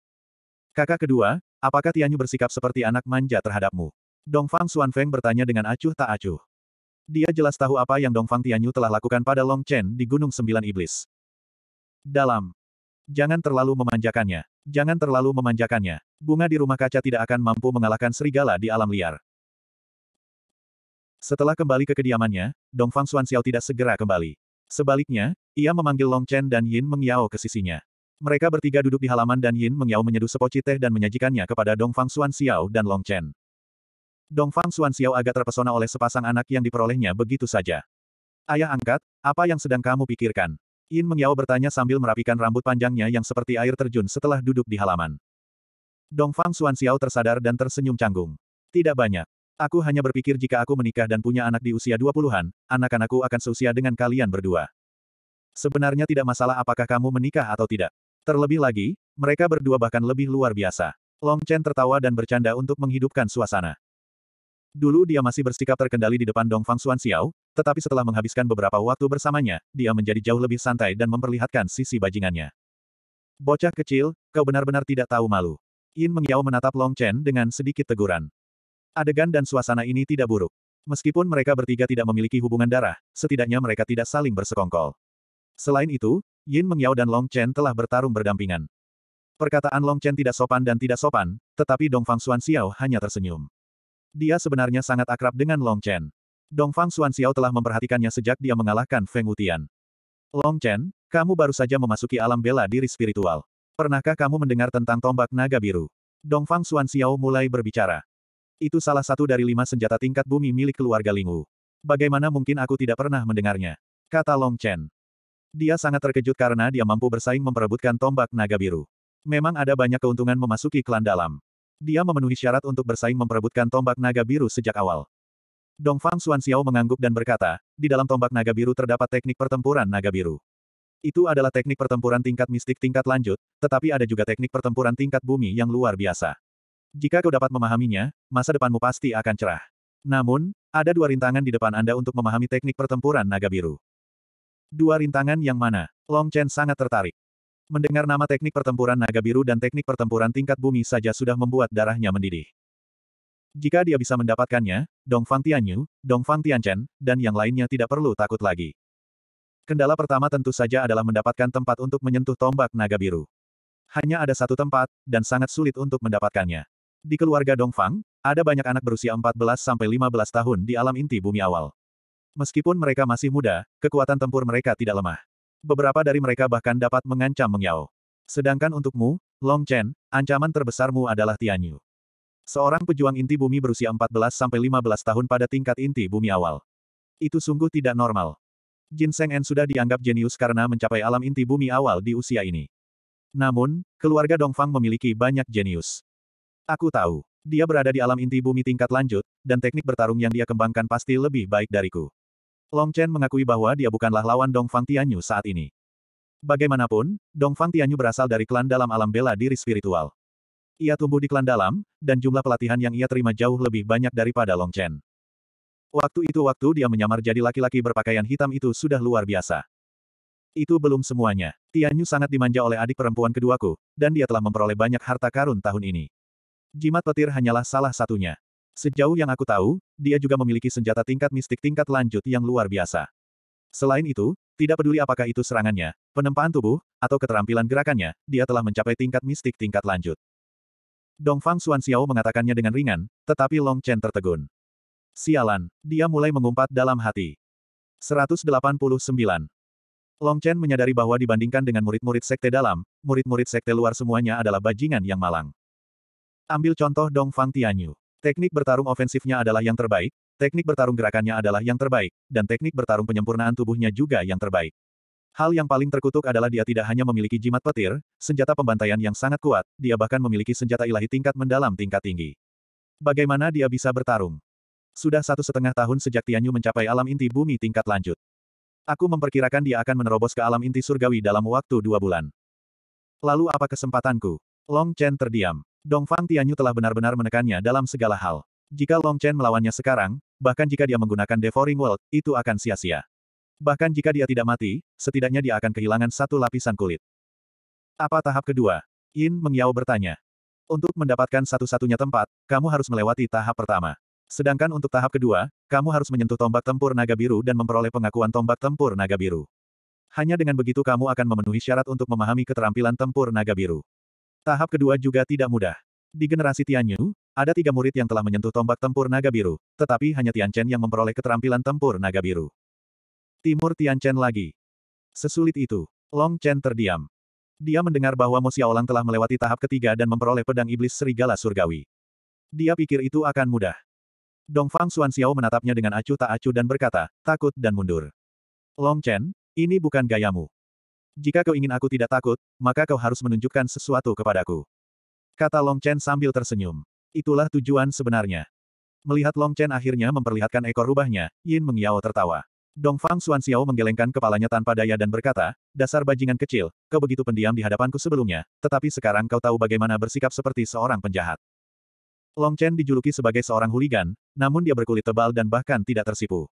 Kakak kedua, apakah Tianyu bersikap seperti anak manja terhadapmu? Dong Fang Suanfeng bertanya dengan acuh tak acuh. Dia jelas tahu apa yang Dong Fang Tianyu telah lakukan pada Long Chen di Gunung Sembilan Iblis. Dalam. Jangan terlalu memanjakannya. Jangan terlalu memanjakannya. Bunga di rumah kaca tidak akan mampu mengalahkan serigala di alam liar. Setelah kembali ke kediamannya, Dong Fang tidak segera kembali. Sebaliknya, ia memanggil Long Chen dan Yin Mengyao ke sisinya. Mereka bertiga duduk di halaman dan Yin Mengyao menyeduh sepoci teh dan menyajikannya kepada Dong Fang Xuan Xiao dan Long Chen. Dong Fang Xuan Xiao agak terpesona oleh sepasang anak yang diperolehnya begitu saja. Ayah angkat, apa yang sedang kamu pikirkan? Yin Mengyao bertanya sambil merapikan rambut panjangnya yang seperti air terjun setelah duduk di halaman. Dong Fang Xuan Xiao tersadar dan tersenyum canggung. Tidak banyak. Aku hanya berpikir jika aku menikah dan punya anak di usia 20-an, anak-anakku akan seusia dengan kalian berdua. Sebenarnya tidak masalah apakah kamu menikah atau tidak. Terlebih lagi, mereka berdua bahkan lebih luar biasa. Long Chen tertawa dan bercanda untuk menghidupkan suasana. Dulu dia masih bersikap terkendali di depan Dong Fang Xuan Xiao, tetapi setelah menghabiskan beberapa waktu bersamanya, dia menjadi jauh lebih santai dan memperlihatkan sisi bajingannya. Bocah kecil, kau benar-benar tidak tahu malu. Yin Mengyao menatap Long Chen dengan sedikit teguran. Adegan dan suasana ini tidak buruk. Meskipun mereka bertiga tidak memiliki hubungan darah, setidaknya mereka tidak saling bersekongkol. Selain itu, Yin Mengyao dan Long Chen telah bertarung berdampingan. Perkataan Long Chen tidak sopan dan tidak sopan, tetapi Dongfang Xuan Xiao hanya tersenyum. Dia sebenarnya sangat akrab dengan Long Chen. Dongfang Xuan Xiao telah memperhatikannya sejak dia mengalahkan Feng Wutian. Long Chen, kamu baru saja memasuki alam bela diri spiritual. Pernahkah kamu mendengar tentang tombak naga biru? Dongfang Xuan Xiao mulai berbicara. Itu salah satu dari lima senjata tingkat bumi milik keluarga Lingwu. Bagaimana mungkin aku tidak pernah mendengarnya? Kata Long Chen. Dia sangat terkejut karena dia mampu bersaing memperebutkan tombak naga biru. Memang ada banyak keuntungan memasuki klan dalam. Dia memenuhi syarat untuk bersaing memperebutkan tombak naga biru sejak awal. Dongfang Xiao mengangguk dan berkata, di dalam tombak naga biru terdapat teknik pertempuran naga biru. Itu adalah teknik pertempuran tingkat mistik tingkat lanjut, tetapi ada juga teknik pertempuran tingkat bumi yang luar biasa. Jika kau dapat memahaminya, masa depanmu pasti akan cerah. Namun, ada dua rintangan di depan Anda untuk memahami teknik pertempuran naga biru. Dua rintangan yang mana? Long Chen sangat tertarik. Mendengar nama teknik pertempuran naga biru dan teknik pertempuran tingkat bumi saja sudah membuat darahnya mendidih. Jika dia bisa mendapatkannya, Dong Fang Tianyu, Dong Fang Tianchen, dan yang lainnya tidak perlu takut lagi. Kendala pertama tentu saja adalah mendapatkan tempat untuk menyentuh tombak naga biru. Hanya ada satu tempat, dan sangat sulit untuk mendapatkannya. Di keluarga Dongfang, ada banyak anak berusia 14-15 tahun di alam inti bumi awal. Meskipun mereka masih muda, kekuatan tempur mereka tidak lemah. Beberapa dari mereka bahkan dapat mengancam Mengyao. Sedangkan untukmu, Long Chen, ancaman terbesarmu adalah Tianyu. Seorang pejuang inti bumi berusia 14-15 tahun pada tingkat inti bumi awal. Itu sungguh tidak normal. Jin Seng En sudah dianggap jenius karena mencapai alam inti bumi awal di usia ini. Namun, keluarga Dongfang memiliki banyak jenius. Aku tahu. Dia berada di alam inti bumi tingkat lanjut, dan teknik bertarung yang dia kembangkan pasti lebih baik dariku. Long Chen mengakui bahwa dia bukanlah lawan Dong Fang Tianyu saat ini. Bagaimanapun, Dong Fang Tianyu berasal dari klan dalam alam bela diri spiritual. Ia tumbuh di klan dalam, dan jumlah pelatihan yang ia terima jauh lebih banyak daripada Long Chen. Waktu itu waktu dia menyamar jadi laki-laki berpakaian hitam itu sudah luar biasa. Itu belum semuanya. Tianyu sangat dimanja oleh adik perempuan keduaku, dan dia telah memperoleh banyak harta karun tahun ini. Jimat petir hanyalah salah satunya. Sejauh yang aku tahu, dia juga memiliki senjata tingkat mistik tingkat lanjut yang luar biasa. Selain itu, tidak peduli apakah itu serangannya, penempaan tubuh, atau keterampilan gerakannya, dia telah mencapai tingkat mistik tingkat lanjut. Dongfang Xiao mengatakannya dengan ringan, tetapi Long Chen tertegun. Sialan, dia mulai mengumpat dalam hati. 189. Long Chen menyadari bahwa dibandingkan dengan murid-murid sekte dalam, murid-murid sekte luar semuanya adalah bajingan yang malang. Ambil contoh Dong Fang Tianyu. Teknik bertarung ofensifnya adalah yang terbaik, teknik bertarung gerakannya adalah yang terbaik, dan teknik bertarung penyempurnaan tubuhnya juga yang terbaik. Hal yang paling terkutuk adalah dia tidak hanya memiliki jimat petir, senjata pembantaian yang sangat kuat, dia bahkan memiliki senjata ilahi tingkat mendalam tingkat tinggi. Bagaimana dia bisa bertarung? Sudah satu setengah tahun sejak Tianyu mencapai alam inti bumi tingkat lanjut. Aku memperkirakan dia akan menerobos ke alam inti surgawi dalam waktu dua bulan. Lalu apa kesempatanku? Long Chen terdiam. Dong Fang Tianyu telah benar-benar menekannya dalam segala hal. Jika Long Chen melawannya sekarang, bahkan jika dia menggunakan Devouring World, itu akan sia-sia. Bahkan jika dia tidak mati, setidaknya dia akan kehilangan satu lapisan kulit. Apa tahap kedua? Yin Mengyao bertanya. Untuk mendapatkan satu-satunya tempat, kamu harus melewati tahap pertama. Sedangkan untuk tahap kedua, kamu harus menyentuh tombak tempur naga biru dan memperoleh pengakuan tombak tempur naga biru. Hanya dengan begitu kamu akan memenuhi syarat untuk memahami keterampilan tempur naga biru. Tahap kedua juga tidak mudah. Di generasi Tianyu, ada tiga murid yang telah menyentuh tombak tempur naga biru, tetapi hanya Tianchen yang memperoleh keterampilan tempur naga biru. Timur Tianchen lagi. Sesulit itu, Long Chen terdiam. Dia mendengar bahwa Mo Xiaolang telah melewati tahap ketiga dan memperoleh pedang iblis serigala surgawi. Dia pikir itu akan mudah. Dongfang Xuan Xiao menatapnya dengan acuh tak acuh dan berkata, takut dan mundur. Long Chen, ini bukan gayamu. Jika kau ingin aku tidak takut, maka kau harus menunjukkan sesuatu kepadaku. Kata Long Chen sambil tersenyum. Itulah tujuan sebenarnya. Melihat Long Chen akhirnya memperlihatkan ekor rubahnya, Yin Mengyao tertawa. Dong Fang Xiao menggelengkan kepalanya tanpa daya dan berkata, dasar bajingan kecil, kau begitu pendiam di hadapanku sebelumnya, tetapi sekarang kau tahu bagaimana bersikap seperti seorang penjahat. Long Chen dijuluki sebagai seorang huligan, namun dia berkulit tebal dan bahkan tidak tersipu.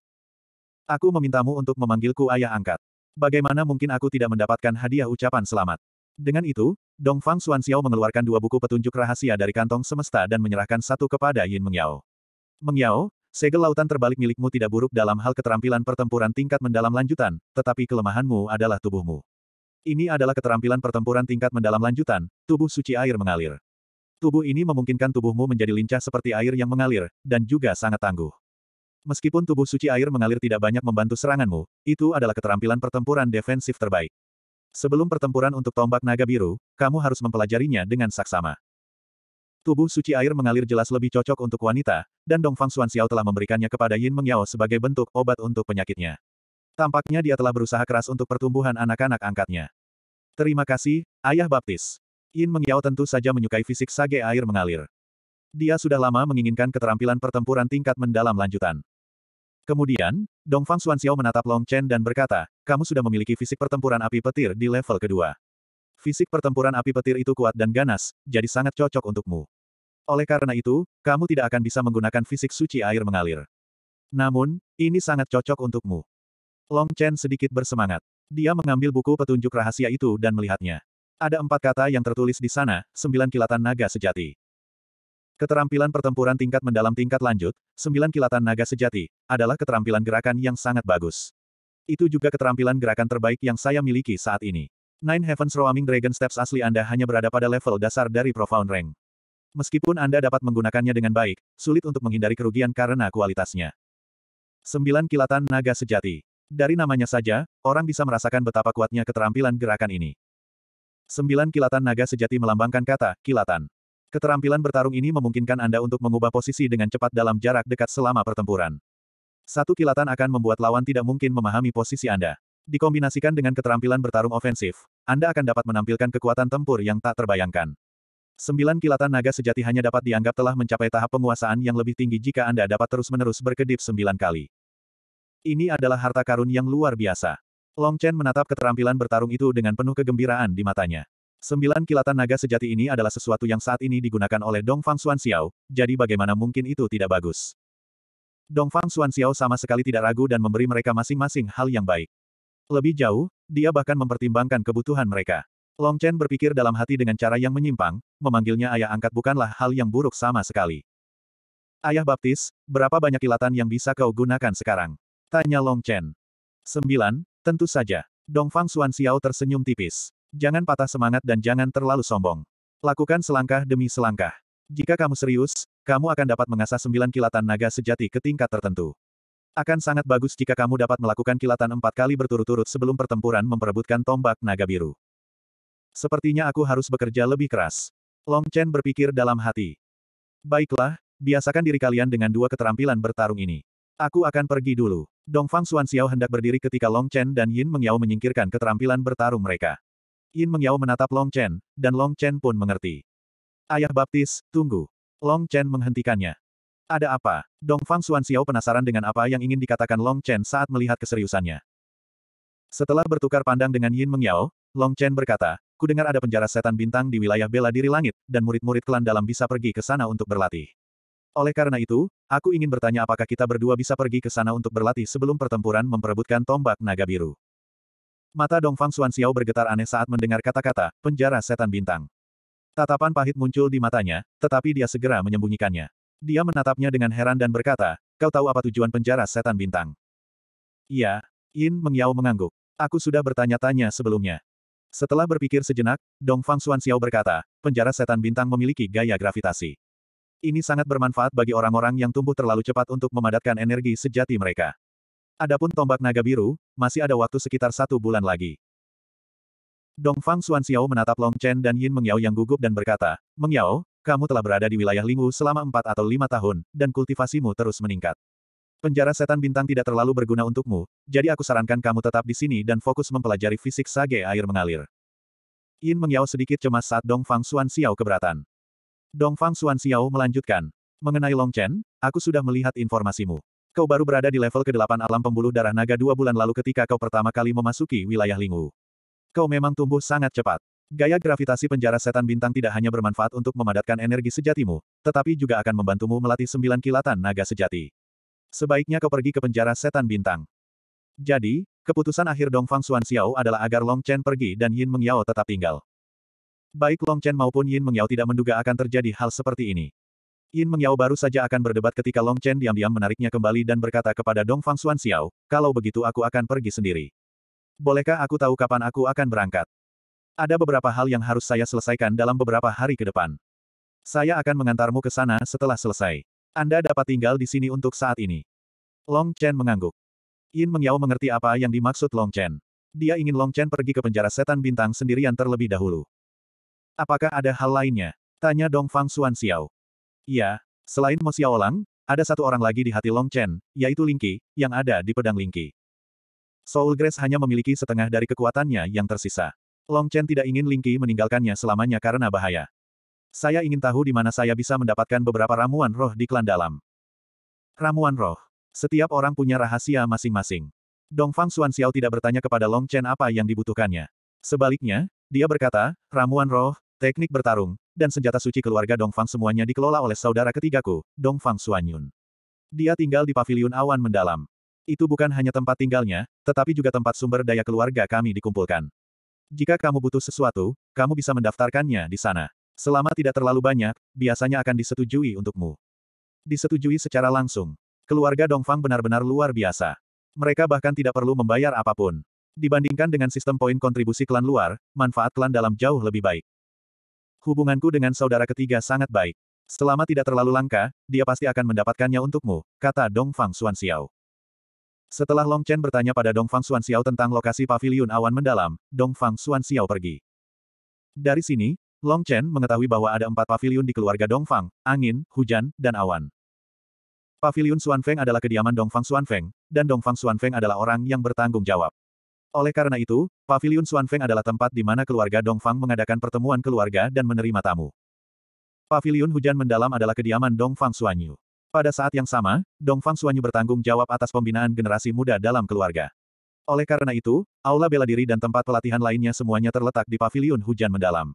Aku memintamu untuk memanggilku ayah angkat. Bagaimana mungkin aku tidak mendapatkan hadiah ucapan selamat? Dengan itu, Dong Fang Xuan Xiao mengeluarkan dua buku petunjuk rahasia dari kantong semesta dan menyerahkan satu kepada Yin Mengyao. Mengyao, segel lautan terbalik milikmu tidak buruk dalam hal keterampilan pertempuran tingkat mendalam lanjutan, tetapi kelemahanmu adalah tubuhmu. Ini adalah keterampilan pertempuran tingkat mendalam lanjutan, tubuh suci air mengalir. Tubuh ini memungkinkan tubuhmu menjadi lincah seperti air yang mengalir, dan juga sangat tangguh. Meskipun tubuh suci air mengalir tidak banyak membantu seranganmu, itu adalah keterampilan pertempuran defensif terbaik. Sebelum pertempuran untuk tombak naga biru, kamu harus mempelajarinya dengan saksama. Tubuh suci air mengalir jelas lebih cocok untuk wanita, dan Dongfang Xuanxiao telah memberikannya kepada Yin Mengyao sebagai bentuk obat untuk penyakitnya. Tampaknya dia telah berusaha keras untuk pertumbuhan anak-anak angkatnya. Terima kasih, Ayah Baptis. Yin Mengyao tentu saja menyukai fisik sage air mengalir. Dia sudah lama menginginkan keterampilan pertempuran tingkat mendalam lanjutan. Kemudian, Dongfang Xuanxiao menatap Long Chen dan berkata, kamu sudah memiliki fisik pertempuran api petir di level kedua. Fisik pertempuran api petir itu kuat dan ganas, jadi sangat cocok untukmu. Oleh karena itu, kamu tidak akan bisa menggunakan fisik suci air mengalir. Namun, ini sangat cocok untukmu. Long Chen sedikit bersemangat. Dia mengambil buku petunjuk rahasia itu dan melihatnya. Ada empat kata yang tertulis di sana, sembilan kilatan naga sejati. Keterampilan pertempuran tingkat mendalam tingkat lanjut, sembilan kilatan naga sejati, adalah keterampilan gerakan yang sangat bagus. Itu juga keterampilan gerakan terbaik yang saya miliki saat ini. Nine Heavens Roaming Dragon Steps asli Anda hanya berada pada level dasar dari Profound Rank. Meskipun Anda dapat menggunakannya dengan baik, sulit untuk menghindari kerugian karena kualitasnya. Sembilan Kilatan Naga Sejati Dari namanya saja, orang bisa merasakan betapa kuatnya keterampilan gerakan ini. Sembilan kilatan naga sejati melambangkan kata, kilatan. Keterampilan bertarung ini memungkinkan Anda untuk mengubah posisi dengan cepat dalam jarak dekat selama pertempuran. Satu kilatan akan membuat lawan tidak mungkin memahami posisi Anda. Dikombinasikan dengan keterampilan bertarung ofensif, Anda akan dapat menampilkan kekuatan tempur yang tak terbayangkan. Sembilan kilatan naga sejati hanya dapat dianggap telah mencapai tahap penguasaan yang lebih tinggi jika Anda dapat terus-menerus berkedip sembilan kali. Ini adalah harta karun yang luar biasa. Long Chen menatap keterampilan bertarung itu dengan penuh kegembiraan di matanya. Sembilan kilatan naga sejati ini adalah sesuatu yang saat ini digunakan oleh Dong Fang Xuan Xiao, jadi bagaimana mungkin itu tidak bagus. Dong Fang Xuan Xiao sama sekali tidak ragu dan memberi mereka masing-masing hal yang baik. Lebih jauh, dia bahkan mempertimbangkan kebutuhan mereka. Long Chen berpikir dalam hati dengan cara yang menyimpang, memanggilnya ayah angkat bukanlah hal yang buruk sama sekali. Ayah baptis, berapa banyak kilatan yang bisa kau gunakan sekarang? Tanya Long Chen. Sembilan, tentu saja. Dong Fang Xuan Xiao tersenyum tipis. Jangan patah semangat dan jangan terlalu sombong. Lakukan selangkah demi selangkah. Jika kamu serius, kamu akan dapat mengasah sembilan kilatan naga sejati ke tingkat tertentu. Akan sangat bagus jika kamu dapat melakukan kilatan empat kali berturut-turut sebelum pertempuran memperebutkan tombak naga biru. Sepertinya aku harus bekerja lebih keras. Long Chen berpikir dalam hati. Baiklah, biasakan diri kalian dengan dua keterampilan bertarung ini. Aku akan pergi dulu. Dongfang Xiao hendak berdiri ketika Long Chen dan Yin Mengyao menyingkirkan keterampilan bertarung mereka. Yin Mengyao menatap Long Chen, dan Long Chen pun mengerti. Ayah baptis, tunggu. Long Chen menghentikannya. Ada apa? Dong Fang Xuan Xiao penasaran dengan apa yang ingin dikatakan Long Chen saat melihat keseriusannya. Setelah bertukar pandang dengan Yin Mengyao, Long Chen berkata, "Ku dengar ada penjara setan bintang di wilayah bela diri langit, dan murid-murid klan dalam bisa pergi ke sana untuk berlatih. Oleh karena itu, aku ingin bertanya apakah kita berdua bisa pergi ke sana untuk berlatih sebelum pertempuran memperebutkan tombak naga biru. Mata Dongfang Xiao bergetar aneh saat mendengar kata-kata, penjara setan bintang. Tatapan pahit muncul di matanya, tetapi dia segera menyembunyikannya. Dia menatapnya dengan heran dan berkata, kau tahu apa tujuan penjara setan bintang? Iya, Yin Mengyao mengangguk. Aku sudah bertanya-tanya sebelumnya. Setelah berpikir sejenak, Dongfang Xiao berkata, penjara setan bintang memiliki gaya gravitasi. Ini sangat bermanfaat bagi orang-orang yang tumbuh terlalu cepat untuk memadatkan energi sejati mereka. Adapun tombak naga biru, masih ada waktu sekitar satu bulan lagi. Dong Fang Xuan Xiao menatap Long Chen dan Yin Mengyao yang gugup dan berkata, Mengyao, kamu telah berada di wilayah Lingwu selama empat atau lima tahun, dan kultivasimu terus meningkat. Penjara setan bintang tidak terlalu berguna untukmu, jadi aku sarankan kamu tetap di sini dan fokus mempelajari fisik sage air mengalir. Yin Mengyao sedikit cemas saat Dong Fang Xuan Xiao keberatan. Dong Fang Xuan Xiao melanjutkan, Mengenai Long Chen, aku sudah melihat informasimu. Kau baru berada di level ke-8 alam pembuluh darah naga dua bulan lalu ketika kau pertama kali memasuki wilayah Lingu. Kau memang tumbuh sangat cepat. Gaya gravitasi penjara setan bintang tidak hanya bermanfaat untuk memadatkan energi sejatimu, tetapi juga akan membantumu melatih sembilan kilatan naga sejati. Sebaiknya kau pergi ke penjara setan bintang. Jadi, keputusan akhir Dong Fang Xuan Xiao adalah agar Long Chen pergi dan Yin Mengyao tetap tinggal. Baik Long Chen maupun Yin Mengyao tidak menduga akan terjadi hal seperti ini. Yin Mengyao baru saja akan berdebat ketika Long Chen diam-diam menariknya kembali dan berkata kepada Dong Fang Xuan Xiao, kalau begitu aku akan pergi sendiri. Bolehkah aku tahu kapan aku akan berangkat? Ada beberapa hal yang harus saya selesaikan dalam beberapa hari ke depan. Saya akan mengantarmu ke sana setelah selesai. Anda dapat tinggal di sini untuk saat ini. Long Chen mengangguk. Yin Mengyao mengerti apa yang dimaksud Long Chen. Dia ingin Long Chen pergi ke penjara setan bintang sendirian terlebih dahulu. Apakah ada hal lainnya? Tanya Dong Fang Xuan Xiao. Iya, selain Mo Xiaolang, ada satu orang lagi di hati Long Chen, yaitu Lingqi, yang ada di pedang Lingqi. Soul Grace hanya memiliki setengah dari kekuatannya yang tersisa. Long Chen tidak ingin Lingqi meninggalkannya selamanya karena bahaya. Saya ingin tahu di mana saya bisa mendapatkan beberapa ramuan roh di klan dalam. Ramuan roh. Setiap orang punya rahasia masing-masing. Dongfang Xiao tidak bertanya kepada Long Chen apa yang dibutuhkannya. Sebaliknya, dia berkata, ramuan roh, teknik bertarung, dan senjata suci keluarga Dongfang semuanya dikelola oleh saudara ketigaku, Dongfang Suanyun. Dia tinggal di paviliun awan mendalam. Itu bukan hanya tempat tinggalnya, tetapi juga tempat sumber daya keluarga kami dikumpulkan. Jika kamu butuh sesuatu, kamu bisa mendaftarkannya di sana. Selama tidak terlalu banyak, biasanya akan disetujui untukmu. Disetujui secara langsung. Keluarga Dongfang benar-benar luar biasa. Mereka bahkan tidak perlu membayar apapun. Dibandingkan dengan sistem poin kontribusi klan luar, manfaat klan dalam jauh lebih baik. Hubunganku dengan saudara ketiga sangat baik. Selama tidak terlalu langka, dia pasti akan mendapatkannya untukmu, kata Dong Fang Xuan Xiao. Setelah Long Chen bertanya pada Dong Fang Xuan Xiao tentang lokasi paviliun awan mendalam, Dong Fang Xuan Xiao pergi. Dari sini, Long Chen mengetahui bahwa ada empat paviliun di keluarga Dong Fang, angin, hujan, dan awan. Paviliun Xuan Feng adalah kediaman Dong Fang Xuan Feng, dan Dong Fang Xuan Feng adalah orang yang bertanggung jawab. Oleh karena itu, Paviliun Xuanfeng adalah tempat di mana keluarga Dongfang mengadakan pertemuan keluarga dan menerima tamu. Pavilion Hujan Mendalam adalah kediaman Dongfang Suanyu. Pada saat yang sama, Dongfang Suanyu bertanggung jawab atas pembinaan generasi muda dalam keluarga. Oleh karena itu, aula bela diri dan tempat pelatihan lainnya semuanya terletak di pavilion Hujan Mendalam.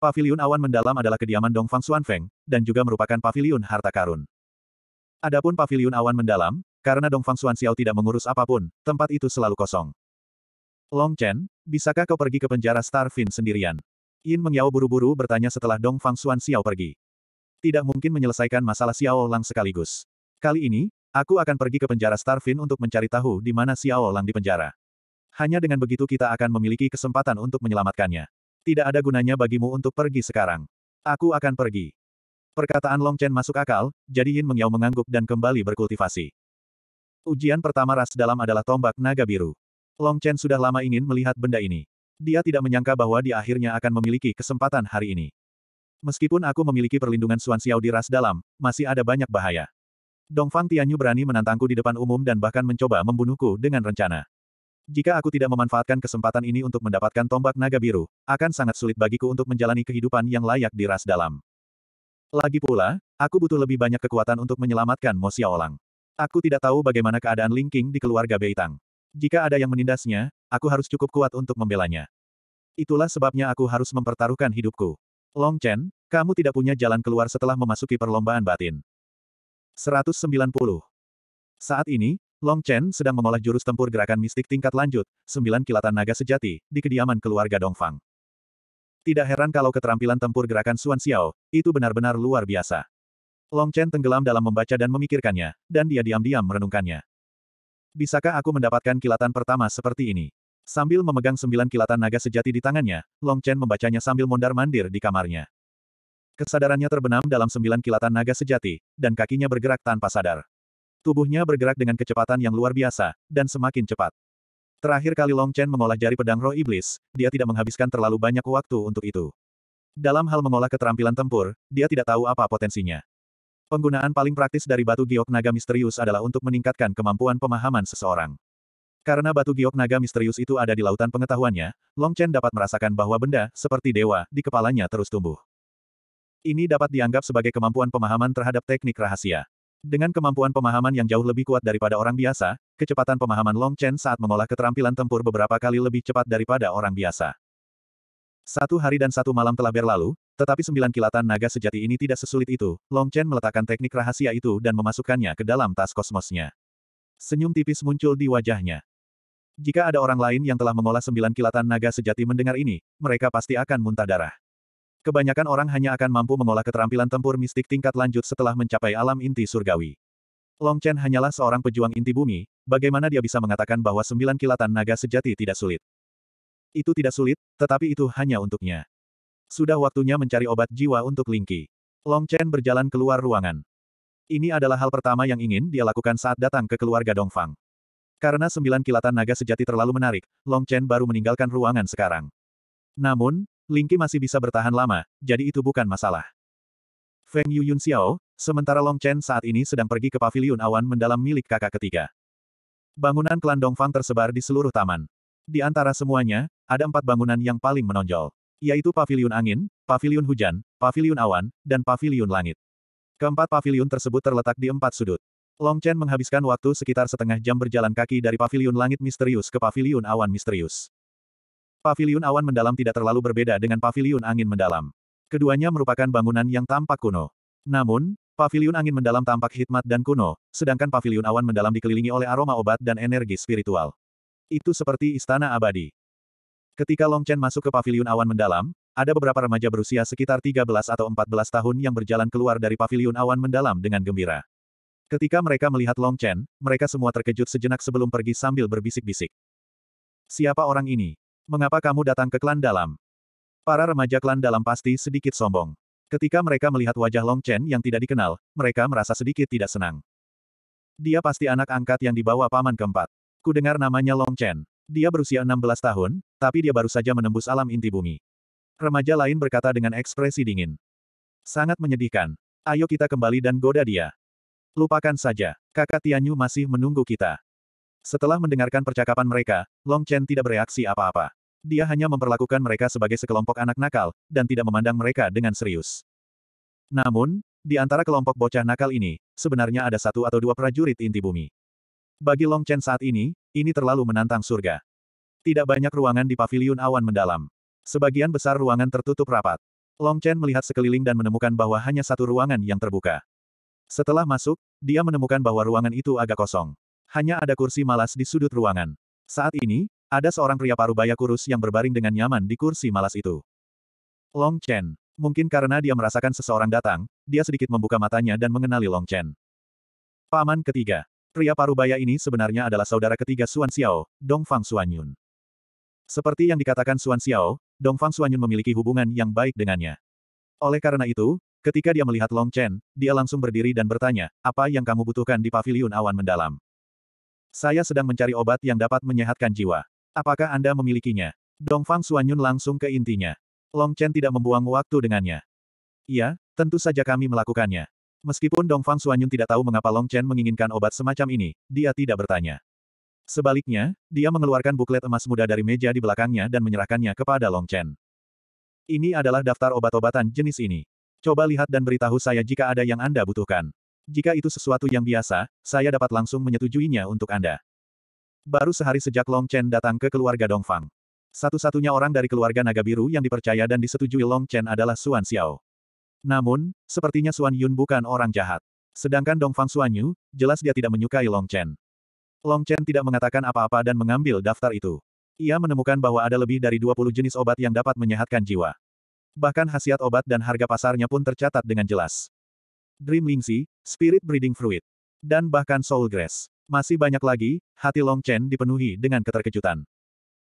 Pavilion Awan Mendalam adalah kediaman Dongfang Xuanfeng, dan juga merupakan pavilion harta karun. Adapun pavilion Awan Mendalam, karena Dongfang Xuanxiao tidak mengurus apapun, tempat itu selalu kosong. Long Chen, bisakah kau pergi ke penjara Starfin sendirian? Yin Mengyao buru-buru bertanya setelah Dong Fang Xuan Xiao pergi. Tidak mungkin menyelesaikan masalah Xiao Lang sekaligus. Kali ini, aku akan pergi ke penjara Starfin untuk mencari tahu di mana Xiao Lang dipenjara. Hanya dengan begitu kita akan memiliki kesempatan untuk menyelamatkannya. Tidak ada gunanya bagimu untuk pergi sekarang. Aku akan pergi. Perkataan Long Chen masuk akal, jadi Yin Mengyao mengangguk dan kembali berkultivasi. Ujian pertama ras dalam adalah tombak naga biru. Long Chen sudah lama ingin melihat benda ini. Dia tidak menyangka bahwa dia akhirnya akan memiliki kesempatan hari ini. Meskipun aku memiliki perlindungan Xuan Xiao di ras dalam, masih ada banyak bahaya. Dongfang Tianyu berani menantangku di depan umum dan bahkan mencoba membunuhku dengan rencana. Jika aku tidak memanfaatkan kesempatan ini untuk mendapatkan tombak naga biru, akan sangat sulit bagiku untuk menjalani kehidupan yang layak di ras dalam. Lagi pula, aku butuh lebih banyak kekuatan untuk menyelamatkan Mo Xiaolang. Aku tidak tahu bagaimana keadaan Ling di keluarga Beitang. Jika ada yang menindasnya, aku harus cukup kuat untuk membelanya. Itulah sebabnya aku harus mempertaruhkan hidupku. Long Chen, kamu tidak punya jalan keluar setelah memasuki perlombaan batin. 190. Saat ini, Long Chen sedang mengolah jurus tempur gerakan mistik tingkat lanjut, sembilan kilatan naga sejati, di kediaman keluarga Dongfang. Tidak heran kalau keterampilan tempur gerakan Xuan Xiao, itu benar-benar luar biasa. Long Chen tenggelam dalam membaca dan memikirkannya, dan dia diam-diam merenungkannya. Bisakah aku mendapatkan kilatan pertama seperti ini? Sambil memegang sembilan kilatan naga sejati di tangannya, Long Chen membacanya sambil mondar-mandir di kamarnya. Kesadarannya terbenam dalam sembilan kilatan naga sejati, dan kakinya bergerak tanpa sadar. Tubuhnya bergerak dengan kecepatan yang luar biasa, dan semakin cepat. Terakhir kali Long Chen mengolah jari pedang roh iblis, dia tidak menghabiskan terlalu banyak waktu untuk itu. Dalam hal mengolah keterampilan tempur, dia tidak tahu apa potensinya. Penggunaan paling praktis dari batu giok naga misterius adalah untuk meningkatkan kemampuan pemahaman seseorang. Karena batu giok naga misterius itu ada di lautan pengetahuannya, Long Chen dapat merasakan bahwa benda, seperti dewa, di kepalanya terus tumbuh. Ini dapat dianggap sebagai kemampuan pemahaman terhadap teknik rahasia. Dengan kemampuan pemahaman yang jauh lebih kuat daripada orang biasa, kecepatan pemahaman Long Chen saat mengolah keterampilan tempur beberapa kali lebih cepat daripada orang biasa. Satu hari dan satu malam telah berlalu, tetapi sembilan kilatan naga sejati ini tidak sesulit itu. Long Chen meletakkan teknik rahasia itu dan memasukkannya ke dalam tas kosmosnya. Senyum tipis muncul di wajahnya. Jika ada orang lain yang telah mengolah sembilan kilatan naga sejati mendengar ini, mereka pasti akan muntah darah. Kebanyakan orang hanya akan mampu mengolah keterampilan tempur mistik tingkat lanjut setelah mencapai alam inti surgawi. Long Chen hanyalah seorang pejuang inti bumi, bagaimana dia bisa mengatakan bahwa sembilan kilatan naga sejati tidak sulit? Itu tidak sulit, tetapi itu hanya untuknya. Sudah waktunya mencari obat jiwa untuk Lingqi. Long Chen berjalan keluar ruangan. Ini adalah hal pertama yang ingin dia lakukan saat datang ke keluarga Dongfang. Karena sembilan kilatan naga sejati terlalu menarik, Long Chen baru meninggalkan ruangan sekarang. Namun, Lingqi masih bisa bertahan lama, jadi itu bukan masalah. Feng Yu Yun Xiao, sementara Long Chen saat ini sedang pergi ke paviliun awan mendalam milik kakak ketiga. Bangunan klan Dongfang tersebar di seluruh taman. Di antara semuanya, ada empat bangunan yang paling menonjol. Yaitu Pavilion angin, Pavilion hujan, Pavilion awan, dan Pavilion langit. Keempat pavilion tersebut terletak di empat sudut. Long Chen menghabiskan waktu sekitar setengah jam berjalan kaki dari Pavilion langit misterius ke Pavilion awan misterius. Pavilion awan mendalam tidak terlalu berbeda dengan Pavilion angin mendalam. Keduanya merupakan bangunan yang tampak kuno. Namun, Pavilion angin mendalam tampak hikmat dan kuno, sedangkan Pavilion awan mendalam dikelilingi oleh aroma obat dan energi spiritual. Itu seperti istana abadi. Ketika Long Chen masuk ke paviliun awan mendalam, ada beberapa remaja berusia sekitar 13 atau 14 tahun yang berjalan keluar dari paviliun awan mendalam dengan gembira. Ketika mereka melihat Long Chen, mereka semua terkejut sejenak sebelum pergi sambil berbisik-bisik. Siapa orang ini? Mengapa kamu datang ke klan dalam? Para remaja klan dalam pasti sedikit sombong. Ketika mereka melihat wajah Long Chen yang tidak dikenal, mereka merasa sedikit tidak senang. Dia pasti anak angkat yang dibawa paman keempat. Ku dengar namanya Long Chen. Dia berusia 16 tahun, tapi dia baru saja menembus alam inti bumi. Remaja lain berkata dengan ekspresi dingin. Sangat menyedihkan. Ayo kita kembali dan goda dia. Lupakan saja, kakak Tianyu masih menunggu kita. Setelah mendengarkan percakapan mereka, Long Chen tidak bereaksi apa-apa. Dia hanya memperlakukan mereka sebagai sekelompok anak nakal, dan tidak memandang mereka dengan serius. Namun, di antara kelompok bocah nakal ini, sebenarnya ada satu atau dua prajurit inti bumi. Bagi Long Chen saat ini, ini terlalu menantang surga. Tidak banyak ruangan di paviliun awan mendalam. Sebagian besar ruangan tertutup rapat. Long Chen melihat sekeliling dan menemukan bahwa hanya satu ruangan yang terbuka. Setelah masuk, dia menemukan bahwa ruangan itu agak kosong. Hanya ada kursi malas di sudut ruangan. Saat ini, ada seorang pria parubaya kurus yang berbaring dengan nyaman di kursi malas itu. Long Chen. Mungkin karena dia merasakan seseorang datang, dia sedikit membuka matanya dan mengenali Long Chen. Paman ketiga. Pria parubaya ini sebenarnya adalah saudara ketiga Suan Xiao, Dongfang Xuanyun. Seperti yang dikatakan Suan Xiao, Dongfang Xuanyun memiliki hubungan yang baik dengannya. Oleh karena itu, ketika dia melihat Long Chen, dia langsung berdiri dan bertanya, apa yang kamu butuhkan di paviliun awan mendalam? Saya sedang mencari obat yang dapat menyehatkan jiwa. Apakah Anda memilikinya? Dongfang Xuanyun langsung ke intinya. Long Chen tidak membuang waktu dengannya. Iya, tentu saja kami melakukannya. Meskipun Dong Fang Suanyun tidak tahu mengapa Long Chen menginginkan obat semacam ini, dia tidak bertanya. Sebaliknya, dia mengeluarkan buklet emas muda dari meja di belakangnya dan menyerahkannya kepada Long Chen. Ini adalah daftar obat-obatan jenis ini. Coba lihat dan beritahu saya jika ada yang Anda butuhkan. Jika itu sesuatu yang biasa, saya dapat langsung menyetujuinya untuk Anda. Baru sehari sejak Long Chen datang ke keluarga Dong Fang. Satu-satunya orang dari keluarga naga biru yang dipercaya dan disetujui Long Chen adalah Suan Xiao. Namun, sepertinya Suan Yun bukan orang jahat. Sedangkan Dongfang Suanyu, jelas dia tidak menyukai Long Chen. Long Chen tidak mengatakan apa-apa dan mengambil daftar itu. Ia menemukan bahwa ada lebih dari 20 jenis obat yang dapat menyehatkan jiwa. Bahkan khasiat obat dan harga pasarnya pun tercatat dengan jelas. Dream Lingxi, Spirit Breeding Fruit, dan bahkan Soul Grass. Masih banyak lagi, hati Long Chen dipenuhi dengan keterkejutan.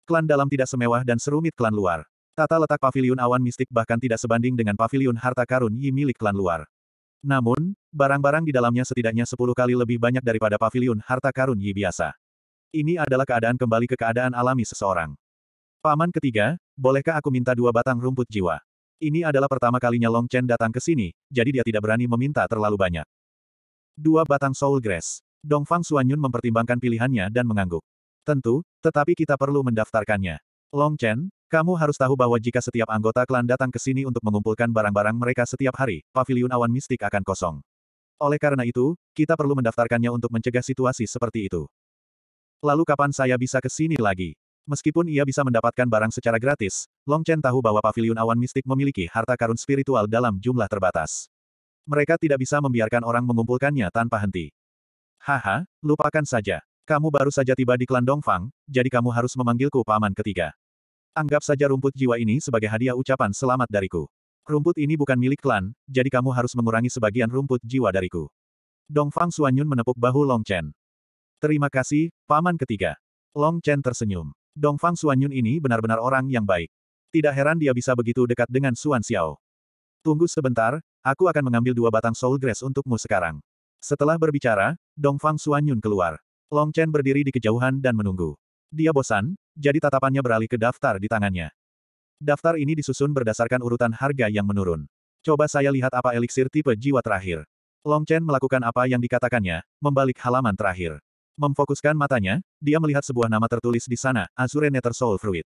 Klan dalam tidak semewah dan serumit klan luar. Tata letak pavilion awan mistik bahkan tidak sebanding dengan pavilion harta karun Yi milik klan luar. Namun, barang-barang di dalamnya setidaknya sepuluh kali lebih banyak daripada pavilion harta karun Yi biasa. Ini adalah keadaan kembali ke keadaan alami seseorang. Paman ketiga, bolehkah aku minta dua batang rumput jiwa? Ini adalah pertama kalinya Long Chen datang ke sini, jadi dia tidak berani meminta terlalu banyak. Dua batang soul grass. Dongfang Suanyun mempertimbangkan pilihannya dan mengangguk. Tentu, tetapi kita perlu mendaftarkannya. Long Chen, kamu harus tahu bahwa jika setiap anggota klan datang ke sini untuk mengumpulkan barang-barang mereka setiap hari, pavilion awan mistik akan kosong. Oleh karena itu, kita perlu mendaftarkannya untuk mencegah situasi seperti itu. Lalu kapan saya bisa ke sini lagi? Meskipun ia bisa mendapatkan barang secara gratis, Long Chen tahu bahwa pavilion awan mistik memiliki harta karun spiritual dalam jumlah terbatas. Mereka tidak bisa membiarkan orang mengumpulkannya tanpa henti. Haha, lupakan saja. Kamu baru saja tiba di klan Dongfang, jadi kamu harus memanggilku paman ketiga. Anggap saja rumput jiwa ini sebagai hadiah ucapan selamat dariku. Rumput ini bukan milik klan, jadi kamu harus mengurangi sebagian rumput jiwa dariku. Dongfang Suanyun menepuk bahu Long Chen. Terima kasih, paman ketiga. Long Chen tersenyum. Dongfang Suanyun ini benar-benar orang yang baik. Tidak heran dia bisa begitu dekat dengan Suan Xiao. Tunggu sebentar, aku akan mengambil dua batang soul grass untukmu sekarang. Setelah berbicara, Dongfang Suanyun keluar. Long Chen berdiri di kejauhan dan menunggu. Dia bosan, jadi tatapannya beralih ke daftar di tangannya. Daftar ini disusun berdasarkan urutan harga yang menurun. Coba saya lihat apa eliksir tipe jiwa terakhir. Long Chen melakukan apa yang dikatakannya, membalik halaman terakhir. Memfokuskan matanya, dia melihat sebuah nama tertulis di sana, Azure Nether Soul Fruit.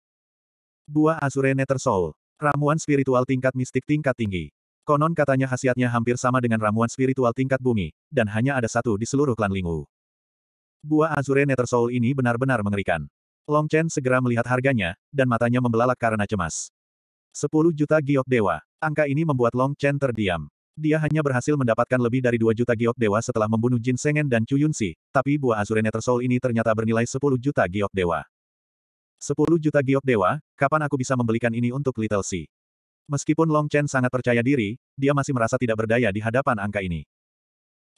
Buah Azure Nether Soul. Ramuan spiritual tingkat mistik tingkat tinggi. Konon katanya khasiatnya hampir sama dengan ramuan spiritual tingkat bumi, dan hanya ada satu di seluruh klan Lingwu. Buah Azure Nether Soul ini benar-benar mengerikan. Long Chen segera melihat harganya, dan matanya membelalak karena cemas. 10 juta giok dewa. Angka ini membuat Long Chen terdiam. Dia hanya berhasil mendapatkan lebih dari 2 juta giok dewa setelah membunuh Jin Sengen dan Chu Yunsi, tapi buah Azure Nether Soul ini ternyata bernilai 10 juta giok dewa. 10 juta giok dewa, kapan aku bisa membelikan ini untuk Little Si? Meskipun Long Chen sangat percaya diri, dia masih merasa tidak berdaya di hadapan angka ini.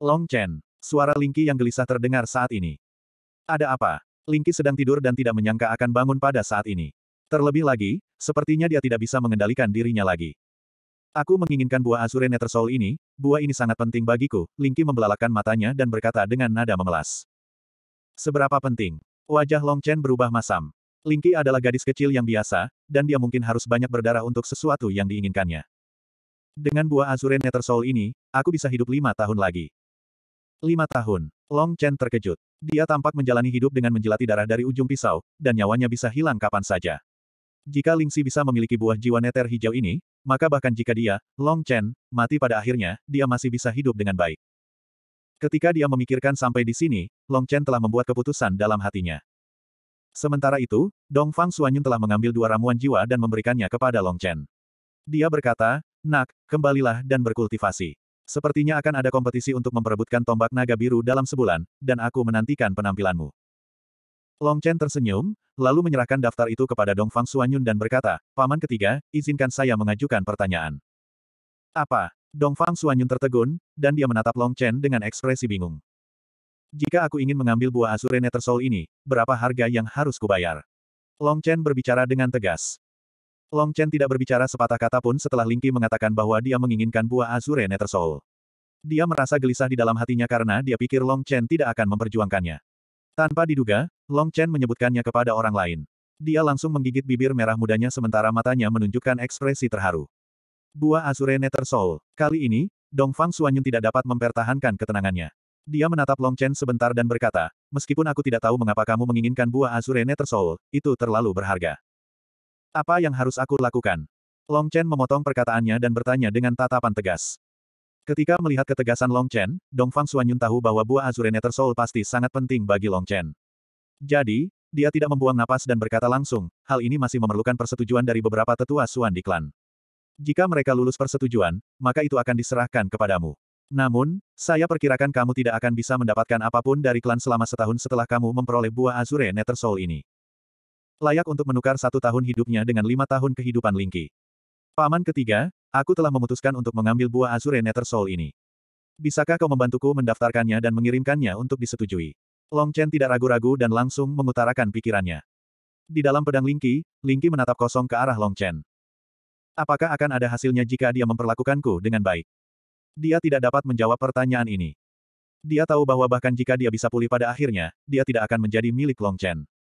Long Chen, Suara Lingki yang gelisah terdengar saat ini. Ada apa? Lingki sedang tidur dan tidak menyangka akan bangun pada saat ini. Terlebih lagi, sepertinya dia tidak bisa mengendalikan dirinya lagi. Aku menginginkan buah Azure Netersoul ini, buah ini sangat penting bagiku, Lingki membelalakan matanya dan berkata dengan nada memelas. Seberapa penting? Wajah Long Chen berubah masam. Lingki adalah gadis kecil yang biasa, dan dia mungkin harus banyak berdarah untuk sesuatu yang diinginkannya. Dengan buah Azure Netersoul ini, aku bisa hidup lima tahun lagi. Lima tahun. Long Chen terkejut. Dia tampak menjalani hidup dengan menjelati darah dari ujung pisau, dan nyawanya bisa hilang kapan saja. Jika Ling Lingxi bisa memiliki buah jiwa neter hijau ini, maka bahkan jika dia, Long Chen, mati pada akhirnya, dia masih bisa hidup dengan baik. Ketika dia memikirkan sampai di sini, Long Chen telah membuat keputusan dalam hatinya. Sementara itu, Dong Fang Suanyun telah mengambil dua ramuan jiwa dan memberikannya kepada Long Chen. Dia berkata, Nak, kembalilah dan berkultivasi. Sepertinya akan ada kompetisi untuk memperebutkan tombak naga biru dalam sebulan, dan aku menantikan penampilanmu. Long Chen tersenyum, lalu menyerahkan daftar itu kepada Dong Fang Suanyun dan berkata, Paman ketiga, izinkan saya mengajukan pertanyaan. Apa? Dong Fang Suanyun tertegun, dan dia menatap Long Chen dengan ekspresi bingung. Jika aku ingin mengambil buah Azure Nether Soul ini, berapa harga yang harus kubayar? Long Chen berbicara dengan tegas. Long Chen tidak berbicara sepatah kata pun setelah Lingqi mengatakan bahwa dia menginginkan buah Azure Nether Soul. Dia merasa gelisah di dalam hatinya karena dia pikir Long Chen tidak akan memperjuangkannya. Tanpa diduga, Long Chen menyebutkannya kepada orang lain. Dia langsung menggigit bibir merah mudanya sementara matanya menunjukkan ekspresi terharu. Buah Azure Nether Soul. Kali ini, Dong Fang Suanyun tidak dapat mempertahankan ketenangannya. Dia menatap Long Chen sebentar dan berkata, meskipun aku tidak tahu mengapa kamu menginginkan buah Azure Nether Soul, itu terlalu berharga. Apa yang harus aku lakukan? Long Chen memotong perkataannya dan bertanya dengan tatapan tegas. Ketika melihat ketegasan Long Chen, Dong Fang Xuanyun tahu bahwa buah azure netter Soul pasti sangat penting bagi Long Chen. Jadi, dia tidak membuang napas dan berkata langsung, hal ini masih memerlukan persetujuan dari beberapa tetua Suan di klan. Jika mereka lulus persetujuan, maka itu akan diserahkan kepadamu. Namun, saya perkirakan kamu tidak akan bisa mendapatkan apapun dari klan selama setahun setelah kamu memperoleh buah Azure Nether Soul ini. Layak untuk menukar satu tahun hidupnya dengan lima tahun kehidupan Lingqi. Paman ketiga, aku telah memutuskan untuk mengambil buah Azure Nether Soul ini. Bisakah kau membantuku mendaftarkannya dan mengirimkannya untuk disetujui? Long Chen tidak ragu-ragu dan langsung mengutarakan pikirannya. Di dalam pedang Lingqi, Lingqi menatap kosong ke arah Long Chen. Apakah akan ada hasilnya jika dia memperlakukanku dengan baik? Dia tidak dapat menjawab pertanyaan ini. Dia tahu bahwa bahkan jika dia bisa pulih pada akhirnya, dia tidak akan menjadi milik Long Chen.